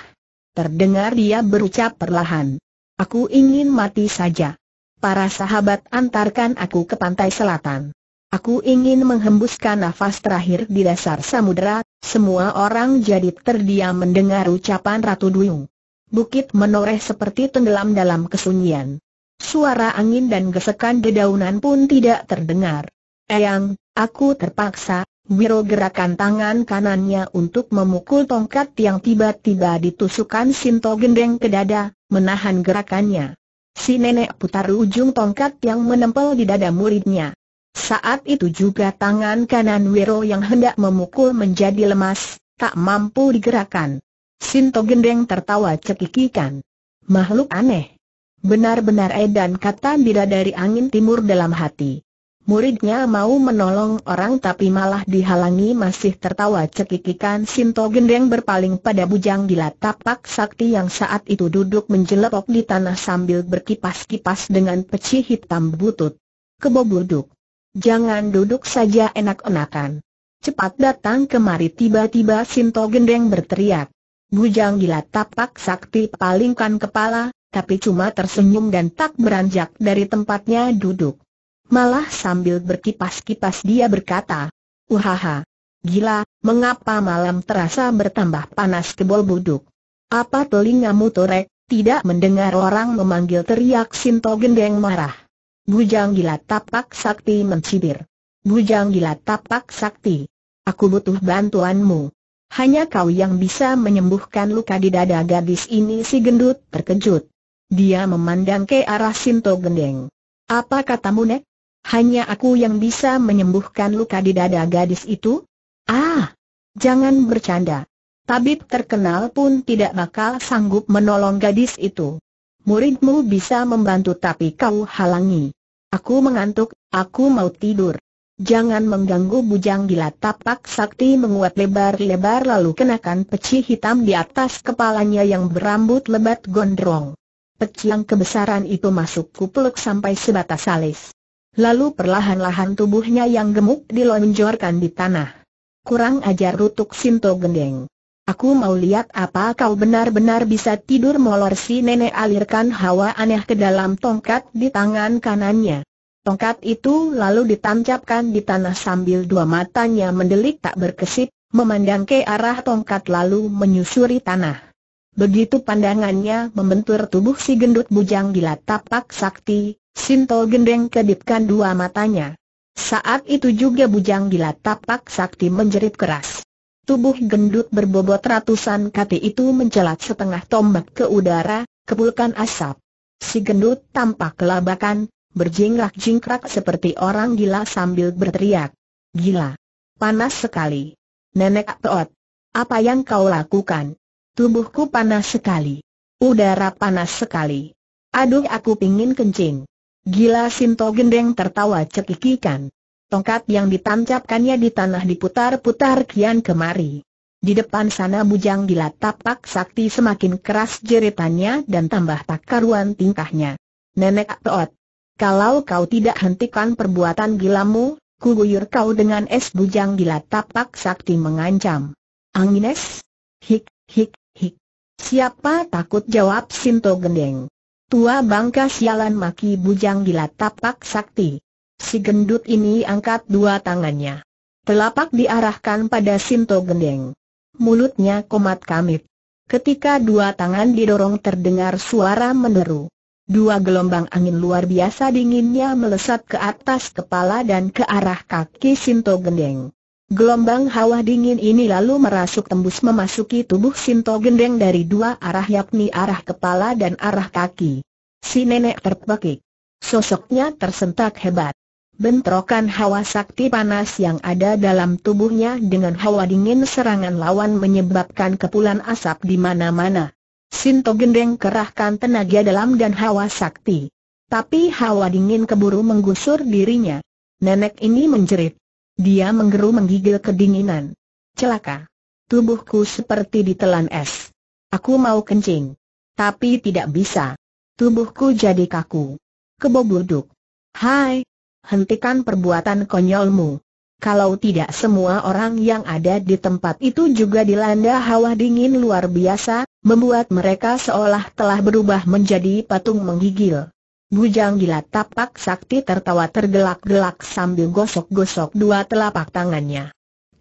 Terdengar dia berucap perlahan. Aku ingin mati saja. Para sahabat antarkan aku ke pantai selatan. Aku ingin menghembuskan nafas terakhir di dasar samudera, semua orang jadi terdiam mendengar ucapan Ratu Duyung bukit menoreh seperti tenggelam dalam kesunyian. Suara angin dan gesekan dedaunan pun tidak terdengar. Eyang, aku terpaksa, Wiro gerakan tangan kanannya untuk memukul tongkat yang tiba-tiba ditusukkan Sinto gendeng ke dada, menahan gerakannya. Si nenek putar ujung tongkat yang menempel di dada muridnya. Saat itu juga tangan kanan Wiro yang hendak memukul menjadi lemas, tak mampu digerakkan. Sinto Gendeng tertawa cekikikan. Makhluk aneh. Benar-benar edan kata bidadari angin timur dalam hati. Muridnya mau menolong orang tapi malah dihalangi masih tertawa cekikikan Sinto Gendeng berpaling pada bujang gila tapak sakti yang saat itu duduk menjelepok di tanah sambil berkipas-kipas dengan peci hitam butut. Kebobuduk. Jangan duduk saja enak-enakan. Cepat datang kemari tiba-tiba Sinto Gendeng berteriak. Bujang gila tapak sakti palingkan kepala, tapi cuma tersenyum dan tak beranjak dari tempatnya duduk. Malah sambil berkipas-kipas dia berkata, Uhaha, gila, mengapa malam terasa bertambah panas kebol buduk? Apa telingamu torek, tidak mendengar orang memanggil teriak Sinto Gendeng marah. Bujang gila tapak sakti mencibir. Bujang gila tapak sakti, aku butuh bantuanmu. Hanya kau yang bisa menyembuhkan luka di dada gadis ini si gendut terkejut. Dia memandang ke arah Sinto Gendeng. Apa katamu Nek? Hanya aku yang bisa menyembuhkan luka di dada gadis itu? Ah! Jangan bercanda. Tabib terkenal pun tidak bakal sanggup menolong gadis itu. Muridmu bisa membantu tapi kau halangi. Aku mengantuk, aku mau tidur. Jangan mengganggu bujang gila tapak sakti menguat lebar-lebar lalu kenakan peci hitam di atas kepalanya yang berambut lebat gondrong. Peci yang kebesaran itu masuk kupluk sampai sebatas alis. Lalu perlahan-lahan tubuhnya yang gemuk dilonjorkan di tanah. Kurang ajar rutuk Sinto Gendeng. Aku mau lihat apa kau benar-benar bisa tidur molor si nenek alirkan hawa aneh ke dalam tongkat di tangan kanannya. Tongkat itu lalu ditancapkan di tanah sambil dua matanya mendelik tak berkesip, memandang ke arah tongkat lalu menyusuri tanah. Begitu pandangannya membentur tubuh si gendut bujang gila tapak sakti, Sinto gendeng kedipkan dua matanya. Saat itu juga bujang gila tapak sakti menjerit keras. Tubuh gendut berbobot ratusan kati itu mencelat setengah tombak ke udara, kepulkan asap. Si gendut tampak kelabakan, berjingkrak-jingkrak seperti orang gila sambil berteriak. Gila! Panas sekali! Nenek Toot! Apa yang kau lakukan? Tubuhku panas sekali. Udara panas sekali. Aduh aku pingin kencing. Gila Sinto gendeng tertawa cekikikan. Tongkat yang ditancapkannya di tanah diputar-putar kian kemari. Di depan sana bujang gila tapak sakti semakin keras jeritannya dan tambah tak karuan tingkahnya. Nenek Toot, kalau kau tidak hentikan perbuatan gilamu, kuguyur kau dengan es bujang gila tapak sakti mengancam. Angines? Hik, hik, hik. Siapa takut jawab Sinto Gendeng? Tua bangka sialan maki bujang gila tapak sakti. Si gendut ini angkat dua tangannya. Telapak diarahkan pada Sinto Gendeng. Mulutnya komat kamit. Ketika dua tangan didorong terdengar suara meneru. Dua gelombang angin luar biasa dinginnya melesat ke atas kepala dan ke arah kaki Sinto Gendeng. Gelombang hawa dingin ini lalu merasuk tembus memasuki tubuh Sinto Gendeng dari dua arah yakni arah kepala dan arah kaki. Si nenek terpekik. Sosoknya tersentak hebat. Bentrokan hawa sakti panas yang ada dalam tubuhnya dengan hawa dingin serangan lawan menyebabkan kepulan asap di mana-mana. Sinto Gendeng kerahkan tenaga dalam dan hawa sakti. Tapi hawa dingin keburu menggusur dirinya. Nenek ini menjerit. Dia menggeru menggigil kedinginan. Celaka. Tubuhku seperti ditelan es. Aku mau kencing. Tapi tidak bisa. Tubuhku jadi kaku. Kebobuduk. Hai. Hentikan perbuatan konyolmu. Kalau tidak semua orang yang ada di tempat itu juga dilanda hawa dingin luar biasa, membuat mereka seolah telah berubah menjadi patung menggigil. Bujang gila tapak sakti tertawa tergelak-gelak sambil gosok-gosok dua telapak tangannya.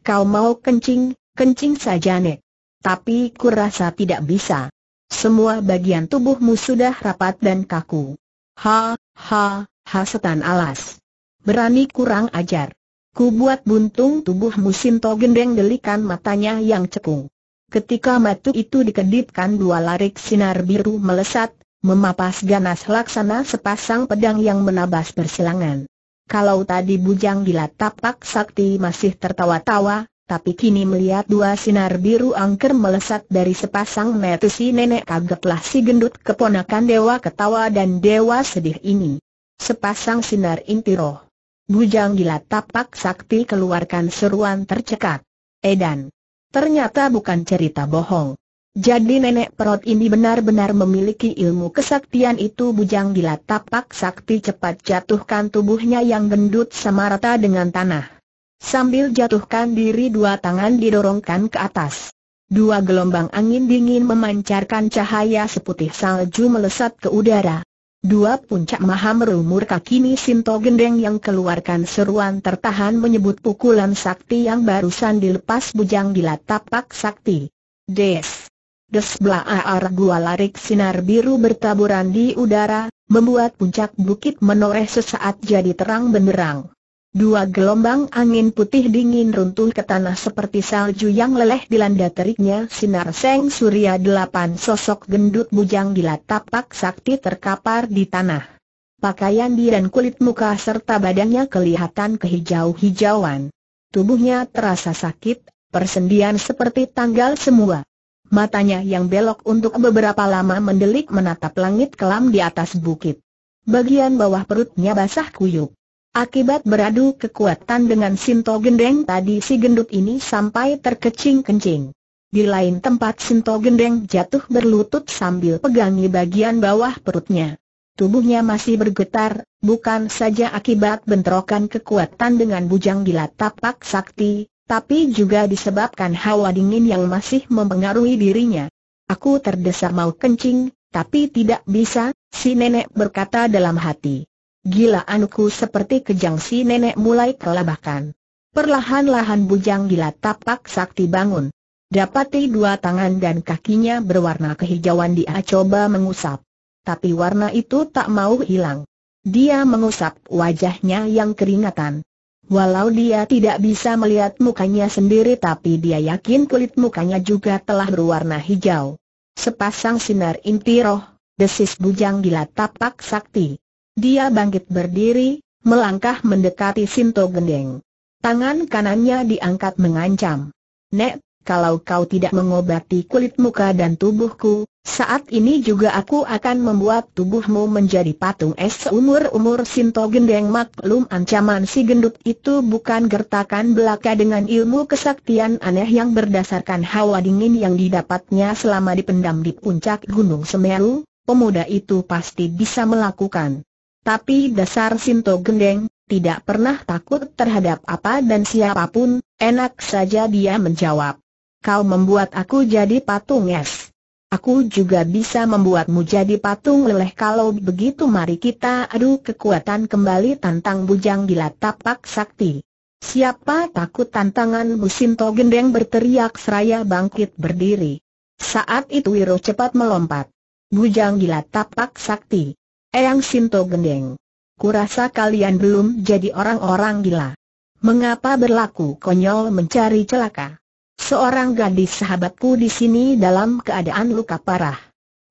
Kau mau kencing, kencing saja Nek. Tapi kurasa tidak bisa. Semua bagian tubuhmu sudah rapat dan kaku. Ha, ha, ha setan alas. Berani kurang ajar. Ku buat buntung musim Sinto gendeng delikan matanya yang cekung. Ketika matu itu dikedipkan dua larik sinar biru melesat, memapas ganas laksana sepasang pedang yang menabas persilangan. Kalau tadi bujang gila tapak sakti masih tertawa-tawa, tapi kini melihat dua sinar biru angker melesat dari sepasang mata si nenek kagetlah si gendut keponakan dewa ketawa dan dewa sedih ini. Sepasang sinar inti roh Bujang gila tapak sakti keluarkan seruan tercekat. Edan. Ternyata bukan cerita bohong. Jadi nenek perut ini benar-benar memiliki ilmu kesaktian itu bujang gila tapak sakti cepat jatuhkan tubuhnya yang gendut sama rata dengan tanah. Sambil jatuhkan diri dua tangan didorongkan ke atas. Dua gelombang angin dingin memancarkan cahaya seputih salju melesat ke udara. Dua puncak maha merumur kini Sinto Gendeng yang keluarkan seruan tertahan menyebut pukulan sakti yang barusan dilepas bujang di tapak sakti. Des. Des ar gua larik sinar biru bertaburan di udara, membuat puncak bukit menoreh sesaat jadi terang benderang. Dua gelombang angin putih dingin runtuh ke tanah seperti salju yang leleh dilanda teriknya sinar seng surya delapan sosok gendut bujang gila tapak sakti terkapar di tanah. Pakaian dia dan kulit muka serta badannya kelihatan kehijau-hijauan. Tubuhnya terasa sakit, persendian seperti tanggal semua. Matanya yang belok untuk beberapa lama mendelik menatap langit kelam di atas bukit. Bagian bawah perutnya basah kuyup. Akibat beradu kekuatan dengan Sinto Gendeng tadi si gendut ini sampai terkecing-kencing. Di lain tempat Sinto Gendeng jatuh berlutut sambil pegangi bagian bawah perutnya. Tubuhnya masih bergetar, bukan saja akibat bentrokan kekuatan dengan bujang gila tapak sakti, tapi juga disebabkan hawa dingin yang masih mempengaruhi dirinya. Aku terdesak mau kencing, tapi tidak bisa, si nenek berkata dalam hati. Gila anuku seperti kejang si nenek mulai kelabakan. Perlahan-lahan bujang gila tapak sakti bangun. Dapati dua tangan dan kakinya berwarna kehijauan dia coba mengusap. Tapi warna itu tak mau hilang. Dia mengusap wajahnya yang keringatan. Walau dia tidak bisa melihat mukanya sendiri tapi dia yakin kulit mukanya juga telah berwarna hijau. Sepasang sinar inti roh, desis bujang gila tapak sakti. Dia bangkit berdiri, melangkah mendekati Sinto Gendeng. Tangan kanannya diangkat mengancam. Nek, kalau kau tidak mengobati kulit muka dan tubuhku, saat ini juga aku akan membuat tubuhmu menjadi patung es seumur-umur Sinto Gendeng maklum ancaman si gendut itu bukan gertakan belaka dengan ilmu kesaktian aneh yang berdasarkan hawa dingin yang didapatnya selama dipendam di puncak Gunung Semeru, pemuda itu pasti bisa melakukan. Tapi dasar Sinto Gendeng, tidak pernah takut terhadap apa dan siapapun, enak saja dia menjawab. Kau membuat aku jadi patung es. Aku juga bisa membuatmu jadi patung leleh kalau begitu mari kita adu kekuatan kembali tantang bujang gila tapak sakti. Siapa takut tantangan Musinto Gendeng berteriak seraya bangkit berdiri. Saat itu Wiro cepat melompat. Bujang gila tapak sakti. Eyang Sinto gendeng. Kurasa kalian belum jadi orang-orang gila. Mengapa berlaku konyol mencari celaka? Seorang gadis sahabatku di sini dalam keadaan luka parah.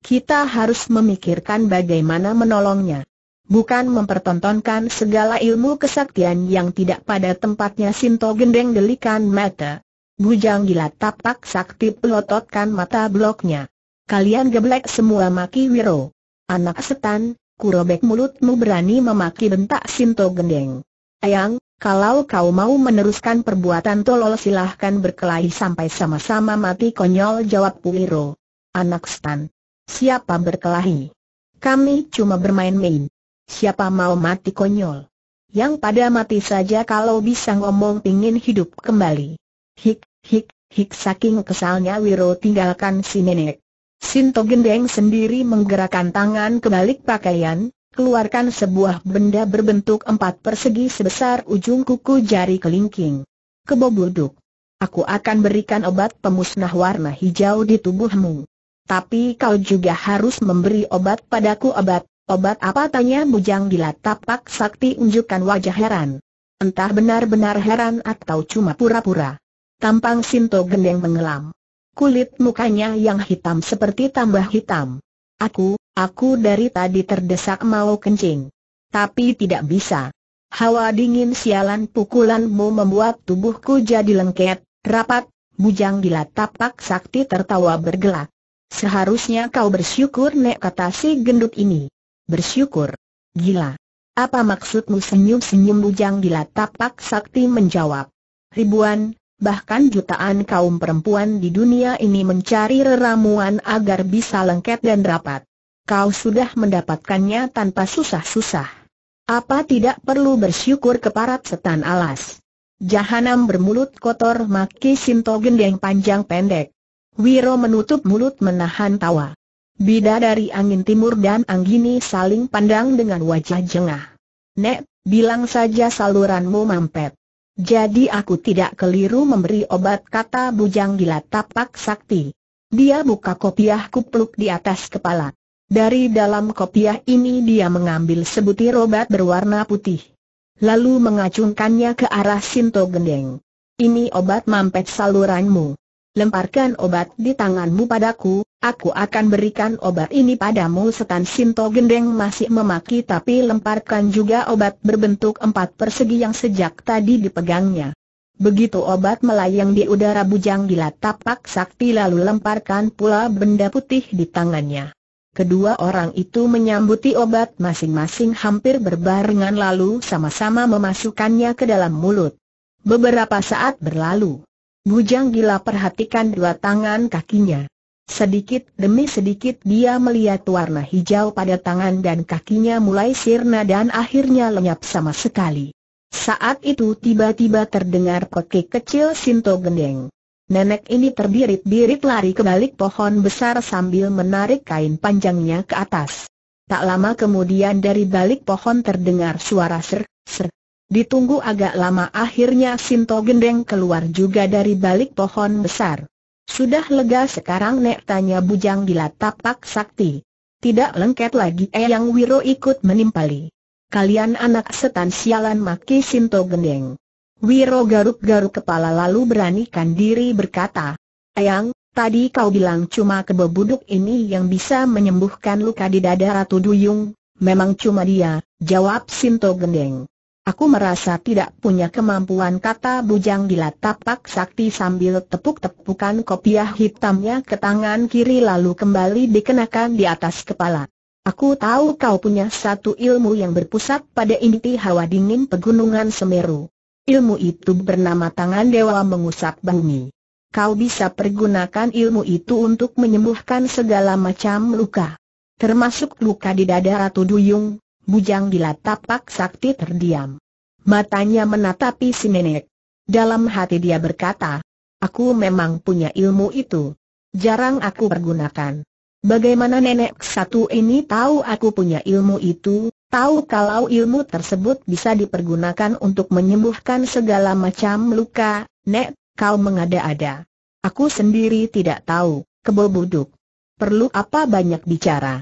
Kita harus memikirkan bagaimana menolongnya. Bukan mempertontonkan segala ilmu kesaktian yang tidak pada tempatnya Sinto gendeng delikan mata. Bujang gila tapak sakti pelototkan mata bloknya. Kalian geblek semua maki Wiro. Anak setan, kurobek mulutmu berani memaki bentak Sinto Gendeng. Ayang, kalau kau mau meneruskan perbuatan tolol silahkan berkelahi sampai sama-sama mati konyol jawab Puiro. Anak stan. Siapa berkelahi? Kami cuma bermain-main. Siapa mau mati konyol? Yang pada mati saja kalau bisa ngomong pingin hidup kembali. Hik, hik, hik saking kesalnya Wiro tinggalkan si nenek. Sinto Gendeng sendiri menggerakkan tangan ke balik pakaian, keluarkan sebuah benda berbentuk empat persegi sebesar ujung kuku jari kelingking. Kebobuduk. Aku akan berikan obat pemusnah warna hijau di tubuhmu. Tapi kau juga harus memberi obat padaku obat. Obat apa tanya bujang gila tapak sakti unjukkan wajah heran. Entah benar-benar heran atau cuma pura-pura. Tampang Sinto Gendeng mengelam. Kulit mukanya yang hitam seperti tambah hitam. Aku, aku dari tadi terdesak mau kencing. Tapi tidak bisa. Hawa dingin sialan pukulanmu membuat tubuhku jadi lengket, rapat, bujang gila tapak sakti tertawa bergelak. Seharusnya kau bersyukur nek kata si gendut ini. Bersyukur. Gila. Apa maksudmu senyum-senyum bujang gila tapak sakti menjawab. Ribuan, bahkan jutaan kaum perempuan di dunia ini mencari ramuan agar bisa lengket dan rapat. Kau sudah mendapatkannya tanpa susah-susah. Apa tidak perlu bersyukur keparat setan alas? Jahanam bermulut kotor maki Sinto gendeng panjang pendek. Wiro menutup mulut menahan tawa. Bida dari angin timur dan anggini saling pandang dengan wajah jengah. Nek, bilang saja saluranmu mampet. Jadi aku tidak keliru memberi obat kata bujang gila tapak sakti. Dia buka kopiah kupluk di atas kepala. Dari dalam kopiah ini dia mengambil sebutir obat berwarna putih. Lalu mengacungkannya ke arah Sinto Gendeng. Ini obat mampet saluranmu. Lemparkan obat di tanganmu padaku, Aku akan berikan obat ini padamu setan Sinto Gendeng masih memaki tapi lemparkan juga obat berbentuk empat persegi yang sejak tadi dipegangnya. Begitu obat melayang di udara bujang gila tapak sakti lalu lemparkan pula benda putih di tangannya. Kedua orang itu menyambuti obat masing-masing hampir berbarengan lalu sama-sama memasukkannya ke dalam mulut. Beberapa saat berlalu. Bujang gila perhatikan dua tangan kakinya. Sedikit demi sedikit dia melihat warna hijau pada tangan dan kakinya mulai sirna dan akhirnya lenyap sama sekali. Saat itu tiba-tiba terdengar pekik kecil Sinto Gendeng. Nenek ini terbirit-birit lari ke balik pohon besar sambil menarik kain panjangnya ke atas. Tak lama kemudian dari balik pohon terdengar suara ser, ser. Ditunggu agak lama akhirnya Sinto Gendeng keluar juga dari balik pohon besar. Sudah lega sekarang Nek tanya bujang gila tapak sakti. Tidak lengket lagi Eyang Wiro ikut menimpali. Kalian anak setan sialan maki Sinto Gendeng. Wiro garuk-garuk kepala lalu beranikan diri berkata. Eyang, tadi kau bilang cuma kebebuduk ini yang bisa menyembuhkan luka di dada Ratu Duyung. Memang cuma dia, jawab Sinto Gendeng. Aku merasa tidak punya kemampuan kata bujang gila tapak sakti sambil tepuk-tepukan kopiah hitamnya ke tangan kiri lalu kembali dikenakan di atas kepala. Aku tahu kau punya satu ilmu yang berpusat pada inti hawa dingin pegunungan Semeru. Ilmu itu bernama tangan dewa mengusap bumi. Kau bisa pergunakan ilmu itu untuk menyembuhkan segala macam luka termasuk luka di dada Ratu Duyung, Bujang gila Tapak Sakti terdiam. Matanya menatapi si nenek. Dalam hati dia berkata, aku memang punya ilmu itu. Jarang aku pergunakan. Bagaimana nenek satu ini tahu aku punya ilmu itu, tahu kalau ilmu tersebut bisa dipergunakan untuk menyembuhkan segala macam luka, nek, kau mengada-ada. Aku sendiri tidak tahu, Kebobuduk. Perlu apa banyak bicara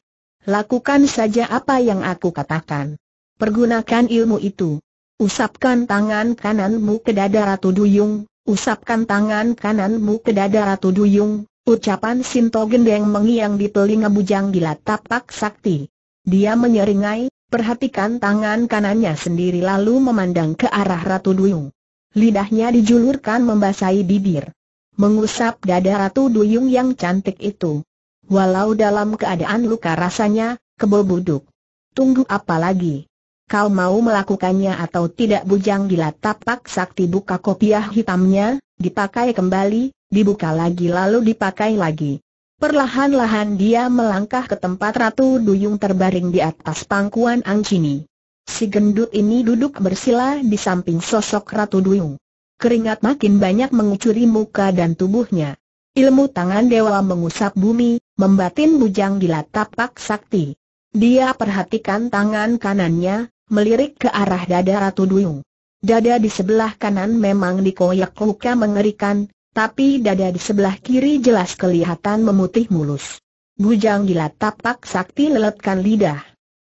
lakukan saja apa yang aku katakan. Pergunakan ilmu itu. Usapkan tangan kananmu ke dada Ratu Duyung, usapkan tangan kananmu ke dada Ratu Duyung, ucapan Sinto Gendeng mengiang di telinga bujang gila tapak sakti. Dia menyeringai, perhatikan tangan kanannya sendiri lalu memandang ke arah Ratu Duyung. Lidahnya dijulurkan membasahi bibir. Mengusap dada Ratu Duyung yang cantik itu. Walau dalam keadaan luka rasanya, kebo buduk. Tunggu apa lagi? Kau mau melakukannya atau tidak bujang gila tapak sakti buka kopiah hitamnya, dipakai kembali, dibuka lagi lalu dipakai lagi. Perlahan-lahan dia melangkah ke tempat Ratu Duyung terbaring di atas pangkuan Angcini. Si gendut ini duduk bersila di samping sosok Ratu Duyung. Keringat makin banyak mengucuri muka dan tubuhnya. Ilmu tangan dewa mengusap bumi, membatin bujang gila tapak sakti. Dia perhatikan tangan kanannya, melirik ke arah dada Ratu Duyung. Dada di sebelah kanan memang dikoyak luka mengerikan, tapi dada di sebelah kiri jelas kelihatan memutih mulus. Bujang gila tapak sakti leletkan lidah.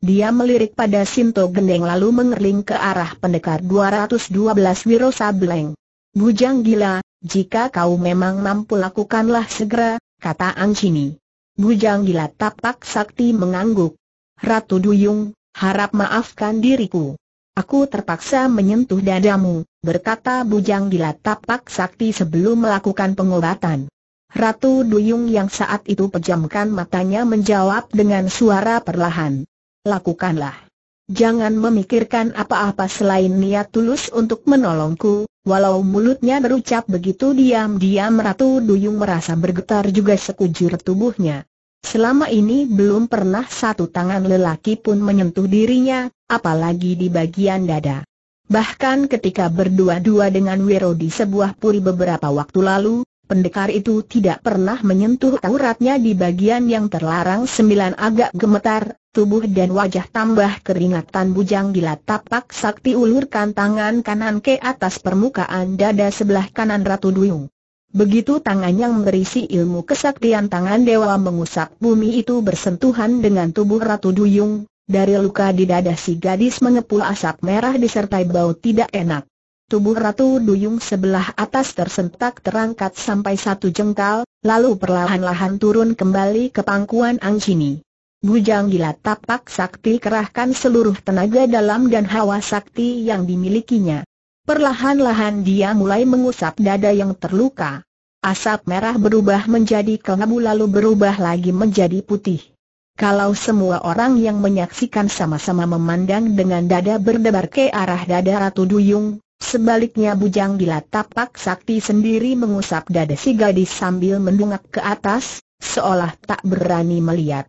Dia melirik pada Sinto Gendeng lalu mengerling ke arah pendekar 212 Wiro Sableng. Bujang gila, jika kau memang mampu lakukanlah segera, kata Angcini. Bujang gila tapak sakti mengangguk. Ratu Duyung, harap maafkan diriku. Aku terpaksa menyentuh dadamu, berkata Bujang gila tapak sakti sebelum melakukan pengobatan. Ratu Duyung yang saat itu pejamkan matanya menjawab dengan suara perlahan. Lakukanlah. Jangan memikirkan apa-apa selain niat tulus untuk menolongku, walau mulutnya berucap begitu diam-diam Ratu Duyung merasa bergetar juga sekujur tubuhnya. Selama ini belum pernah satu tangan lelaki pun menyentuh dirinya, apalagi di bagian dada. Bahkan ketika berdua-dua dengan Wiro di sebuah puri beberapa waktu lalu, pendekar itu tidak pernah menyentuh auratnya di bagian yang terlarang sembilan agak gemetar, tubuh dan wajah tambah keringatan bujang gila tapak sakti ulurkan tangan kanan ke atas permukaan dada sebelah kanan Ratu Duyung. Begitu tangan yang berisi ilmu kesaktian tangan dewa mengusap bumi itu bersentuhan dengan tubuh Ratu Duyung, dari luka di dada si gadis mengepul asap merah disertai bau tidak enak. Tubuh Ratu Duyung sebelah atas tersentak terangkat sampai satu jengkal, lalu perlahan-lahan turun kembali ke pangkuan Angcini. Bujang gila tapak sakti kerahkan seluruh tenaga dalam dan hawa sakti yang dimilikinya. Perlahan-lahan dia mulai mengusap dada yang terluka. Asap merah berubah menjadi kelabu lalu berubah lagi menjadi putih. Kalau semua orang yang menyaksikan sama-sama memandang dengan dada berdebar ke arah dada Ratu Duyung, Sebaliknya bujang gila tapak sakti sendiri mengusap dada si gadis sambil mendungak ke atas, seolah tak berani melihat.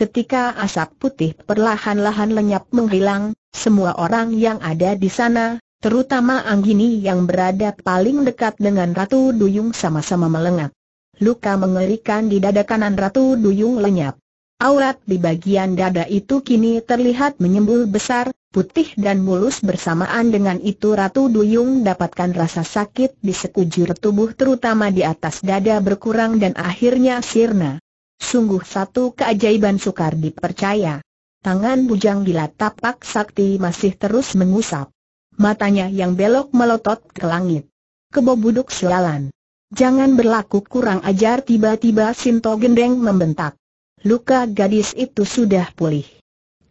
Ketika asap putih perlahan-lahan lenyap menghilang, semua orang yang ada di sana, terutama Anggini yang berada paling dekat dengan Ratu Duyung sama-sama melengak. Luka mengerikan di dada kanan Ratu Duyung lenyap. Aurat di bagian dada itu kini terlihat menyembul besar, putih dan mulus bersamaan dengan itu Ratu Duyung dapatkan rasa sakit di sekujur tubuh terutama di atas dada berkurang dan akhirnya sirna. Sungguh satu keajaiban sukar dipercaya. Tangan bujang gila tapak sakti masih terus mengusap. Matanya yang belok melotot ke langit. Kebobuduk sialan. Jangan berlaku kurang ajar tiba-tiba Sinto Gendeng membentak. Luka gadis itu sudah pulih.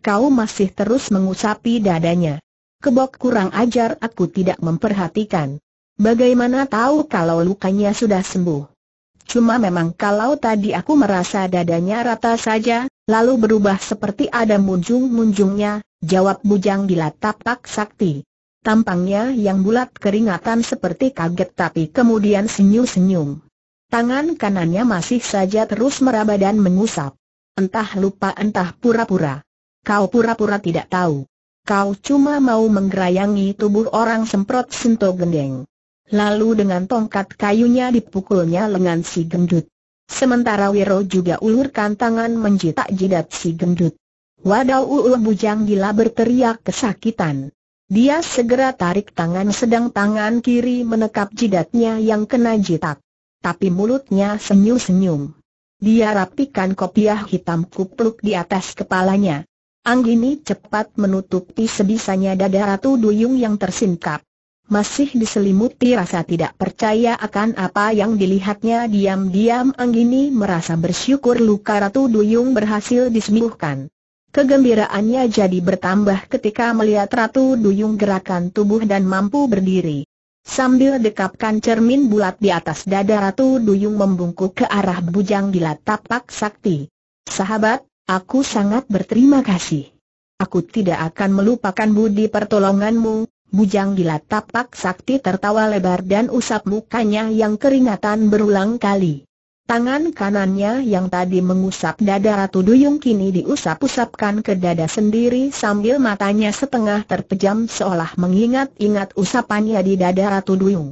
Kau masih terus mengusapi dadanya. Kebok kurang ajar aku tidak memperhatikan. Bagaimana tahu kalau lukanya sudah sembuh? Cuma memang kalau tadi aku merasa dadanya rata saja, lalu berubah seperti ada munjung-munjungnya, jawab bujang bila tapak sakti. Tampangnya yang bulat keringatan seperti kaget tapi kemudian senyum-senyum. Tangan kanannya masih saja terus meraba dan mengusap. Entah lupa entah pura-pura. Kau pura-pura tidak tahu. Kau cuma mau menggerayangi tubuh orang semprot sento gendeng lalu dengan tongkat kayunya dipukulnya lengan si gendut. Sementara Wiro juga ulurkan tangan menjitak jidat si gendut. Wadau Uul bujang gila berteriak kesakitan. Dia segera tarik tangan sedang tangan kiri menekap jidatnya yang kena jitak. Tapi mulutnya senyum-senyum. Dia rapikan kopiah hitam kupluk di atas kepalanya. Anggini cepat menutupi sebisanya dada Ratu Duyung yang tersingkap masih diselimuti rasa tidak percaya akan apa yang dilihatnya diam-diam Anggini merasa bersyukur luka Ratu Duyung berhasil disembuhkan. Kegembiraannya jadi bertambah ketika melihat Ratu Duyung gerakan tubuh dan mampu berdiri. Sambil dekapkan cermin bulat di atas dada Ratu Duyung membungkuk ke arah bujang gila tapak sakti. Sahabat, aku sangat berterima kasih. Aku tidak akan melupakan budi pertolonganmu, Bujang gila tapak sakti tertawa lebar dan usap mukanya yang keringatan berulang kali. Tangan kanannya yang tadi mengusap dada Ratu Duyung kini diusap-usapkan ke dada sendiri sambil matanya setengah terpejam seolah mengingat-ingat usapannya di dada Ratu Duyung.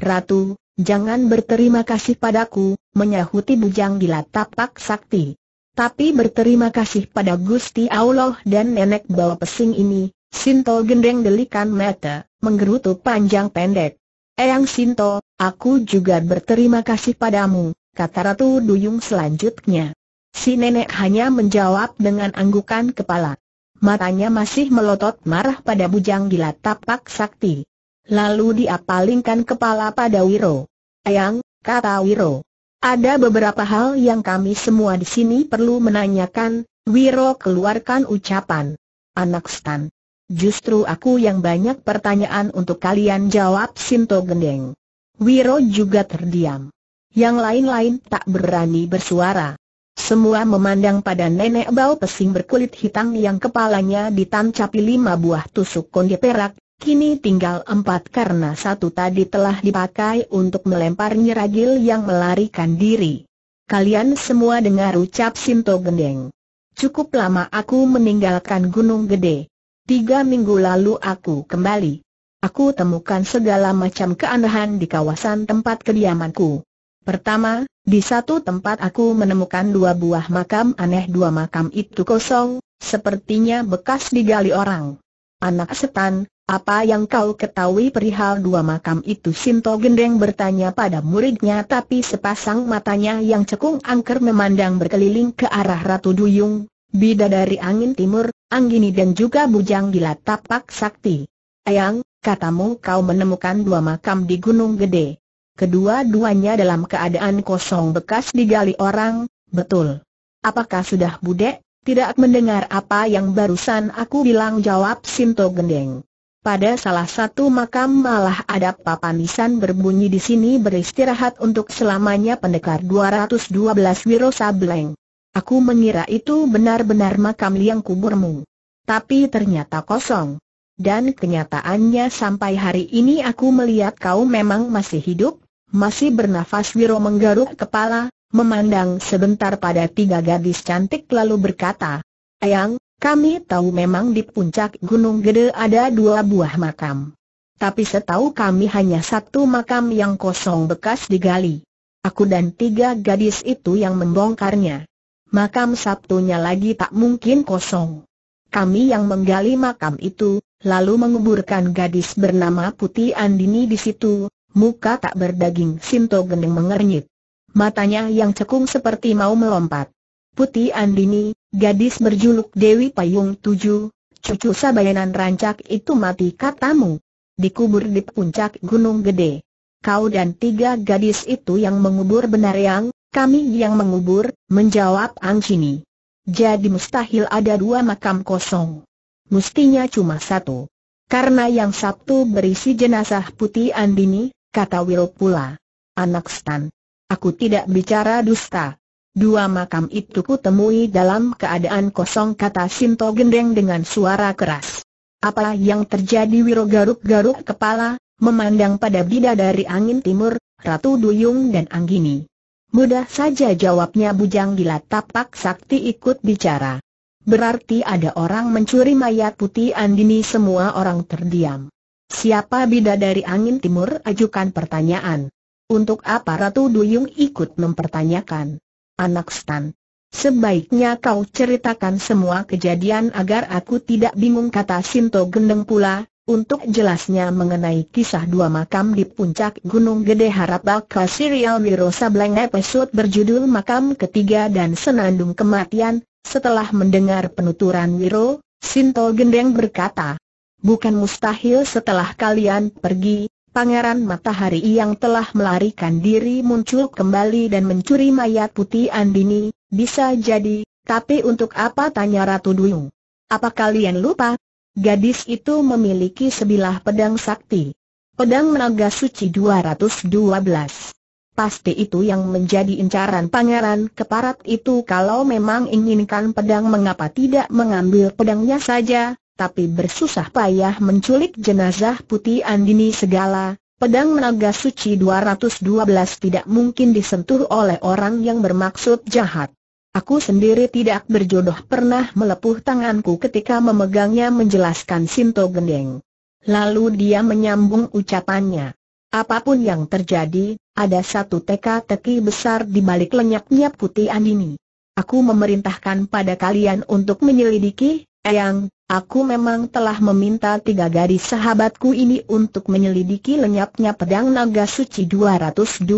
Ratu, jangan berterima kasih padaku, menyahuti bujang gila tapak sakti. Tapi berterima kasih pada Gusti Allah dan nenek bawa pesing ini, Sinto gendeng delikan mata, menggerutu panjang pendek. Eyang Sinto, aku juga berterima kasih padamu, kata Ratu Duyung selanjutnya. Si nenek hanya menjawab dengan anggukan kepala. Matanya masih melotot marah pada bujang gila tapak sakti. Lalu dia palingkan kepala pada Wiro. Eyang, kata Wiro. Ada beberapa hal yang kami semua di sini perlu menanyakan, Wiro keluarkan ucapan. Anak Stan. Justru aku yang banyak pertanyaan untuk kalian jawab Sinto Gendeng. Wiro juga terdiam. Yang lain-lain tak berani bersuara. Semua memandang pada nenek bau pesing berkulit hitam yang kepalanya ditancapi lima buah tusuk konde perak, kini tinggal empat karena satu tadi telah dipakai untuk melempar nyeragil yang melarikan diri. Kalian semua dengar ucap Sinto Gendeng. Cukup lama aku meninggalkan Gunung Gede. Tiga minggu lalu aku kembali. Aku temukan segala macam keanehan di kawasan tempat kediamanku. Pertama, di satu tempat aku menemukan dua buah makam aneh dua makam itu kosong, sepertinya bekas digali orang. Anak setan, apa yang kau ketahui perihal dua makam itu Sinto Gendeng bertanya pada muridnya tapi sepasang matanya yang cekung angker memandang berkeliling ke arah Ratu Duyung, Bida dari angin timur, Anggini dan juga Bujang Gila Tapak Sakti. Ayang, katamu kau menemukan dua makam di Gunung Gede. Kedua-duanya dalam keadaan kosong bekas digali orang, betul. Apakah sudah budek, tidak mendengar apa yang barusan aku bilang jawab Sinto Gendeng. Pada salah satu makam malah ada papanisan berbunyi di sini beristirahat untuk selamanya pendekar 212 Wiro Sableng. Aku mengira itu benar-benar makam liang kuburmu. Tapi ternyata kosong. Dan kenyataannya sampai hari ini aku melihat kau memang masih hidup, masih bernafas Wiro menggaruk kepala, memandang sebentar pada tiga gadis cantik lalu berkata, Ayang, kami tahu memang di puncak Gunung Gede ada dua buah makam. Tapi setahu kami hanya satu makam yang kosong bekas digali. Aku dan tiga gadis itu yang membongkarnya makam Sabtunya lagi tak mungkin kosong. Kami yang menggali makam itu, lalu menguburkan gadis bernama Putih Andini di situ, muka tak berdaging Sinto Gendeng mengernyit. Matanya yang cekung seperti mau melompat. Putih Andini, gadis berjuluk Dewi Payung Tujuh, cucu Sabayanan Rancak itu mati katamu. Dikubur di puncak Gunung Gede. Kau dan tiga gadis itu yang mengubur benar yang, kami yang mengubur, menjawab Chini. Jadi mustahil ada dua makam kosong. Mustinya cuma satu. Karena yang Sabtu berisi jenazah putih Andini, kata Will pula. Anak Stan. Aku tidak bicara dusta. Dua makam itu kutemui dalam keadaan kosong kata Sinto Gendeng dengan suara keras. Apa yang terjadi Wiro garuk-garuk kepala, memandang pada bidadari angin timur, Ratu Duyung dan Anggini. Mudah saja jawabnya bujang gila tapak sakti ikut bicara. Berarti ada orang mencuri mayat putih Andini semua orang terdiam. Siapa bida dari angin timur ajukan pertanyaan. Untuk apa Ratu Duyung ikut mempertanyakan? Anak Stan. Sebaiknya kau ceritakan semua kejadian agar aku tidak bingung kata Sinto Gendeng pula, untuk jelasnya mengenai kisah dua makam di puncak Gunung Gede Harap Bakal serial Wiro Sableng episode berjudul Makam Ketiga dan Senandung Kematian, setelah mendengar penuturan Wiro, Sinto Gendeng berkata, Bukan mustahil setelah kalian pergi, Pangeran Matahari yang telah melarikan diri muncul kembali dan mencuri mayat putih Andini, bisa jadi, tapi untuk apa tanya Ratu Duyung? Apa kalian lupa, Gadis itu memiliki sebilah pedang sakti. Pedang naga suci 212. Pasti itu yang menjadi incaran pangeran keparat itu kalau memang inginkan pedang mengapa tidak mengambil pedangnya saja, tapi bersusah payah menculik jenazah putih Andini segala, pedang naga suci 212 tidak mungkin disentuh oleh orang yang bermaksud jahat. Aku sendiri tidak berjodoh pernah melepuh tanganku ketika memegangnya menjelaskan Sinto Gendeng. Lalu dia menyambung ucapannya. Apapun yang terjadi, ada satu teka-teki besar di balik lenyapnya Putih Andini. Aku memerintahkan pada kalian untuk menyelidiki, Eyang, aku memang telah meminta tiga garis sahabatku ini untuk menyelidiki lenyapnya pedang naga suci 212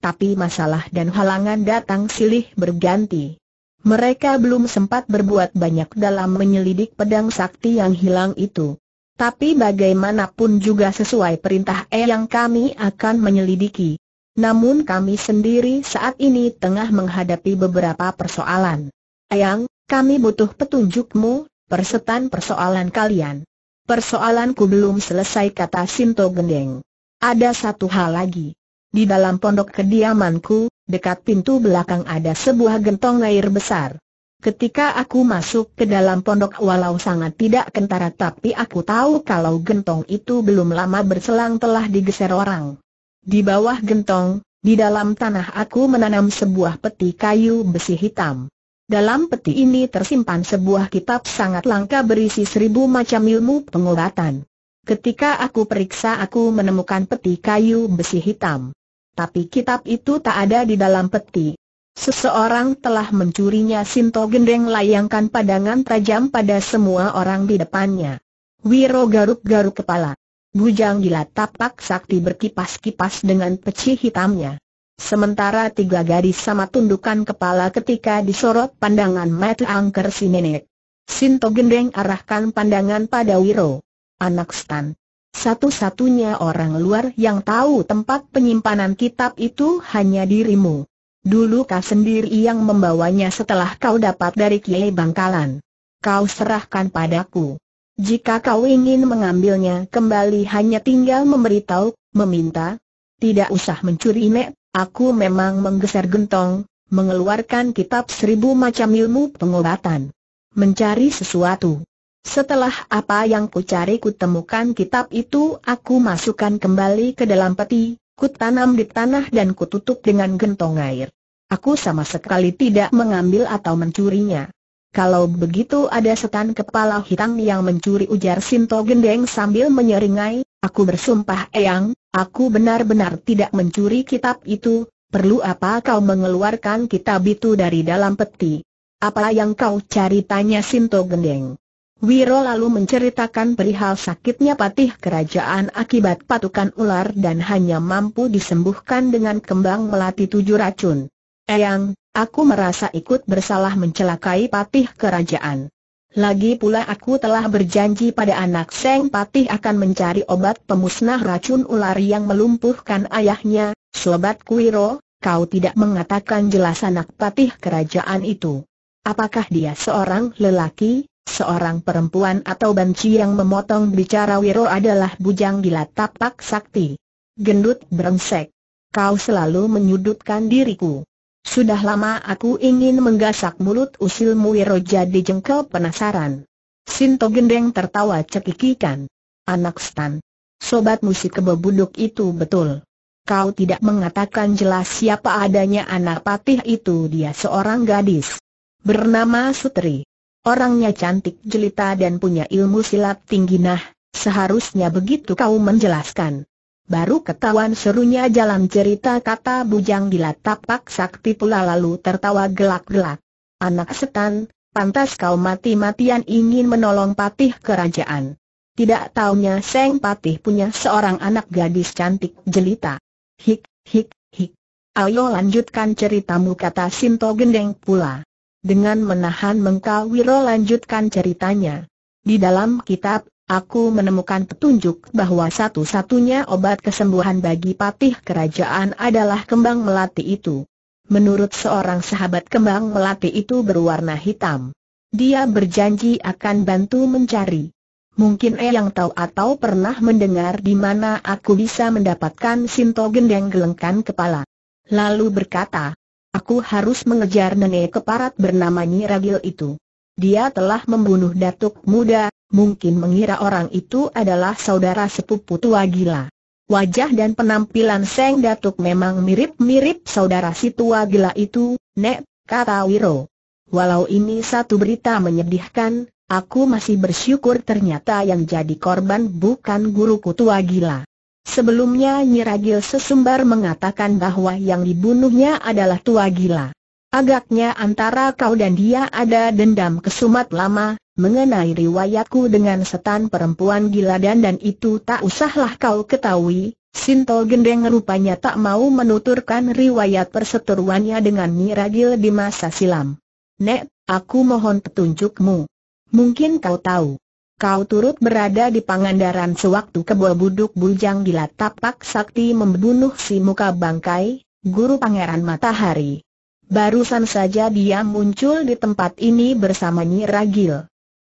tapi masalah dan halangan datang silih berganti. Mereka belum sempat berbuat banyak dalam menyelidik pedang sakti yang hilang itu. Tapi bagaimanapun juga sesuai perintah E yang kami akan menyelidiki. Namun kami sendiri saat ini tengah menghadapi beberapa persoalan. Ayang, kami butuh petunjukmu, persetan persoalan kalian. Persoalanku belum selesai kata Sinto Gendeng. Ada satu hal lagi. Di dalam pondok kediamanku, dekat pintu belakang ada sebuah gentong air besar. Ketika aku masuk ke dalam pondok walau sangat tidak kentara tapi aku tahu kalau gentong itu belum lama berselang telah digeser orang. Di bawah gentong, di dalam tanah aku menanam sebuah peti kayu besi hitam. Dalam peti ini tersimpan sebuah kitab sangat langka berisi seribu macam ilmu pengobatan. Ketika aku periksa aku menemukan peti kayu besi hitam. Tapi kitab itu tak ada di dalam peti. Seseorang telah mencurinya Sinto Gendeng layangkan pandangan tajam pada semua orang di depannya. Wiro garuk-garuk kepala. Bujang gila tapak sakti berkipas-kipas dengan peci hitamnya. Sementara tiga gadis sama tundukan kepala ketika disorot pandangan mata angker si nenek. Sinto Gendeng arahkan pandangan pada Wiro. Anak Stan. Satu-satunya orang luar yang tahu tempat penyimpanan kitab itu hanya dirimu. Dulu kau sendiri yang membawanya setelah kau dapat dari Kiai Bangkalan. Kau serahkan padaku. Jika kau ingin mengambilnya kembali hanya tinggal memberitahu, meminta. Tidak usah mencuri nek, aku memang menggeser gentong, mengeluarkan kitab seribu macam ilmu pengobatan. Mencari sesuatu. Setelah apa yang kucari kutemukan kitab itu aku masukkan kembali ke dalam peti, kutanam di tanah dan kututup dengan gentong air. Aku sama sekali tidak mengambil atau mencurinya. Kalau begitu ada setan kepala hitam yang mencuri ujar Sinto Gendeng sambil menyeringai, aku bersumpah Eyang, aku benar-benar tidak mencuri kitab itu, perlu apa kau mengeluarkan kitab itu dari dalam peti? Apa yang kau cari tanya Sinto Gendeng? Wiro lalu menceritakan perihal sakitnya patih kerajaan akibat patukan ular dan hanya mampu disembuhkan dengan kembang melati tujuh racun. Eyang, aku merasa ikut bersalah mencelakai patih kerajaan. Lagi pula aku telah berjanji pada anak Seng Patih akan mencari obat pemusnah racun ular yang melumpuhkan ayahnya, Sobat Kuiro, kau tidak mengatakan jelas anak Patih kerajaan itu. Apakah dia seorang lelaki, Seorang perempuan atau banci yang memotong bicara Wiro adalah bujang gila tapak sakti. Gendut brengsek. Kau selalu menyudutkan diriku. Sudah lama aku ingin menggasak mulut usilmu Wiro jadi jengkel penasaran. Sinto Gendeng tertawa cekikikan. Anak stan. Sobat musik kebebuduk itu betul. Kau tidak mengatakan jelas siapa adanya anak patih itu dia seorang gadis. Bernama Sutri. Orangnya cantik jelita dan punya ilmu silat tinggi nah, seharusnya begitu kau menjelaskan. Baru ketahuan serunya jalan cerita kata bujang gila tapak sakti pula lalu tertawa gelak-gelak. Anak setan, pantas kau mati-matian ingin menolong patih kerajaan. Tidak taunya Seng Patih punya seorang anak gadis cantik jelita. Hik, hik, hik. Ayo lanjutkan ceritamu kata Sinto Gendeng pula. Dengan menahan Mengkawiro lanjutkan ceritanya. Di dalam kitab, aku menemukan petunjuk bahwa satu-satunya obat kesembuhan bagi patih kerajaan adalah kembang melati itu. Menurut seorang sahabat kembang melati itu berwarna hitam. Dia berjanji akan bantu mencari. Mungkin eh yang tahu atau pernah mendengar di mana aku bisa mendapatkan Sinto Gendeng gelengkan kepala. Lalu berkata, Aku harus mengejar nenek keparat bernama Nyi Ragil itu. Dia telah membunuh datuk muda, mungkin mengira orang itu adalah saudara sepupu tua gila. Wajah dan penampilan Seng Datuk memang mirip-mirip saudara si tua gila itu, Nek, kata Wiro. Walau ini satu berita menyedihkan, aku masih bersyukur ternyata yang jadi korban bukan guruku tua gila. Sebelumnya Nyiragil Sesumbar mengatakan bahwa yang dibunuhnya adalah tua gila. Agaknya antara kau dan dia ada dendam kesumat lama, mengenai riwayatku dengan setan perempuan gila dan dan itu tak usahlah kau ketahui, Sinto Gendeng rupanya tak mau menuturkan riwayat perseteruannya dengan Nyiragil di masa silam. Nek, aku mohon petunjukmu. Mungkin kau tahu. Kau turut berada di Pangandaran sewaktu kebol buduk bujang gila tapak sakti membunuh si muka bangkai, guru pangeran matahari. Barusan saja dia muncul di tempat ini bersama Nyi Ragil.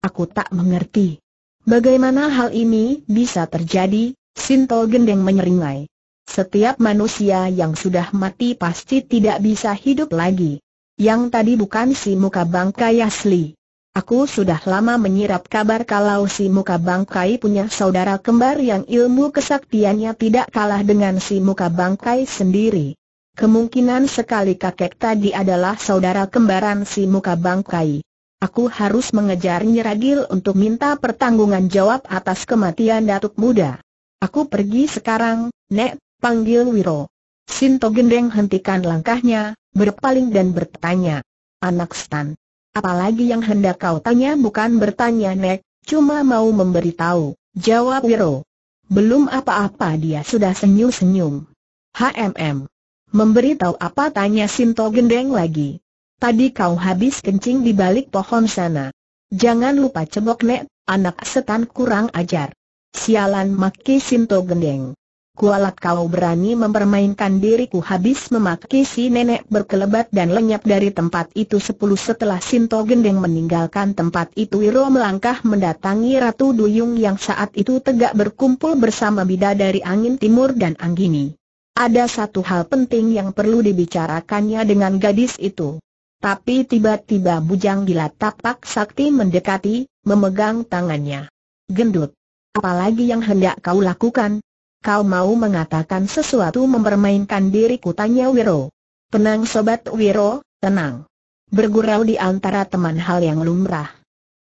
Aku tak mengerti. Bagaimana hal ini bisa terjadi? Sinto Gendeng menyeringai. Setiap manusia yang sudah mati pasti tidak bisa hidup lagi. Yang tadi bukan si muka bangkai asli. Aku sudah lama menyirap kabar kalau si muka bangkai punya saudara kembar yang ilmu kesaktiannya tidak kalah dengan si muka bangkai sendiri. Kemungkinan sekali kakek tadi adalah saudara kembaran si muka bangkai. Aku harus mengejar Nyeragil untuk minta pertanggungan jawab atas kematian datuk muda. Aku pergi sekarang, Nek, panggil Wiro. Sinto Gendeng hentikan langkahnya, berpaling dan bertanya. Anak Stan. Apalagi yang hendak kau tanya bukan bertanya Nek, cuma mau memberitahu, jawab Wiro. Belum apa-apa dia sudah senyum-senyum. HMM. Memberitahu apa tanya Sinto gendeng lagi. Tadi kau habis kencing di balik pohon sana. Jangan lupa cebok Nek, anak setan kurang ajar. Sialan maki Sinto gendeng. Kualat kau berani mempermainkan diriku habis memaki si nenek berkelebat dan lenyap dari tempat itu sepuluh setelah Sinto Gendeng meninggalkan tempat itu Wiro melangkah mendatangi Ratu Duyung yang saat itu tegak berkumpul bersama bida dari angin timur dan anggini. Ada satu hal penting yang perlu dibicarakannya dengan gadis itu. Tapi tiba-tiba bujang gila tapak sakti mendekati, memegang tangannya. Gendut. Apalagi yang hendak kau lakukan, Kau mau mengatakan sesuatu mempermainkan diriku tanya Wiro. Tenang Sobat Wiro, tenang. Bergurau di antara teman hal yang lumrah.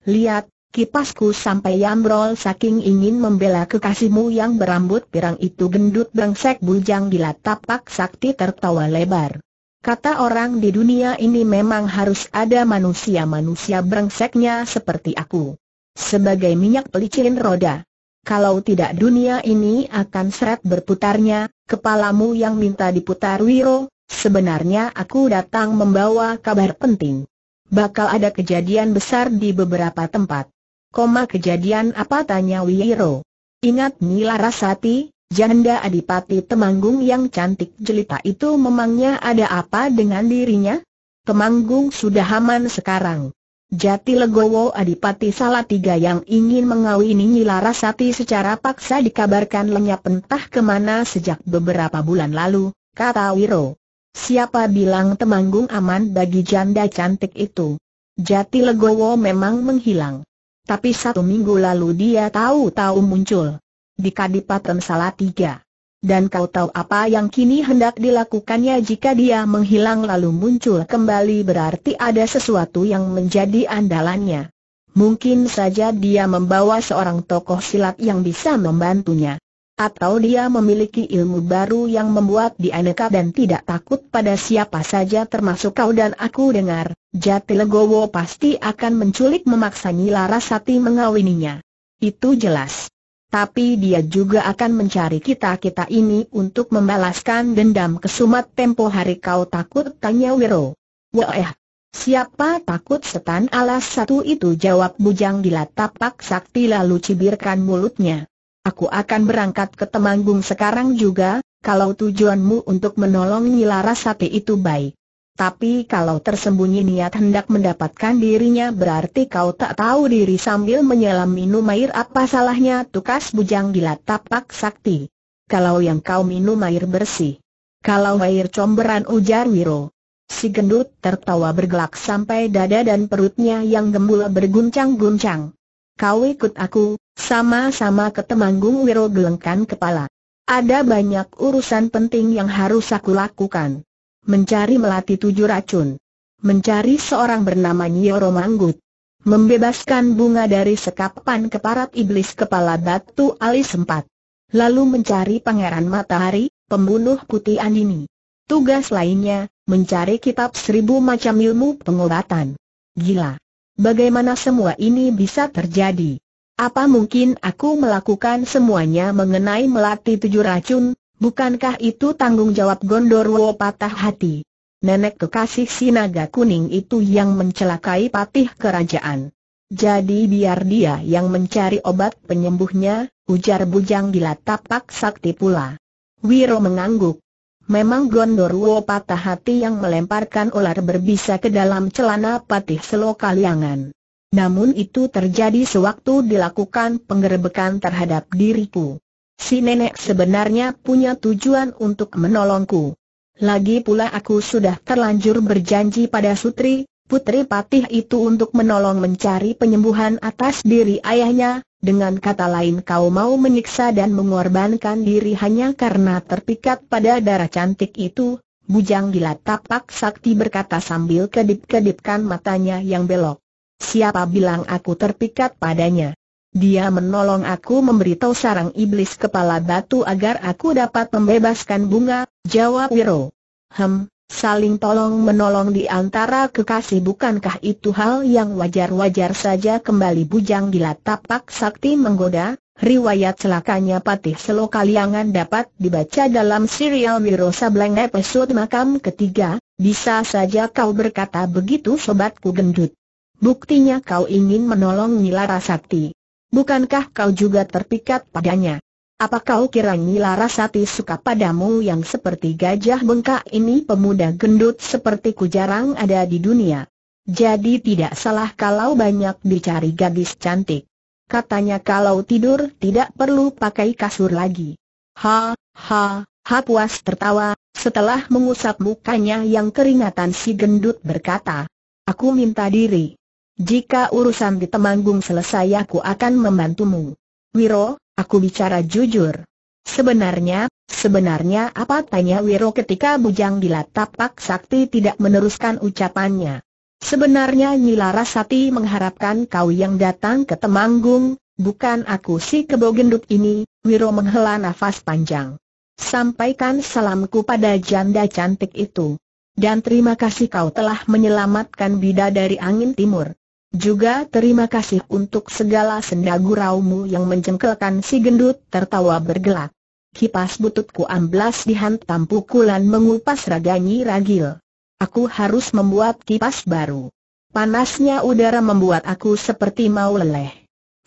Lihat, kipasku sampai yambrol saking ingin membela kekasihmu yang berambut pirang itu gendut brengsek bujang gila tapak sakti tertawa lebar. Kata orang di dunia ini memang harus ada manusia-manusia brengseknya seperti aku. Sebagai minyak pelicin roda kalau tidak dunia ini akan seret berputarnya, kepalamu yang minta diputar Wiro, sebenarnya aku datang membawa kabar penting. Bakal ada kejadian besar di beberapa tempat. Koma kejadian apa tanya Wiro. Ingat Nila Rasati, janda adipati temanggung yang cantik jelita itu memangnya ada apa dengan dirinya? Temanggung sudah aman sekarang. Jati Legowo Adipati Salatiga yang ingin mengawini Nyila Rasati secara paksa dikabarkan lenyap entah kemana sejak beberapa bulan lalu, kata Wiro. Siapa bilang temanggung aman bagi janda cantik itu? Jati Legowo memang menghilang. Tapi satu minggu lalu dia tahu-tahu muncul. Di Kadipaten Salatiga. Dan kau tahu apa yang kini hendak dilakukannya jika dia menghilang lalu muncul kembali berarti ada sesuatu yang menjadi andalannya. Mungkin saja dia membawa seorang tokoh silat yang bisa membantunya. Atau dia memiliki ilmu baru yang membuat dia nekat dan tidak takut pada siapa saja termasuk kau dan aku dengar, Jati Legowo pasti akan menculik memaksa Larasati mengawininya. Itu jelas tapi dia juga akan mencari kita-kita ini untuk membalaskan dendam kesumat tempo hari kau takut tanya Wiro. Wah, eh, siapa takut setan alas satu itu jawab bujang gila tapak sakti lalu cibirkan mulutnya. Aku akan berangkat ke Temanggung sekarang juga, kalau tujuanmu untuk menolong Nyilarasati itu baik. Tapi kalau tersembunyi niat hendak mendapatkan dirinya berarti kau tak tahu diri sambil menyelam minum air apa salahnya tukas bujang gila tapak sakti. Kalau yang kau minum air bersih. Kalau air comberan ujar Wiro. Si gendut tertawa bergelak sampai dada dan perutnya yang gembul berguncang-guncang. Kau ikut aku, sama-sama ke Temanggung Wiro gelengkan kepala. Ada banyak urusan penting yang harus aku lakukan mencari melati tujuh racun, mencari seorang bernama Nyoro Manggut, membebaskan bunga dari sekapan keparat iblis kepala batu alis sempat, Lalu mencari pangeran matahari, pembunuh putih Andini. Tugas lainnya, mencari kitab seribu macam ilmu pengobatan. Gila! Bagaimana semua ini bisa terjadi? Apa mungkin aku melakukan semuanya mengenai melati tujuh racun? Bukankah itu tanggung jawab Gondorwo patah hati? Nenek kekasih si naga kuning itu yang mencelakai patih kerajaan. Jadi biar dia yang mencari obat penyembuhnya, ujar Bujang Gila Tapak Sakti pula. Wiro mengangguk. Memang Gondorwo patah hati yang melemparkan ular berbisa ke dalam celana patih selokaliangan. Namun itu terjadi sewaktu dilakukan penggerebekan terhadap diriku. Si nenek sebenarnya punya tujuan untuk menolongku. Lagi pula aku sudah terlanjur berjanji pada Sutri, Putri Patih itu untuk menolong mencari penyembuhan atas diri ayahnya, dengan kata lain kau mau menyiksa dan mengorbankan diri hanya karena terpikat pada darah cantik itu, bujang gila tapak sakti berkata sambil kedip-kedipkan matanya yang belok. Siapa bilang aku terpikat padanya? Dia menolong aku memberitahu sarang iblis kepala batu agar aku dapat membebaskan bunga, jawab Wiro. Hem, saling tolong-menolong di antara kekasih bukankah itu hal yang wajar-wajar saja kembali bujang gila tapak sakti menggoda? Riwayat celakanya Patih selokaliangan dapat dibaca dalam serial Wiro Sableng episode makam ketiga, bisa saja kau berkata begitu sobatku gendut. Buktinya kau ingin menolong Nilara Sakti. Bukankah kau juga terpikat padanya? Apa kau kira Nila Rasati suka padamu yang seperti gajah bengkak ini pemuda gendut sepertiku jarang ada di dunia? Jadi tidak salah kalau banyak dicari gadis cantik. Katanya kalau tidur tidak perlu pakai kasur lagi. Ha, ha, ha puas tertawa, setelah mengusap mukanya yang keringatan si gendut berkata. Aku minta diri. Jika urusan di Temanggung selesai aku akan membantumu. Wiro, aku bicara jujur. Sebenarnya, sebenarnya apa tanya Wiro ketika Bujang Dila Tapak Sakti tidak meneruskan ucapannya. Sebenarnya Rasati mengharapkan kau yang datang ke Temanggung, bukan aku si kebo gendut ini, Wiro menghela nafas panjang. Sampaikan salamku pada janda cantik itu. Dan terima kasih kau telah menyelamatkan Bida dari angin timur. Juga terima kasih untuk segala senda guraumu yang mencengkelkan si gendut tertawa bergelak. Kipas bututku amblas dihantam pukulan mengupas raganyi ragil. Aku harus membuat kipas baru. Panasnya udara membuat aku seperti mau leleh.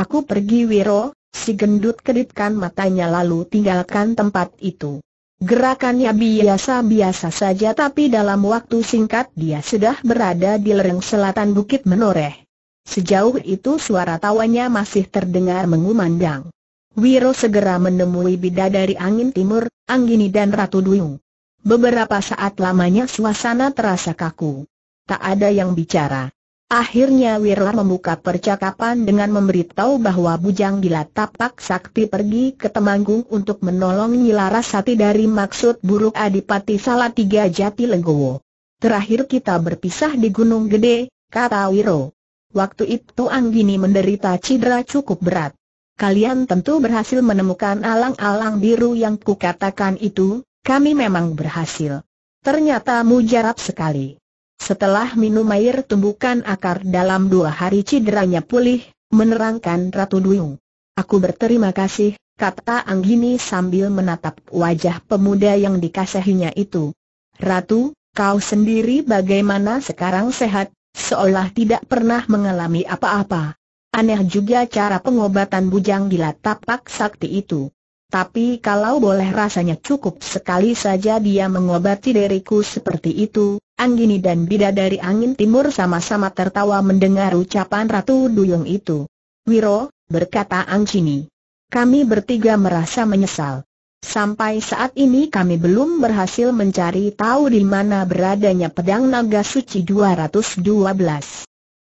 Aku pergi Wiro, si gendut kedipkan matanya lalu tinggalkan tempat itu. Gerakannya biasa-biasa saja tapi dalam waktu singkat dia sudah berada di lereng selatan Bukit Menoreh. Sejauh itu suara tawanya masih terdengar mengumandang. Wiro segera menemui bidadari angin timur, Anggini dan Ratu Duyung. Beberapa saat lamanya suasana terasa kaku. Tak ada yang bicara. Akhirnya Wiro membuka percakapan dengan memberitahu bahwa Bujang Gila Tapak Sakti pergi ke Temanggung untuk menolong Sati dari maksud buruk Adipati Salatiga Jati Legowo. Terakhir kita berpisah di Gunung Gede, kata Wiro. Waktu itu Anggini menderita cedera cukup berat. Kalian tentu berhasil menemukan alang-alang biru yang kukatakan itu, kami memang berhasil. Ternyata mujarab sekali. Setelah minum air tumbukan akar dalam dua hari cederanya pulih, menerangkan Ratu Duyung. Aku berterima kasih, kata Anggini sambil menatap wajah pemuda yang dikasihinya itu. Ratu, kau sendiri bagaimana sekarang sehat? seolah tidak pernah mengalami apa-apa. Aneh juga cara pengobatan bujang gila tapak sakti itu. Tapi kalau boleh rasanya cukup sekali saja dia mengobati diriku seperti itu, Anggini dan Bidadari Angin Timur sama-sama tertawa mendengar ucapan Ratu Duyung itu. Wiro, berkata Anggini, Kami bertiga merasa menyesal. Sampai saat ini kami belum berhasil mencari tahu di mana beradanya pedang naga suci 212.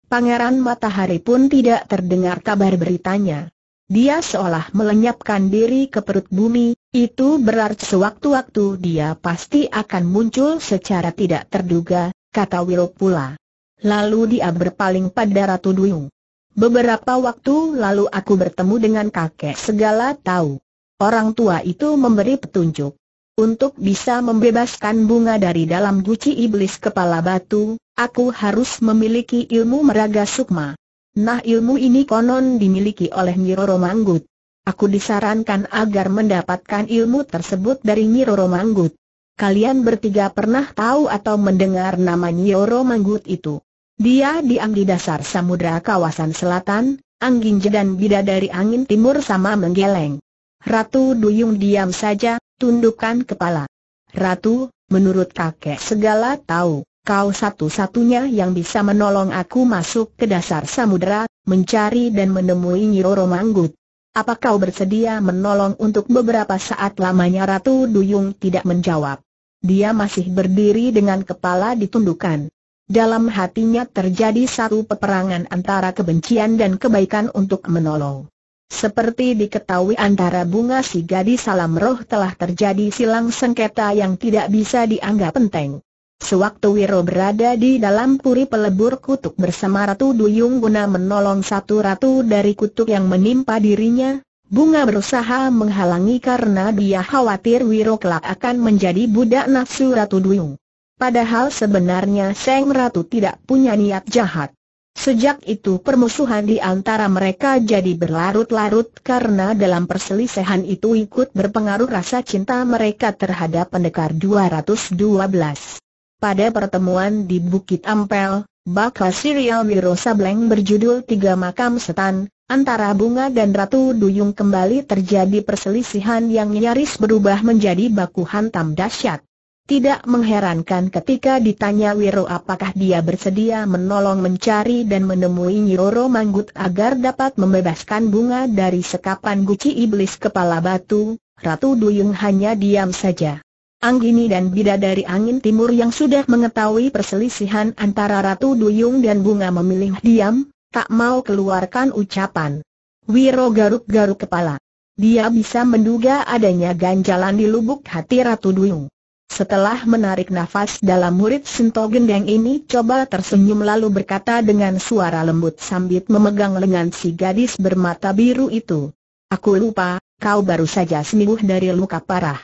Pangeran Matahari pun tidak terdengar kabar beritanya. Dia seolah melenyapkan diri ke perut bumi, itu berarti sewaktu-waktu dia pasti akan muncul secara tidak terduga, kata Will pula. Lalu dia berpaling pada Ratu Duyung. Beberapa waktu lalu aku bertemu dengan kakek segala tahu orang tua itu memberi petunjuk. Untuk bisa membebaskan bunga dari dalam guci iblis kepala batu, aku harus memiliki ilmu meraga sukma. Nah ilmu ini konon dimiliki oleh Nyiroro Manggut. Aku disarankan agar mendapatkan ilmu tersebut dari Nyiroro Manggut. Kalian bertiga pernah tahu atau mendengar nama Nyiroro Manggut itu? Dia diam di dasar samudera kawasan selatan, angin bida bidadari angin timur sama menggeleng. Ratu Duyung diam saja, tundukkan kepala. Ratu, menurut kakek segala tahu, kau satu-satunya yang bisa menolong aku masuk ke dasar samudera, mencari dan menemui Nyiroro Manggut. Apa kau bersedia menolong untuk beberapa saat lamanya Ratu Duyung tidak menjawab. Dia masih berdiri dengan kepala ditundukkan. Dalam hatinya terjadi satu peperangan antara kebencian dan kebaikan untuk menolong. Seperti diketahui antara bunga si gadis salam roh telah terjadi silang sengketa yang tidak bisa dianggap penting. Sewaktu Wiro berada di dalam puri pelebur kutuk bersama Ratu Duyung guna menolong satu ratu dari kutuk yang menimpa dirinya, Bunga berusaha menghalangi karena dia khawatir Wiro kelak akan menjadi budak nafsu Ratu Duyung. Padahal sebenarnya Seng Ratu tidak punya niat jahat. Sejak itu permusuhan di antara mereka jadi berlarut-larut karena dalam perselisihan itu ikut berpengaruh rasa cinta mereka terhadap pendekar 212. Pada pertemuan di Bukit Ampel, bakal serial Wiro Sableng berjudul Tiga Makam Setan, antara Bunga dan Ratu Duyung kembali terjadi perselisihan yang nyaris berubah menjadi baku hantam dahsyat. Tidak mengherankan ketika ditanya Wiro apakah dia bersedia menolong mencari dan menemui Nyiroro Manggut agar dapat membebaskan bunga dari sekapan guci iblis kepala batu, Ratu Duyung hanya diam saja. Anggini dan bida dari Angin Timur yang sudah mengetahui perselisihan antara Ratu Duyung dan bunga memilih diam, tak mau keluarkan ucapan. Wiro garuk-garuk kepala. Dia bisa menduga adanya ganjalan di lubuk hati Ratu Duyung. Setelah menarik nafas dalam murid Sinto Gendeng ini coba tersenyum lalu berkata dengan suara lembut sambil memegang lengan si gadis bermata biru itu. Aku lupa, kau baru saja sembuh dari luka parah.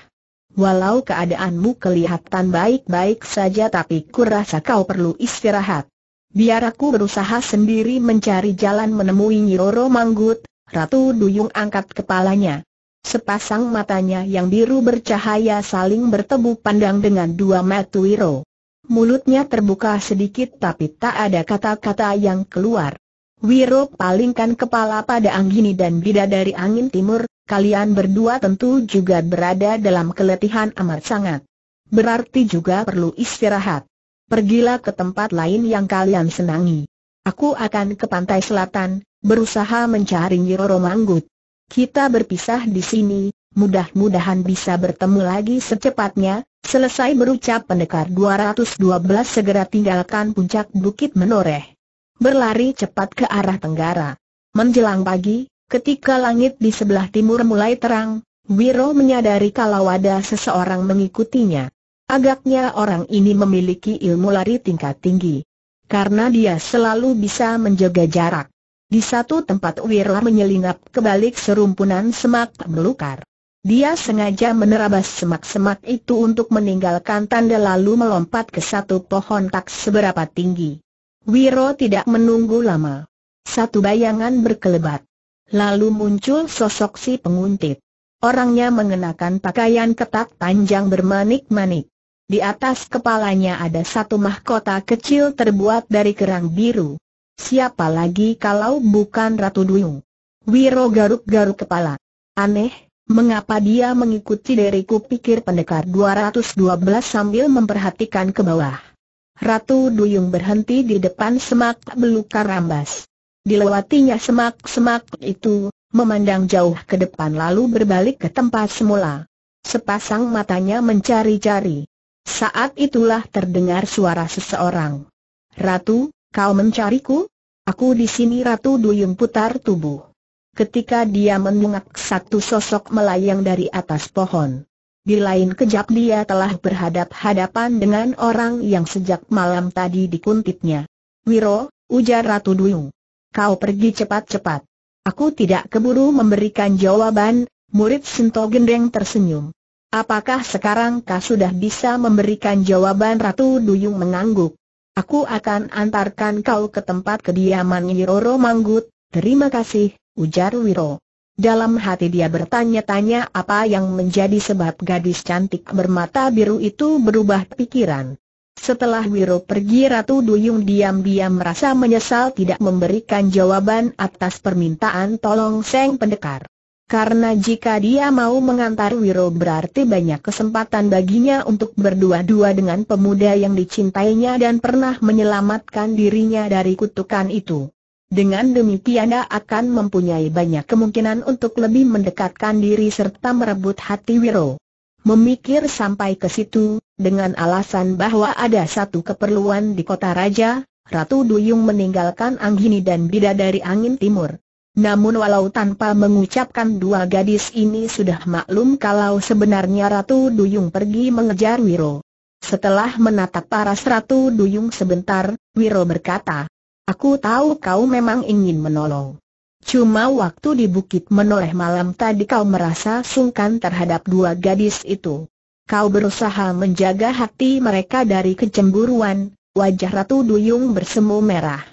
Walau keadaanmu kelihatan baik-baik saja tapi kurasa kau perlu istirahat. Biar aku berusaha sendiri mencari jalan menemui Nyiroro Manggut, Ratu Duyung angkat kepalanya. Sepasang matanya yang biru bercahaya saling bertemu pandang dengan dua mata Wiro. Mulutnya terbuka sedikit tapi tak ada kata-kata yang keluar. Wiro palingkan kepala pada Anggini dan bida dari Angin Timur, kalian berdua tentu juga berada dalam keletihan amat sangat. Berarti juga perlu istirahat. Pergilah ke tempat lain yang kalian senangi. Aku akan ke pantai selatan, berusaha mencari Nyiro Manggut. Kita berpisah di sini, mudah-mudahan bisa bertemu lagi secepatnya. Selesai berucap pendekar 212 segera tinggalkan puncak Bukit Menoreh. Berlari cepat ke arah tenggara. Menjelang pagi, ketika langit di sebelah timur mulai terang, Wiro menyadari kalau ada seseorang mengikutinya. Agaknya orang ini memiliki ilmu lari tingkat tinggi. Karena dia selalu bisa menjaga jarak. Di satu tempat Wirla menyelinap ke balik serumpunan semak melukar. Dia sengaja menerabas semak-semak itu untuk meninggalkan tanda lalu melompat ke satu pohon tak seberapa tinggi. Wiro tidak menunggu lama. Satu bayangan berkelebat. Lalu muncul sosok si penguntit. Orangnya mengenakan pakaian ketat panjang bermanik-manik. Di atas kepalanya ada satu mahkota kecil terbuat dari kerang biru. Siapa lagi kalau bukan Ratu Duyung? Wiro garuk-garuk kepala. Aneh, mengapa dia mengikuti diriku pikir pendekar 212 sambil memperhatikan ke bawah. Ratu Duyung berhenti di depan semak belukar rambas. Dilewatinya semak-semak itu, memandang jauh ke depan lalu berbalik ke tempat semula. Sepasang matanya mencari-cari. Saat itulah terdengar suara seseorang. Ratu, kau mencariku? Aku di sini Ratu Duyung putar tubuh. Ketika dia mendungak satu sosok melayang dari atas pohon. Di lain kejap dia telah berhadap-hadapan dengan orang yang sejak malam tadi dikuntitnya. Wiro, ujar Ratu Duyung. Kau pergi cepat-cepat. Aku tidak keburu memberikan jawaban, murid Sento Gendeng tersenyum. Apakah sekarang kau sudah bisa memberikan jawaban Ratu Duyung mengangguk? Aku akan antarkan kau ke tempat kediaman Wiroro Manggut, terima kasih, ujar Wiro. Dalam hati dia bertanya-tanya apa yang menjadi sebab gadis cantik bermata biru itu berubah pikiran. Setelah Wiro pergi Ratu Duyung diam-diam merasa menyesal tidak memberikan jawaban atas permintaan tolong Seng Pendekar. Karena jika dia mau mengantar Wiro berarti banyak kesempatan baginya untuk berdua-dua dengan pemuda yang dicintainya dan pernah menyelamatkan dirinya dari kutukan itu. Dengan demikian dia akan mempunyai banyak kemungkinan untuk lebih mendekatkan diri serta merebut hati Wiro. Memikir sampai ke situ, dengan alasan bahwa ada satu keperluan di kota raja, Ratu Duyung meninggalkan Anggini dan Bidadari Angin Timur. Namun walau tanpa mengucapkan dua gadis ini sudah maklum kalau sebenarnya Ratu Duyung pergi mengejar Wiro. Setelah menatap para Ratu Duyung sebentar, Wiro berkata, Aku tahu kau memang ingin menolong. Cuma waktu di Bukit Menoreh malam tadi kau merasa sungkan terhadap dua gadis itu. Kau berusaha menjaga hati mereka dari kecemburuan, wajah Ratu Duyung bersemu merah.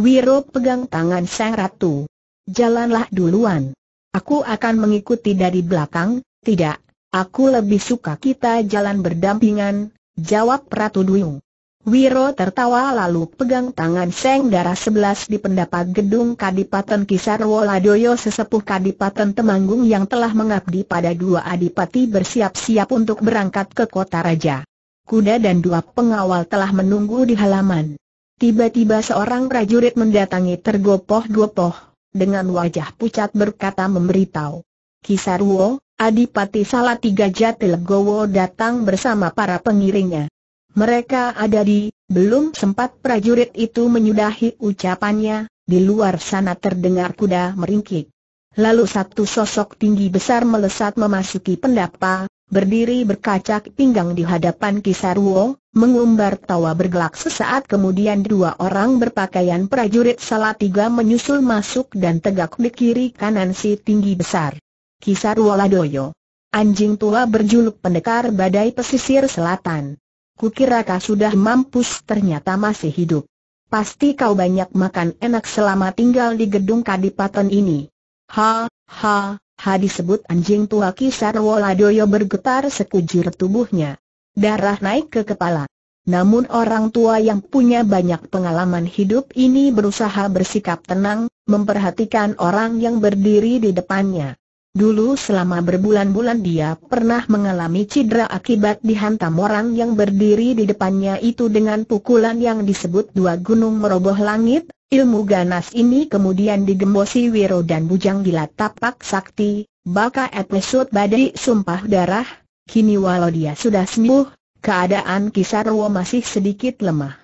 Wiro pegang tangan sang ratu jalanlah duluan. Aku akan mengikuti dari belakang, tidak, aku lebih suka kita jalan berdampingan, jawab Ratu Duyung. Wiro tertawa lalu pegang tangan Seng Dara sebelas di pendapat gedung Kadipaten Kisarwo Ladoyo sesepuh Kadipaten Temanggung yang telah mengabdi pada dua adipati bersiap-siap untuk berangkat ke kota raja. Kuda dan dua pengawal telah menunggu di halaman. Tiba-tiba seorang prajurit mendatangi tergopoh-gopoh, dengan wajah pucat berkata memberitahu. Kisaruo, Adipati Salatiga Jatilegowo datang bersama para pengiringnya. Mereka ada di, belum sempat prajurit itu menyudahi ucapannya, di luar sana terdengar kuda meringkik. Lalu satu sosok tinggi besar melesat memasuki pendapa, berdiri berkacak pinggang di hadapan Kisaruo, mengumbar tawa bergelak sesaat kemudian dua orang berpakaian prajurit Salatiga menyusul masuk dan tegak di kiri kanan si tinggi besar. Kisaruo Ladoyo. Anjing tua berjuluk pendekar badai pesisir selatan. Kukira kau sudah mampus ternyata masih hidup. Pasti kau banyak makan enak selama tinggal di gedung kadipaten ini. Ha, ha, Ha disebut anjing tua kisar Ladoyo bergetar sekujur tubuhnya. Darah naik ke kepala. Namun orang tua yang punya banyak pengalaman hidup ini berusaha bersikap tenang, memperhatikan orang yang berdiri di depannya. Dulu selama berbulan-bulan dia pernah mengalami cedera akibat dihantam orang yang berdiri di depannya itu dengan pukulan yang disebut dua gunung meroboh langit, Ilmu ganas ini kemudian digembosi Wiro dan Bujang Gila Tapak Sakti, Baka episode badai sumpah darah, kini walau dia sudah sembuh, keadaan Kisarwo masih sedikit lemah.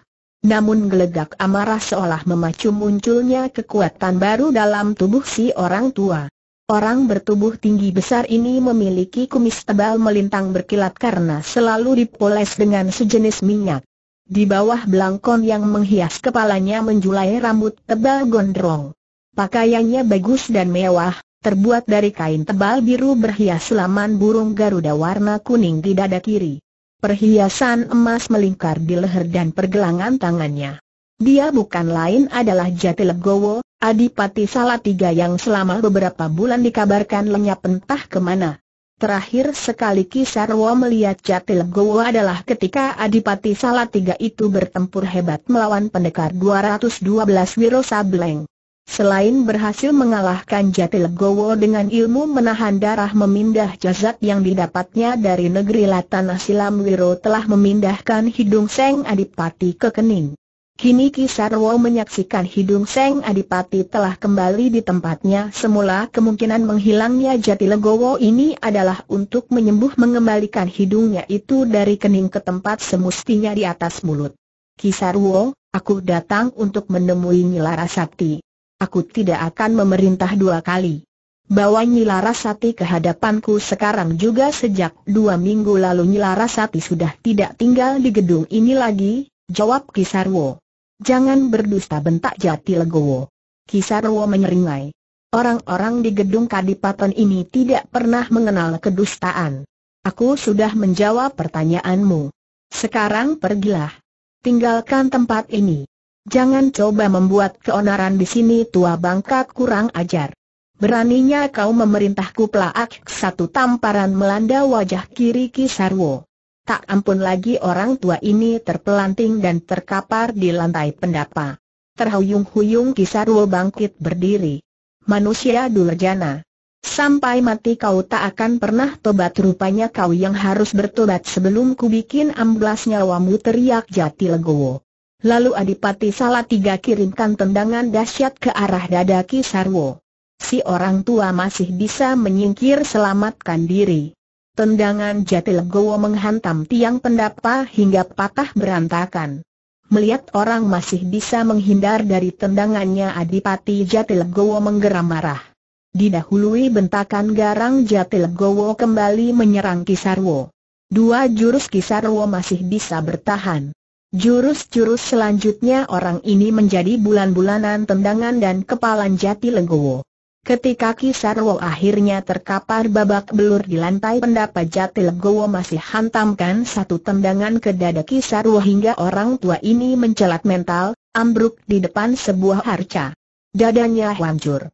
Namun gelegak amarah seolah memacu munculnya kekuatan baru dalam tubuh si orang tua. Orang bertubuh tinggi besar ini memiliki kumis tebal melintang berkilat karena selalu dipoles dengan sejenis minyak. Di bawah belangkon yang menghias kepalanya menjulai rambut tebal gondrong. Pakaiannya bagus dan mewah, terbuat dari kain tebal biru berhias laman burung garuda warna kuning di dada kiri. Perhiasan emas melingkar di leher dan pergelangan tangannya. Dia bukan lain adalah Jati Legowo, Adipati Salatiga yang selama beberapa bulan dikabarkan lenyap entah kemana. Terakhir sekali Kisarwo melihat Jatil Gowo adalah ketika Adipati Salatiga itu bertempur hebat melawan pendekar 212 Wiro Sableng. Selain berhasil mengalahkan Jatil Gowo dengan ilmu menahan darah memindah jasad yang didapatnya dari negeri Latan Silam Wiro telah memindahkan hidung Seng Adipati ke kening. Kini Kisarwo menyaksikan hidung Seng Adipati telah kembali di tempatnya semula kemungkinan menghilangnya jati legowo ini adalah untuk menyembuh mengembalikan hidungnya itu dari kening ke tempat semestinya di atas mulut. Kisarwo, aku datang untuk menemui Nyilara Sakti. Aku tidak akan memerintah dua kali. Bawa Nyilara Sati ke hadapanku sekarang juga sejak dua minggu lalu Nyilara Sati sudah tidak tinggal di gedung ini lagi, jawab Kisarwo. Jangan berdusta bentak jati legowo. Kisarwo menyeringai. Orang-orang di gedung kadipaten ini tidak pernah mengenal kedustaan. Aku sudah menjawab pertanyaanmu. Sekarang pergilah. Tinggalkan tempat ini. Jangan coba membuat keonaran di sini tua bangka kurang ajar. Beraninya kau memerintahku pelak? satu tamparan melanda wajah kiri Kisarwo. Tak ampun lagi orang tua ini terpelanting dan terkapar di lantai pendapa. Terhuyung-huyung Kisarul bangkit berdiri. Manusia durjana. Sampai mati kau tak akan pernah tobat rupanya kau yang harus bertobat sebelum ku bikin amblas nyawamu teriak jati legowo. Lalu Adipati Salatiga kirimkan tendangan dahsyat ke arah dada Kisarwo. Si orang tua masih bisa menyingkir selamatkan diri. Tendangan Jatil Gowo menghantam tiang pendapa hingga patah berantakan. Melihat orang masih bisa menghindar dari tendangannya Adipati Jatil Gowo menggeram marah. Didahului bentakan garang Jatil Gowo kembali menyerang Kisarwo. Dua jurus Kisarwo masih bisa bertahan. Jurus-jurus selanjutnya orang ini menjadi bulan-bulanan tendangan dan kepalan Jatil Gowo. Ketika Wo akhirnya terkapar babak belur di lantai pendapat jatil Gowo masih hantamkan satu tendangan ke dada Wo hingga orang tua ini mencelat mental, ambruk di depan sebuah arca. Dadanya hancur.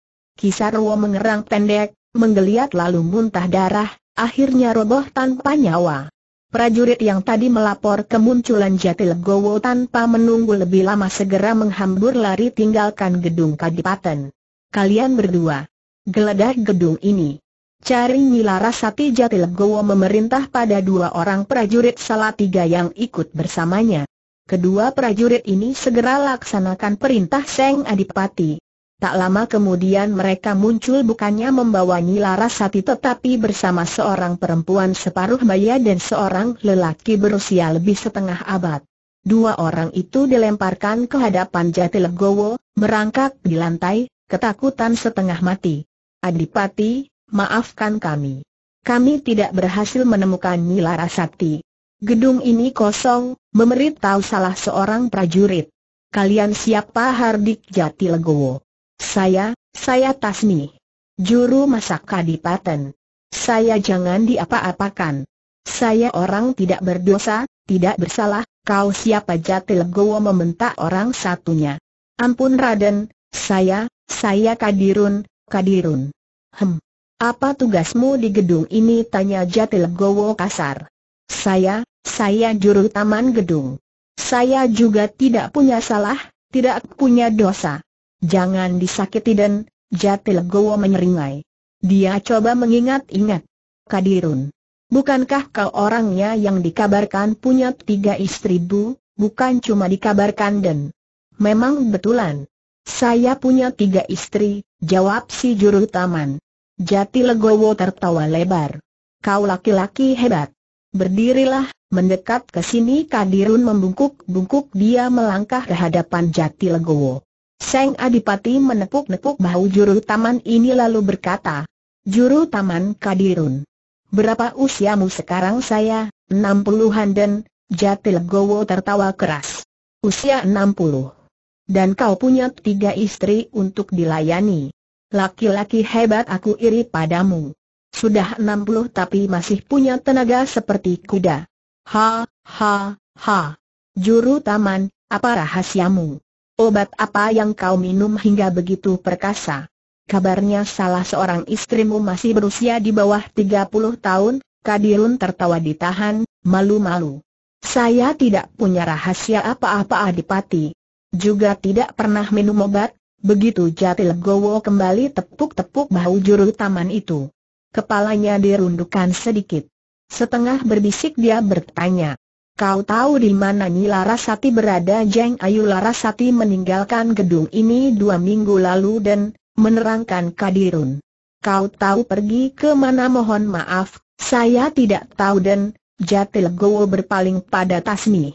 Wo mengerang pendek, menggeliat lalu muntah darah, akhirnya roboh tanpa nyawa. Prajurit yang tadi melapor kemunculan jatil Gowo tanpa menunggu lebih lama segera menghambur lari tinggalkan gedung Kadipaten kalian berdua. Geledah gedung ini. Cari nila Rasati Jatilegowo memerintah pada dua orang prajurit Salatiga yang ikut bersamanya. Kedua prajurit ini segera laksanakan perintah Seng Adipati. Tak lama kemudian mereka muncul bukannya membawa nila Rasati tetapi bersama seorang perempuan separuh baya dan seorang lelaki berusia lebih setengah abad. Dua orang itu dilemparkan ke hadapan Jatilegowo, merangkak di lantai, ketakutan setengah mati. Adipati, maafkan kami. Kami tidak berhasil menemukan Nilara Sakti. Gedung ini kosong, memberitahu salah seorang prajurit. Kalian siapa Hardik Jati Legowo? Saya, saya Tasmi. Juru masak Kadipaten. Saya jangan diapa-apakan. Saya orang tidak berdosa, tidak bersalah, kau siapa Jati Legowo membentak orang satunya. Ampun Raden, saya, saya Kadirun, Kadirun. Hem. Apa tugasmu di gedung ini? Tanya Jatil Gowo kasar. Saya, saya juru taman gedung. Saya juga tidak punya salah, tidak punya dosa. Jangan disakiti dan, Jatil Gowo menyeringai. Dia coba mengingat-ingat. Kadirun. Bukankah kau orangnya yang dikabarkan punya tiga istri bu, bukan cuma dikabarkan dan memang betulan. Saya punya tiga istri, jawab si juru taman. Jati Legowo tertawa lebar. Kau laki-laki hebat. Berdirilah, mendekat ke sini Kadirun membungkuk-bungkuk dia melangkah ke hadapan Jati Legowo. Seng Adipati menepuk-nepuk bahu juru taman ini lalu berkata, Juru taman Kadirun. Berapa usiamu sekarang saya, enam puluhan dan, Jati Legowo tertawa keras. Usia enam puluh dan kau punya tiga istri untuk dilayani. Laki-laki hebat aku iri padamu. Sudah enam puluh tapi masih punya tenaga seperti kuda. Ha, ha, ha. Juru taman, apa rahasiamu? Obat apa yang kau minum hingga begitu perkasa? Kabarnya salah seorang istrimu masih berusia di bawah tiga puluh tahun, Kadirun tertawa ditahan, malu-malu. Saya tidak punya rahasia apa-apa Adipati. Juga tidak pernah minum obat, begitu Jati Legowo kembali tepuk-tepuk bahu juru taman itu. Kepalanya dirundukkan sedikit. Setengah berbisik dia bertanya. Kau tahu di mana Nyi Larasati berada Jeng Ayu Larasati meninggalkan gedung ini dua minggu lalu dan menerangkan Kadirun. Kau tahu pergi ke mana mohon maaf, saya tidak tahu dan Jatil Gowo berpaling pada Tasmi.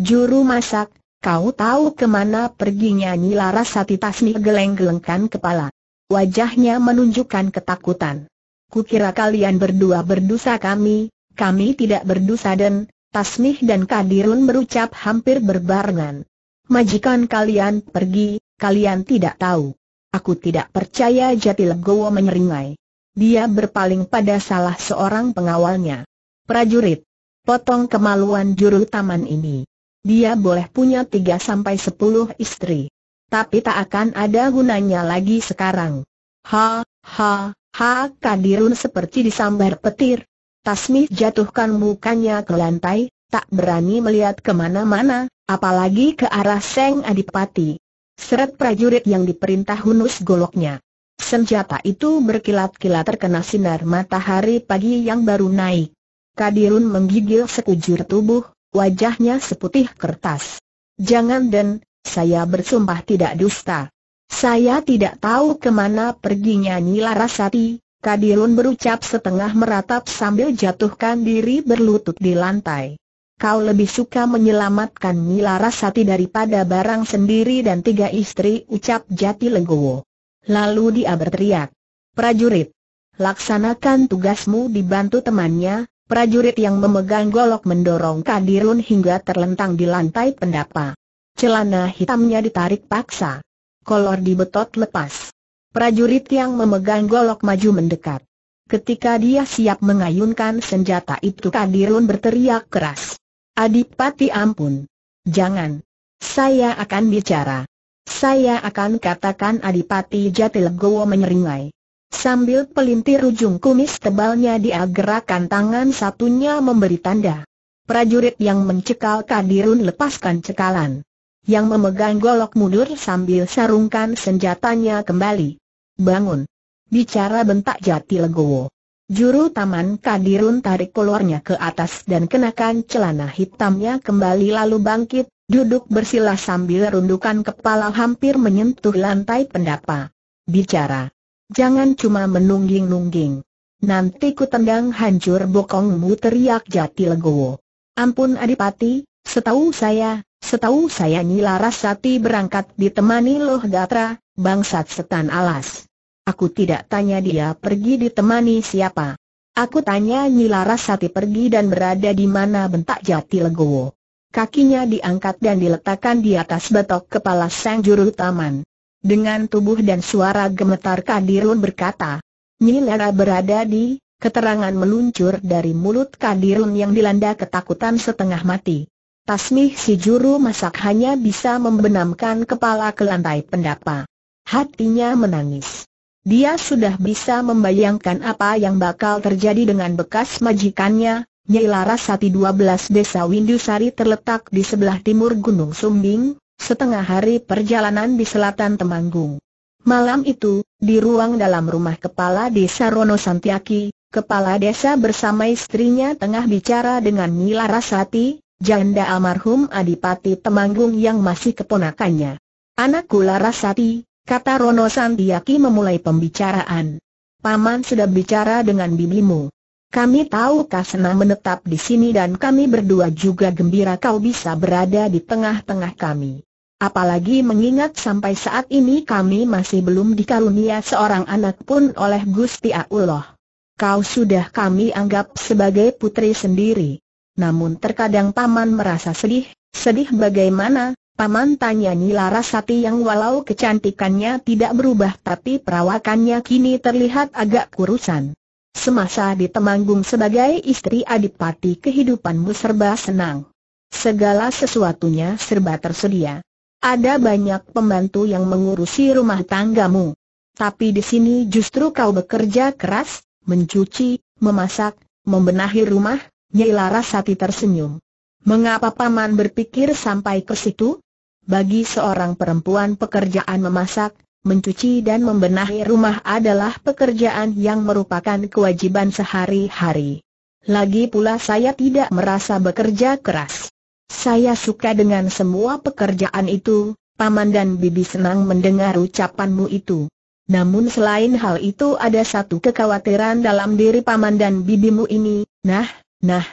Juru masak, Kau tahu kemana perginya Nyilara Sati Tasmi geleng-gelengkan kepala. Wajahnya menunjukkan ketakutan. Kukira kalian berdua berdosa kami, kami tidak berdosa dan Tasmih dan Kadirun berucap hampir berbarengan. Majikan kalian pergi, kalian tidak tahu. Aku tidak percaya Jati Legowo menyeringai. Dia berpaling pada salah seorang pengawalnya. Prajurit, potong kemaluan juru taman ini. Dia boleh punya 3-10 istri. Tapi tak akan ada gunanya lagi sekarang. Ha, ha, ha Kadirun seperti disambar petir. Tasmih jatuhkan mukanya ke lantai, tak berani melihat kemana-mana, apalagi ke arah Seng Adipati. Seret prajurit yang diperintah hunus goloknya. Senjata itu berkilat-kilat terkena sinar matahari pagi yang baru naik. Kadirun menggigil sekujur tubuh, Wajahnya seputih kertas. Jangan Den, saya bersumpah tidak dusta. Saya tidak tahu kemana perginya Nila Rasati, Kadilun berucap setengah meratap sambil jatuhkan diri berlutut di lantai. Kau lebih suka menyelamatkan Nila Rasati daripada barang sendiri dan tiga istri ucap Jati Legowo. Lalu dia berteriak. Prajurit, laksanakan tugasmu dibantu temannya, Prajurit yang memegang golok mendorong Kadirun hingga terlentang di lantai pendapa. Celana hitamnya ditarik paksa. Kolor betot lepas. Prajurit yang memegang golok maju mendekat. Ketika dia siap mengayunkan senjata itu Kadirun berteriak keras. Adipati ampun. Jangan. Saya akan bicara. Saya akan katakan Adipati Jatilegowo menyeringai. Sambil pelintir ujung kumis tebalnya dia gerakan tangan satunya memberi tanda. Prajurit yang mencekal Kadirun lepaskan cekalan. Yang memegang golok mundur sambil sarungkan senjatanya kembali. Bangun. Bicara bentak jati legowo. Juru taman Kadirun tarik keluarnya ke atas dan kenakan celana hitamnya kembali lalu bangkit, duduk bersila sambil rundukan kepala hampir menyentuh lantai pendapa. Bicara. Jangan cuma menungging-nungging. Nanti ku tendang hancur bokongmu teriak jati legowo. Ampun Adipati, setahu saya, setahu saya Nila Rasati berangkat ditemani Loh Gatra, bangsat setan alas. Aku tidak tanya dia pergi ditemani siapa. Aku tanya Nila Rasati pergi dan berada di mana bentak jati legowo. Kakinya diangkat dan diletakkan di atas batok kepala sang juru taman. Dengan tubuh dan suara gemetar Kadirun berkata, Nyilara berada di, keterangan meluncur dari mulut Kadirun yang dilanda ketakutan setengah mati. Tasmih si juru masak hanya bisa membenamkan kepala ke lantai pendapa. Hatinya menangis. Dia sudah bisa membayangkan apa yang bakal terjadi dengan bekas majikannya, Nyai Larasati 12 Desa Windusari terletak di sebelah timur Gunung Sumbing, setengah hari perjalanan di selatan Temanggung. Malam itu, di ruang dalam rumah kepala desa Rono Santiaki, kepala desa bersama istrinya tengah bicara dengan Nila Rasati, janda almarhum Adipati Temanggung yang masih keponakannya. Anak Anakku Rasati, kata Rono Santiaki memulai pembicaraan. Paman sudah bicara dengan bibimu. Kami tahu kau senang menetap di sini dan kami berdua juga gembira kau bisa berada di tengah-tengah kami. Apalagi mengingat sampai saat ini kami masih belum dikarunia seorang anak pun oleh Gusti Allah. Kau sudah kami anggap sebagai putri sendiri. Namun terkadang Paman merasa sedih, sedih bagaimana? Paman tanya Nila Rasati yang walau kecantikannya tidak berubah tapi perawakannya kini terlihat agak kurusan. Semasa di Temanggung sebagai istri adipati kehidupanmu serba senang. Segala sesuatunya serba tersedia. Ada banyak pembantu yang mengurusi rumah tanggamu. Tapi di sini justru kau bekerja keras, mencuci, memasak, membenahi rumah, Nyai Sati tersenyum. Mengapa Paman berpikir sampai ke situ? Bagi seorang perempuan pekerjaan memasak, mencuci dan membenahi rumah adalah pekerjaan yang merupakan kewajiban sehari-hari. Lagi pula saya tidak merasa bekerja keras. Saya suka dengan semua pekerjaan itu, Paman dan Bibi senang mendengar ucapanmu itu. Namun selain hal itu ada satu kekhawatiran dalam diri Paman dan Bibimu ini, nah, nah.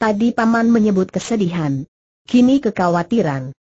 Tadi Paman menyebut kesedihan. Kini kekhawatiran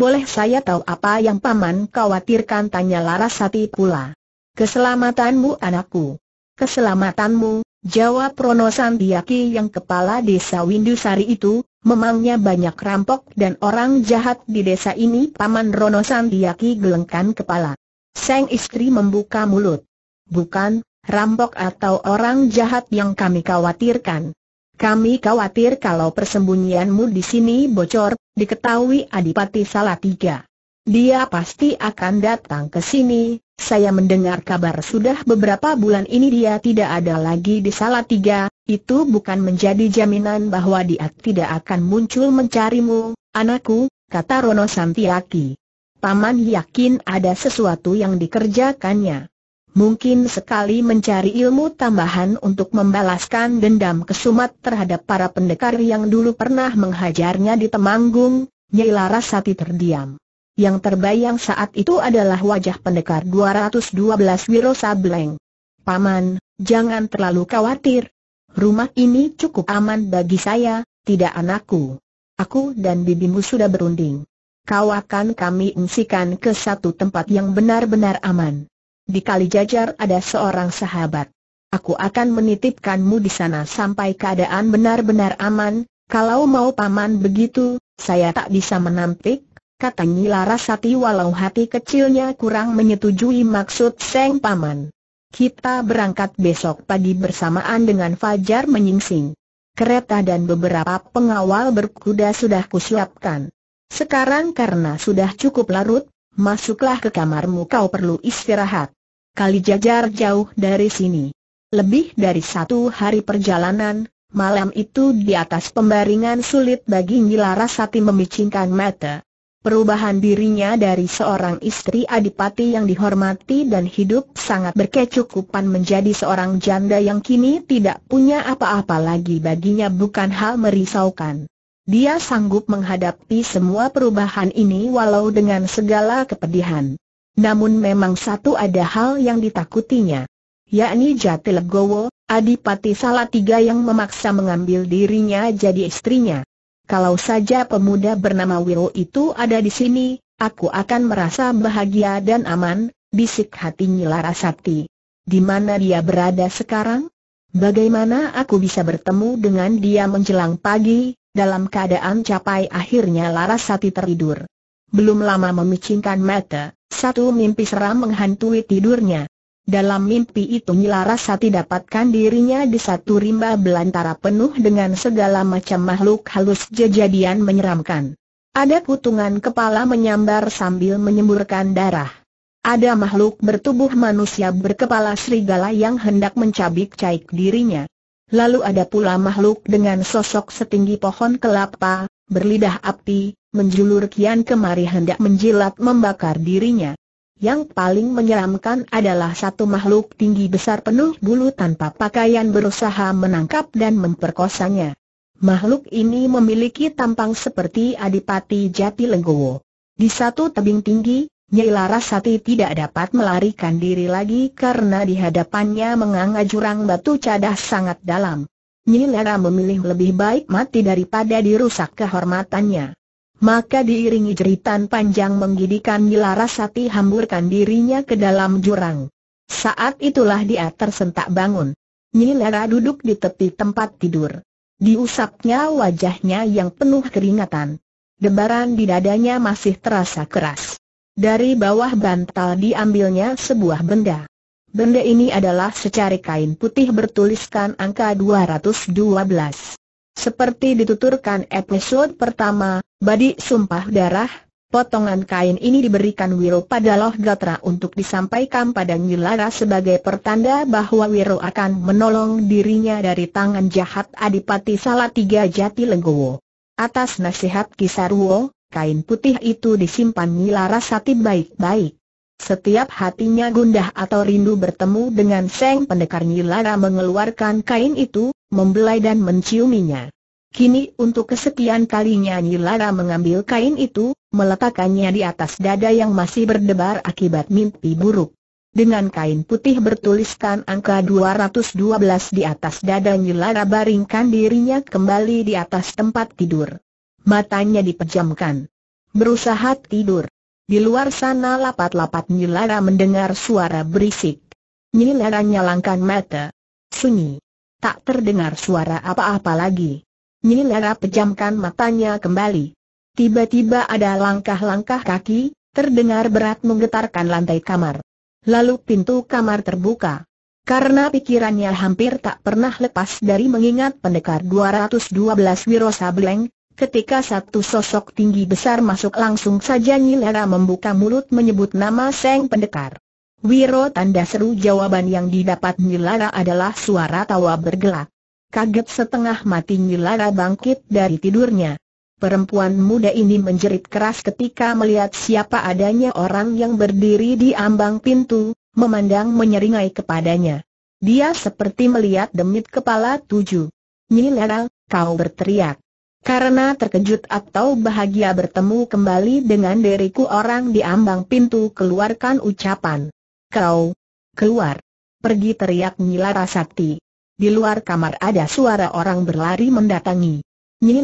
boleh saya tahu apa yang paman khawatirkan tanya Larasati pula. Keselamatanmu anakku. Keselamatanmu, jawab Rono Sandiaki yang kepala desa Windusari itu, memangnya banyak rampok dan orang jahat di desa ini paman Rono Sandiaki gelengkan kepala. Sang istri membuka mulut. Bukan, rampok atau orang jahat yang kami khawatirkan. Kami khawatir kalau persembunyianmu di sini bocor, diketahui Adipati Salatiga. Dia pasti akan datang ke sini, saya mendengar kabar sudah beberapa bulan ini dia tidak ada lagi di Salatiga, itu bukan menjadi jaminan bahwa dia tidak akan muncul mencarimu, anakku, kata Rono Santiaki. Paman yakin ada sesuatu yang dikerjakannya mungkin sekali mencari ilmu tambahan untuk membalaskan dendam kesumat terhadap para pendekar yang dulu pernah menghajarnya di Temanggung, Nyai Larasati terdiam. Yang terbayang saat itu adalah wajah pendekar 212 Wiro Sableng. Paman, jangan terlalu khawatir. Rumah ini cukup aman bagi saya, tidak anakku. Aku dan bibimu sudah berunding. Kau akan kami ungsikan ke satu tempat yang benar-benar aman. Di Kali Jajar ada seorang sahabat. Aku akan menitipkanmu di sana sampai keadaan benar-benar aman, kalau mau paman begitu, saya tak bisa menampik, kata Larasati walau hati kecilnya kurang menyetujui maksud Seng Paman. Kita berangkat besok pagi bersamaan dengan Fajar menyingsing. Kereta dan beberapa pengawal berkuda sudah kusiapkan. Sekarang karena sudah cukup larut, masuklah ke kamarmu kau perlu istirahat kali jajar jauh dari sini. Lebih dari satu hari perjalanan, malam itu di atas pembaringan sulit bagi Ngila Rasati memicingkan mata. Perubahan dirinya dari seorang istri adipati yang dihormati dan hidup sangat berkecukupan menjadi seorang janda yang kini tidak punya apa-apa lagi baginya bukan hal merisaukan. Dia sanggup menghadapi semua perubahan ini walau dengan segala kepedihan. Namun memang satu ada hal yang ditakutinya. Yakni Jatilegowo, Adipati Salatiga yang memaksa mengambil dirinya jadi istrinya. Kalau saja pemuda bernama Wiro itu ada di sini, aku akan merasa bahagia dan aman, bisik hati Larasati. Di mana dia berada sekarang? Bagaimana aku bisa bertemu dengan dia menjelang pagi, dalam keadaan capai akhirnya Larasati teridur. Belum lama memicingkan mata, satu mimpi seram menghantui tidurnya. Dalam mimpi itu Nyilarasa dapatkan dirinya di satu rimba belantara penuh dengan segala macam makhluk halus jejadian menyeramkan. Ada kutungan kepala menyambar sambil menyemburkan darah. Ada makhluk bertubuh manusia berkepala serigala yang hendak mencabik-caik dirinya. Lalu ada pula makhluk dengan sosok setinggi pohon kelapa, berlidah api, menjulur kian kemari hendak menjilat membakar dirinya. Yang paling menyeramkan adalah satu makhluk tinggi besar penuh bulu tanpa pakaian berusaha menangkap dan memperkosanya. Makhluk ini memiliki tampang seperti Adipati Jati Legowo. Di satu tebing tinggi, Nyai Larasati tidak dapat melarikan diri lagi karena di hadapannya menganga jurang batu cadas sangat dalam. Nyi Lara memilih lebih baik mati daripada dirusak kehormatannya maka diiringi jeritan panjang menggidikan Nila Rasati hamburkan dirinya ke dalam jurang. Saat itulah dia tersentak bangun. Nyilera duduk di tepi tempat tidur. Diusapnya wajahnya yang penuh keringatan. Debaran di dadanya masih terasa keras. Dari bawah bantal diambilnya sebuah benda. Benda ini adalah secari kain putih bertuliskan angka 212. Seperti dituturkan episode pertama, Badi sumpah darah, potongan kain ini diberikan Wiro pada Loh Gatra untuk disampaikan pada Nyilara sebagai pertanda bahwa Wiro akan menolong dirinya dari tangan jahat Adipati Salatiga Jati Legowo. Atas nasihat Kisaruo, kain putih itu disimpan Nyilara Sati baik-baik. Setiap hatinya gundah atau rindu bertemu dengan Seng Pendekar Nyilara mengeluarkan kain itu, membelai dan menciuminya. Kini untuk kesekian kalinya Nyi Lara mengambil kain itu, meletakkannya di atas dada yang masih berdebar akibat mimpi buruk. Dengan kain putih bertuliskan angka 212 di atas dada Nyi Lara baringkan dirinya kembali di atas tempat tidur. Matanya dipejamkan. Berusaha tidur. Di luar sana lapat-lapat Nyi Lara mendengar suara berisik. Nyi Lara nyalangkan mata. Sunyi. Tak terdengar suara apa-apa lagi. Nyilera pejamkan matanya kembali. Tiba-tiba ada langkah-langkah kaki, terdengar berat menggetarkan lantai kamar. Lalu pintu kamar terbuka. Karena pikirannya hampir tak pernah lepas dari mengingat pendekar 212 Wiro Sableng, ketika satu sosok tinggi besar masuk langsung saja Nyilera membuka mulut menyebut nama Seng Pendekar. Wiro tanda seru jawaban yang didapat Nyilera adalah suara tawa bergelak. Kaget setengah mati Nyilara bangkit dari tidurnya. Perempuan muda ini menjerit keras ketika melihat siapa adanya orang yang berdiri di ambang pintu, memandang menyeringai kepadanya. Dia seperti melihat demit kepala tujuh. Nyilara, kau berteriak. Karena terkejut atau bahagia bertemu kembali dengan diriku orang di ambang pintu keluarkan ucapan. Kau, keluar. Pergi teriak Nyilara Sakti. Di luar kamar ada suara orang berlari mendatangi. Nyi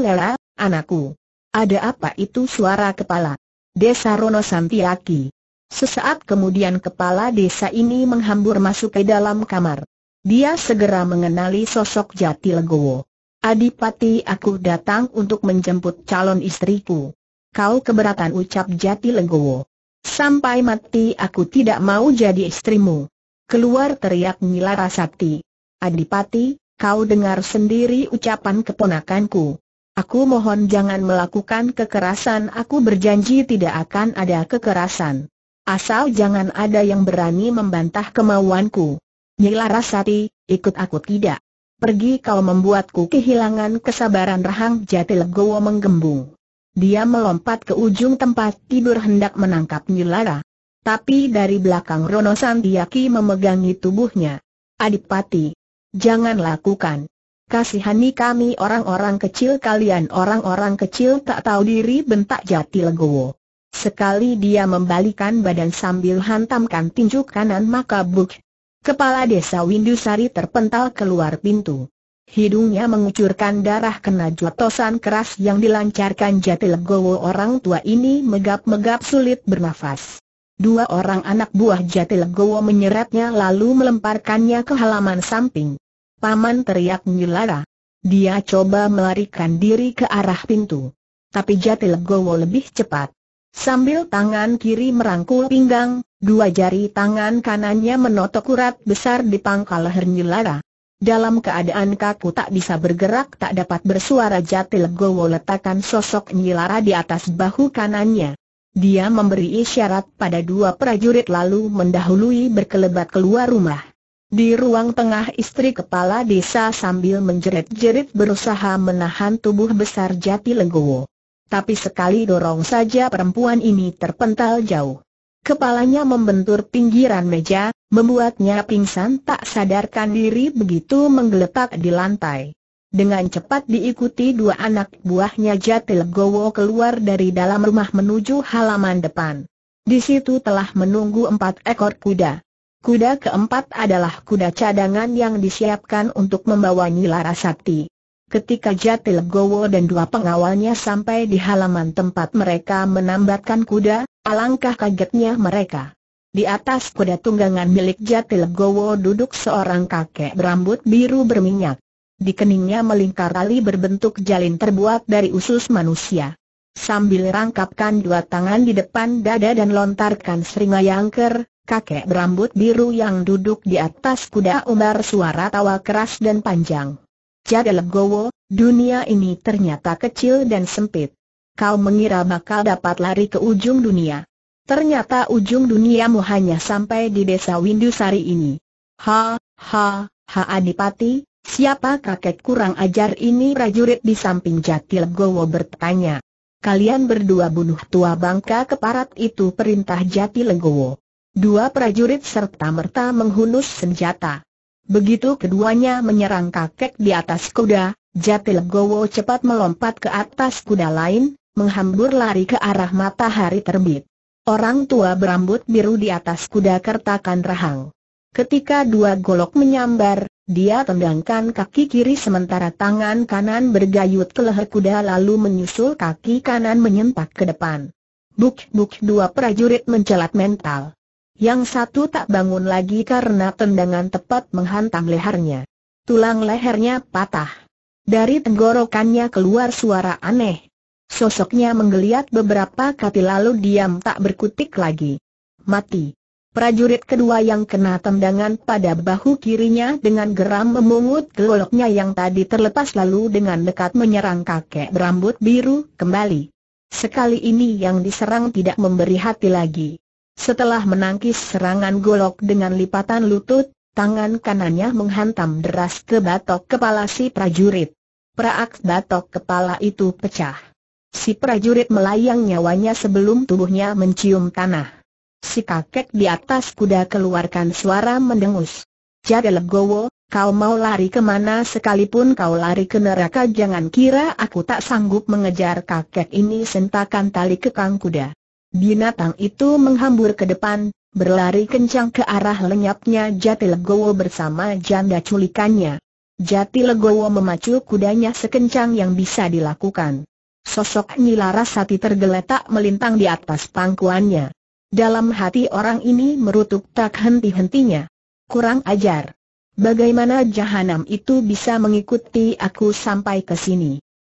anakku. Ada apa itu suara kepala? Desa Rono Santiaki. Sesaat kemudian kepala desa ini menghambur masuk ke dalam kamar. Dia segera mengenali sosok Jati Legowo. Adipati aku datang untuk menjemput calon istriku. Kau keberatan ucap Jati Legowo. Sampai mati aku tidak mau jadi istrimu. Keluar teriak Nyilara Sakti. Adipati, kau dengar sendiri ucapan keponakanku. Aku mohon jangan melakukan kekerasan aku berjanji tidak akan ada kekerasan. Asal jangan ada yang berani membantah kemauanku. Nyilarasati, ikut aku tidak. Pergi kau membuatku kehilangan kesabaran rahang jati legowo menggembung. Dia melompat ke ujung tempat tidur hendak menangkap Nyilara. Tapi dari belakang Rono Santiaki memegangi tubuhnya. Adipati, Jangan lakukan. Kasihani kami orang-orang kecil kalian orang-orang kecil tak tahu diri bentak jati legowo. Sekali dia membalikan badan sambil hantamkan tinju kanan maka buk. Kepala desa Windusari terpental keluar pintu. Hidungnya mengucurkan darah kena jotosan keras yang dilancarkan jati legowo orang tua ini megap-megap sulit bernafas. Dua orang anak buah jati legowo menyeretnya lalu melemparkannya ke halaman samping. Paman teriak Nyulara. Dia coba melarikan diri ke arah pintu. Tapi Jati Legowo lebih cepat. Sambil tangan kiri merangkul pinggang, dua jari tangan kanannya menotok urat besar di pangkal leher Nyulara. Dalam keadaan kaku tak bisa bergerak tak dapat bersuara Jati Legowo letakkan sosok Nyilara di atas bahu kanannya. Dia memberi isyarat pada dua prajurit lalu mendahului berkelebat keluar rumah. Di ruang tengah istri kepala desa sambil menjerit-jerit berusaha menahan tubuh besar jati legowo. Tapi sekali dorong saja perempuan ini terpental jauh. Kepalanya membentur pinggiran meja, membuatnya pingsan tak sadarkan diri begitu menggeletak di lantai. Dengan cepat diikuti dua anak buahnya Jati Legowo keluar dari dalam rumah menuju halaman depan. Di situ telah menunggu empat ekor kuda. Kuda keempat adalah kuda cadangan yang disiapkan untuk membawa Nyilara Sakti. Ketika Jatilagowo Gowo dan dua pengawalnya sampai di halaman tempat mereka menambatkan kuda, alangkah kagetnya mereka. Di atas kuda tunggangan milik Jatilagowo Gowo duduk seorang kakek berambut biru berminyak. Di keningnya melingkar tali berbentuk jalin terbuat dari usus manusia. Sambil rangkapkan dua tangan di depan dada dan lontarkan seringai angker, kakek berambut biru yang duduk di atas kuda umbar suara tawa keras dan panjang. Jadi legowo, dunia ini ternyata kecil dan sempit. Kau mengira bakal dapat lari ke ujung dunia. Ternyata ujung duniamu hanya sampai di desa Windusari ini. Ha, ha, ha Adipati, siapa kakek kurang ajar ini prajurit di samping Jati Legowo bertanya. Kalian berdua bunuh tua bangka keparat itu perintah Jati Legowo. Dua prajurit serta-merta menghunus senjata. Begitu keduanya menyerang kakek di atas kuda, Jatil Gowo cepat melompat ke atas kuda lain, menghambur lari ke arah matahari terbit. Orang tua berambut biru di atas kuda kertakan rahang. Ketika dua golok menyambar, dia tendangkan kaki kiri sementara tangan kanan bergayut ke leher kuda lalu menyusul kaki kanan menyentak ke depan. Buk-buk dua prajurit mencelat mental. Yang satu tak bangun lagi karena tendangan tepat menghantam lehernya. Tulang lehernya patah. Dari tenggorokannya keluar suara aneh. Sosoknya menggeliat beberapa kali lalu diam tak berkutik lagi. Mati. Prajurit kedua yang kena tendangan pada bahu kirinya dengan geram memungut goloknya yang tadi terlepas lalu dengan dekat menyerang kakek berambut biru kembali. Sekali ini yang diserang tidak memberi hati lagi. Setelah menangkis serangan golok dengan lipatan lutut, tangan kanannya menghantam deras ke batok kepala si prajurit. Praak batok kepala itu pecah. Si prajurit melayang nyawanya sebelum tubuhnya mencium tanah. Si kakek di atas kuda keluarkan suara mendengus. Jaga legowo, kau mau lari kemana sekalipun kau lari ke neraka jangan kira aku tak sanggup mengejar kakek ini sentakan tali kekang kuda. Binatang itu menghambur ke depan, berlari kencang ke arah lenyapnya Jati Legowo bersama janda culikannya. Jati Legowo memacu kudanya sekencang yang bisa dilakukan. Sosok Nilarasati tergeletak melintang di atas pangkuannya. Dalam hati orang ini merutuk tak henti-hentinya. Kurang ajar. Bagaimana jahanam itu bisa mengikuti aku sampai ke sini?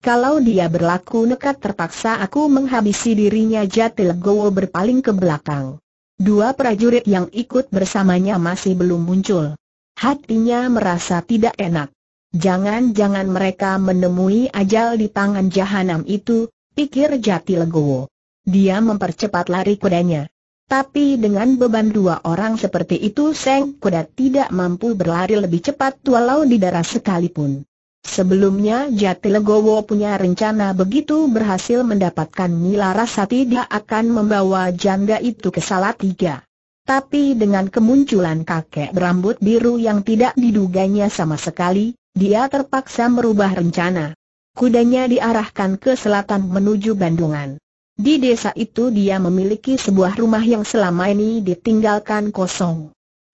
Kalau dia berlaku nekat terpaksa aku menghabisi dirinya Jatil Gowo berpaling ke belakang. Dua prajurit yang ikut bersamanya masih belum muncul. Hatinya merasa tidak enak. Jangan-jangan mereka menemui ajal di tangan jahanam itu, pikir Jatil Gowo. Dia mempercepat lari kudanya. Tapi dengan beban dua orang seperti itu Seng kuda tidak mampu berlari lebih cepat walau di darah sekalipun. Sebelumnya Jatilegowo punya rencana begitu berhasil mendapatkan Nila rasa, dia akan membawa janda itu ke tiga. Tapi dengan kemunculan kakek berambut biru yang tidak diduganya sama sekali, dia terpaksa merubah rencana. Kudanya diarahkan ke selatan menuju Bandungan. Di desa itu dia memiliki sebuah rumah yang selama ini ditinggalkan kosong.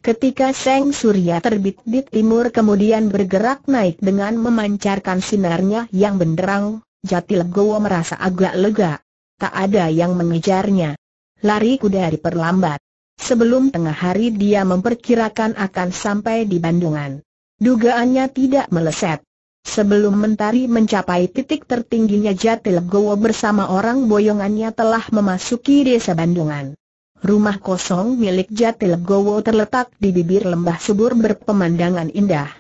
Ketika Seng Surya terbit di timur kemudian bergerak naik dengan memancarkan sinarnya yang benderang, Jati Legowo merasa agak lega. Tak ada yang mengejarnya. Lari kuda diperlambat. Sebelum tengah hari dia memperkirakan akan sampai di Bandungan. Dugaannya tidak meleset. Sebelum mentari mencapai titik tertingginya Jati Legowo bersama orang boyongannya telah memasuki desa Bandungan. Rumah kosong milik Jatilegowo terletak di bibir lembah subur berpemandangan indah.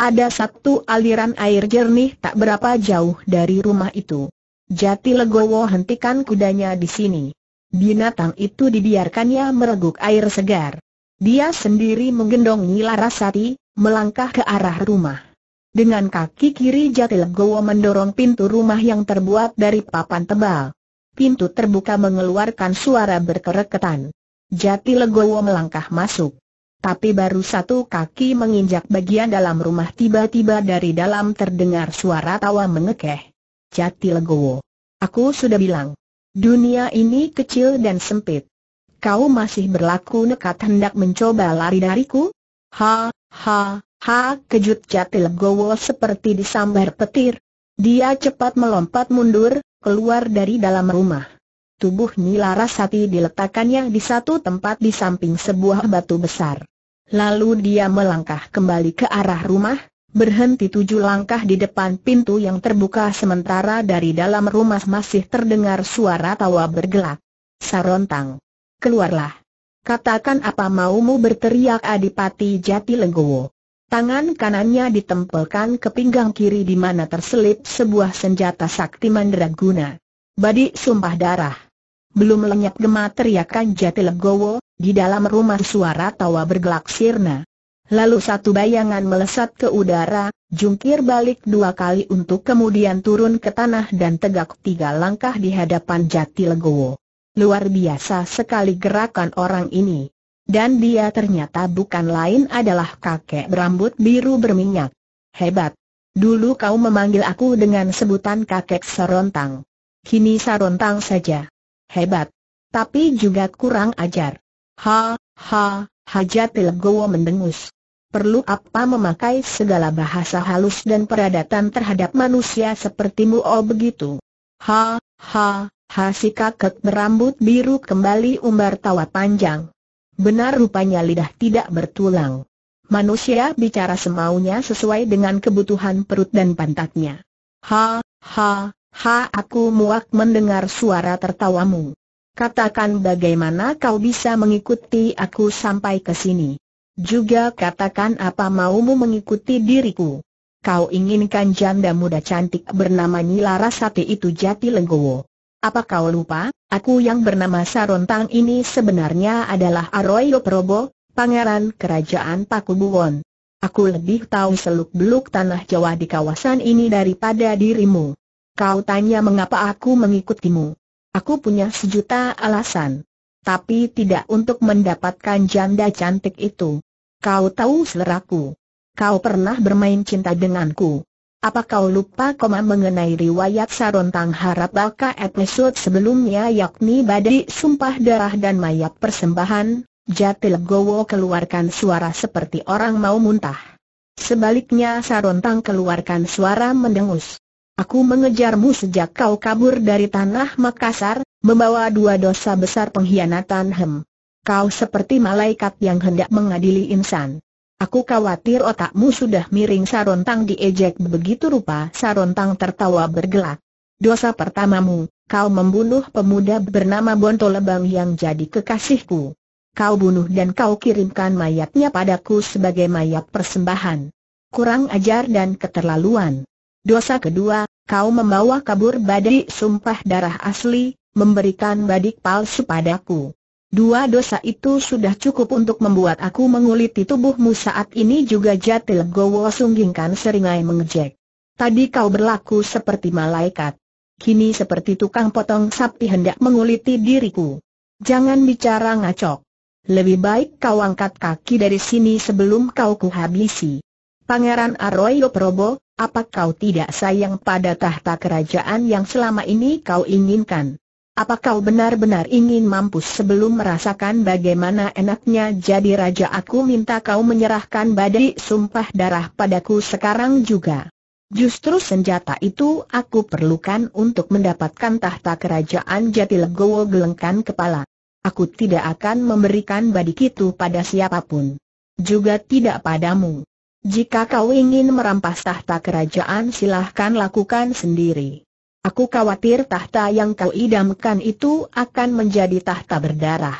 Ada satu aliran air jernih tak berapa jauh dari rumah itu. Jatilegowo hentikan kudanya di sini. Binatang itu dibiarkannya mereguk air segar. Dia sendiri menggendong Nila Rasati, melangkah ke arah rumah. Dengan kaki kiri Jatilegowo mendorong pintu rumah yang terbuat dari papan tebal pintu terbuka mengeluarkan suara berkereketan. Jati Legowo melangkah masuk. Tapi baru satu kaki menginjak bagian dalam rumah tiba-tiba dari dalam terdengar suara tawa mengekeh. Jati Legowo. Aku sudah bilang. Dunia ini kecil dan sempit. Kau masih berlaku nekat hendak mencoba lari dariku? Ha, ha, ha, kejut Jati Legowo seperti disambar petir. Dia cepat melompat mundur, keluar dari dalam rumah. Tubuh Nila Rasati diletakkannya di satu tempat di samping sebuah batu besar. Lalu dia melangkah kembali ke arah rumah, berhenti tujuh langkah di depan pintu yang terbuka sementara dari dalam rumah masih terdengar suara tawa bergelak. Sarontang. Keluarlah. Katakan apa maumu berteriak Adipati Jati Legowo. Tangan kanannya ditempelkan ke pinggang kiri di mana terselip sebuah senjata sakti mandraguna. Badi sumpah darah. Belum lenyap gema teriakan jati legowo, di dalam rumah suara tawa bergelak sirna. Lalu satu bayangan melesat ke udara, jungkir balik dua kali untuk kemudian turun ke tanah dan tegak tiga langkah di hadapan jati legowo. Luar biasa sekali gerakan orang ini. Dan dia ternyata bukan lain adalah kakek berambut biru berminyak. Hebat. Dulu kau memanggil aku dengan sebutan kakek Sarontang. Kini Sarontang saja. Hebat. Tapi juga kurang ajar. Ha, ha, Hajat Legowo mendengus. Perlu apa memakai segala bahasa halus dan peradatan terhadap manusia sepertimu oh begitu? Ha, ha, ha si kakek berambut biru kembali umbar tawa panjang. Benar rupanya lidah tidak bertulang. Manusia bicara semaunya sesuai dengan kebutuhan perut dan pantatnya. Ha, ha, ha aku muak mendengar suara tertawamu. Katakan bagaimana kau bisa mengikuti aku sampai ke sini. Juga katakan apa maumu mengikuti diriku. Kau inginkan janda muda cantik bernama Nila Rasati itu jati legowo. Apa kau lupa, aku yang bernama Sarontang ini sebenarnya adalah Aroyo Probo, pangeran kerajaan Pakubuwon. Aku lebih tahu seluk-beluk tanah Jawa di kawasan ini daripada dirimu. Kau tanya mengapa aku mengikutimu. Aku punya sejuta alasan. Tapi tidak untuk mendapatkan janda cantik itu. Kau tahu seleraku. Kau pernah bermain cinta denganku. Apa kau lupa koma mengenai riwayat Sarontang harap Baka episode sebelumnya yakni Badi Sumpah Darah dan Mayat Persembahan? Jatil Gowo keluarkan suara seperti orang mau muntah. Sebaliknya Sarontang keluarkan suara mendengus. Aku mengejarmu sejak kau kabur dari tanah Makassar, membawa dua dosa besar pengkhianatan Hem. Kau seperti malaikat yang hendak mengadili insan. Aku khawatir otakmu sudah miring Sarontang diejek begitu rupa Sarontang tertawa bergelak. Dosa pertamamu, kau membunuh pemuda bernama Bonto Lebang yang jadi kekasihku. Kau bunuh dan kau kirimkan mayatnya padaku sebagai mayat persembahan. Kurang ajar dan keterlaluan. Dosa kedua, kau membawa kabur badik sumpah darah asli, memberikan badik palsu padaku. Dua dosa itu sudah cukup untuk membuat aku menguliti tubuhmu saat ini juga Jatil Gowo sunggingkan seringai mengejek. Tadi kau berlaku seperti malaikat. Kini seperti tukang potong sapi hendak menguliti diriku. Jangan bicara ngacok. Lebih baik kau angkat kaki dari sini sebelum kau kuhabisi. Pangeran Arroyo Probo, apa kau tidak sayang pada tahta kerajaan yang selama ini kau inginkan? Apa kau benar-benar ingin mampus sebelum merasakan bagaimana enaknya jadi raja aku minta kau menyerahkan badai sumpah darah padaku sekarang juga. Justru senjata itu aku perlukan untuk mendapatkan tahta kerajaan jati legowo gelengkan kepala. Aku tidak akan memberikan badik itu pada siapapun. Juga tidak padamu. Jika kau ingin merampas tahta kerajaan silahkan lakukan sendiri. Aku khawatir tahta yang kau idamkan itu akan menjadi tahta berdarah.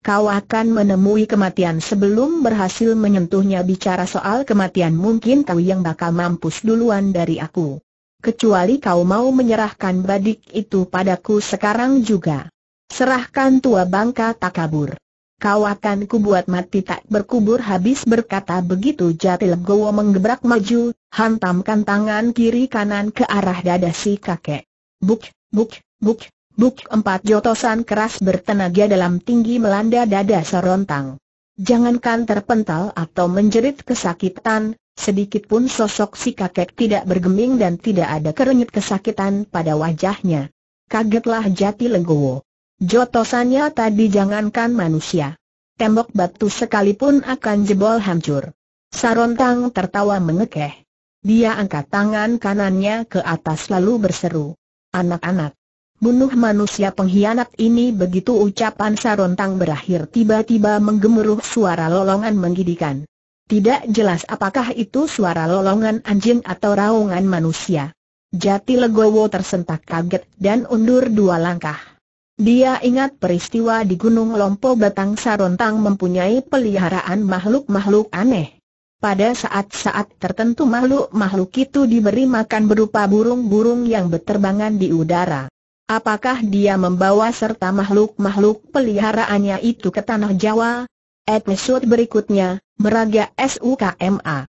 Kau akan menemui kematian sebelum berhasil menyentuhnya bicara soal kematian mungkin kau yang bakal mampus duluan dari aku. Kecuali kau mau menyerahkan badik itu padaku sekarang juga. Serahkan tua bangka tak kabur kau akan kubuat mati tak berkubur habis berkata begitu jati legowo menggebrak maju, hantamkan tangan kiri kanan ke arah dada si kakek. Buk, buk, buk, buk empat jotosan keras bertenaga dalam tinggi melanda dada serontang. Jangankan terpental atau menjerit kesakitan, sedikit pun sosok si kakek tidak bergeming dan tidak ada kerenyit kesakitan pada wajahnya. Kagetlah jati legowo. Jotosannya tadi jangankan manusia. Tembok batu sekalipun akan jebol hancur. Sarontang tertawa mengekeh. Dia angkat tangan kanannya ke atas lalu berseru. Anak-anak, bunuh manusia pengkhianat ini begitu ucapan Sarontang berakhir tiba-tiba menggemuruh suara lolongan menggidikan. Tidak jelas apakah itu suara lolongan anjing atau raungan manusia. Jati Legowo tersentak kaget dan undur dua langkah. Dia ingat peristiwa di Gunung Lompo Batang Sarontang mempunyai peliharaan makhluk-makhluk aneh. Pada saat-saat tertentu makhluk-makhluk itu diberi makan berupa burung-burung yang berterbangan di udara. Apakah dia membawa serta makhluk-makhluk peliharaannya itu ke Tanah Jawa? Episode berikutnya, Meraga SUKMA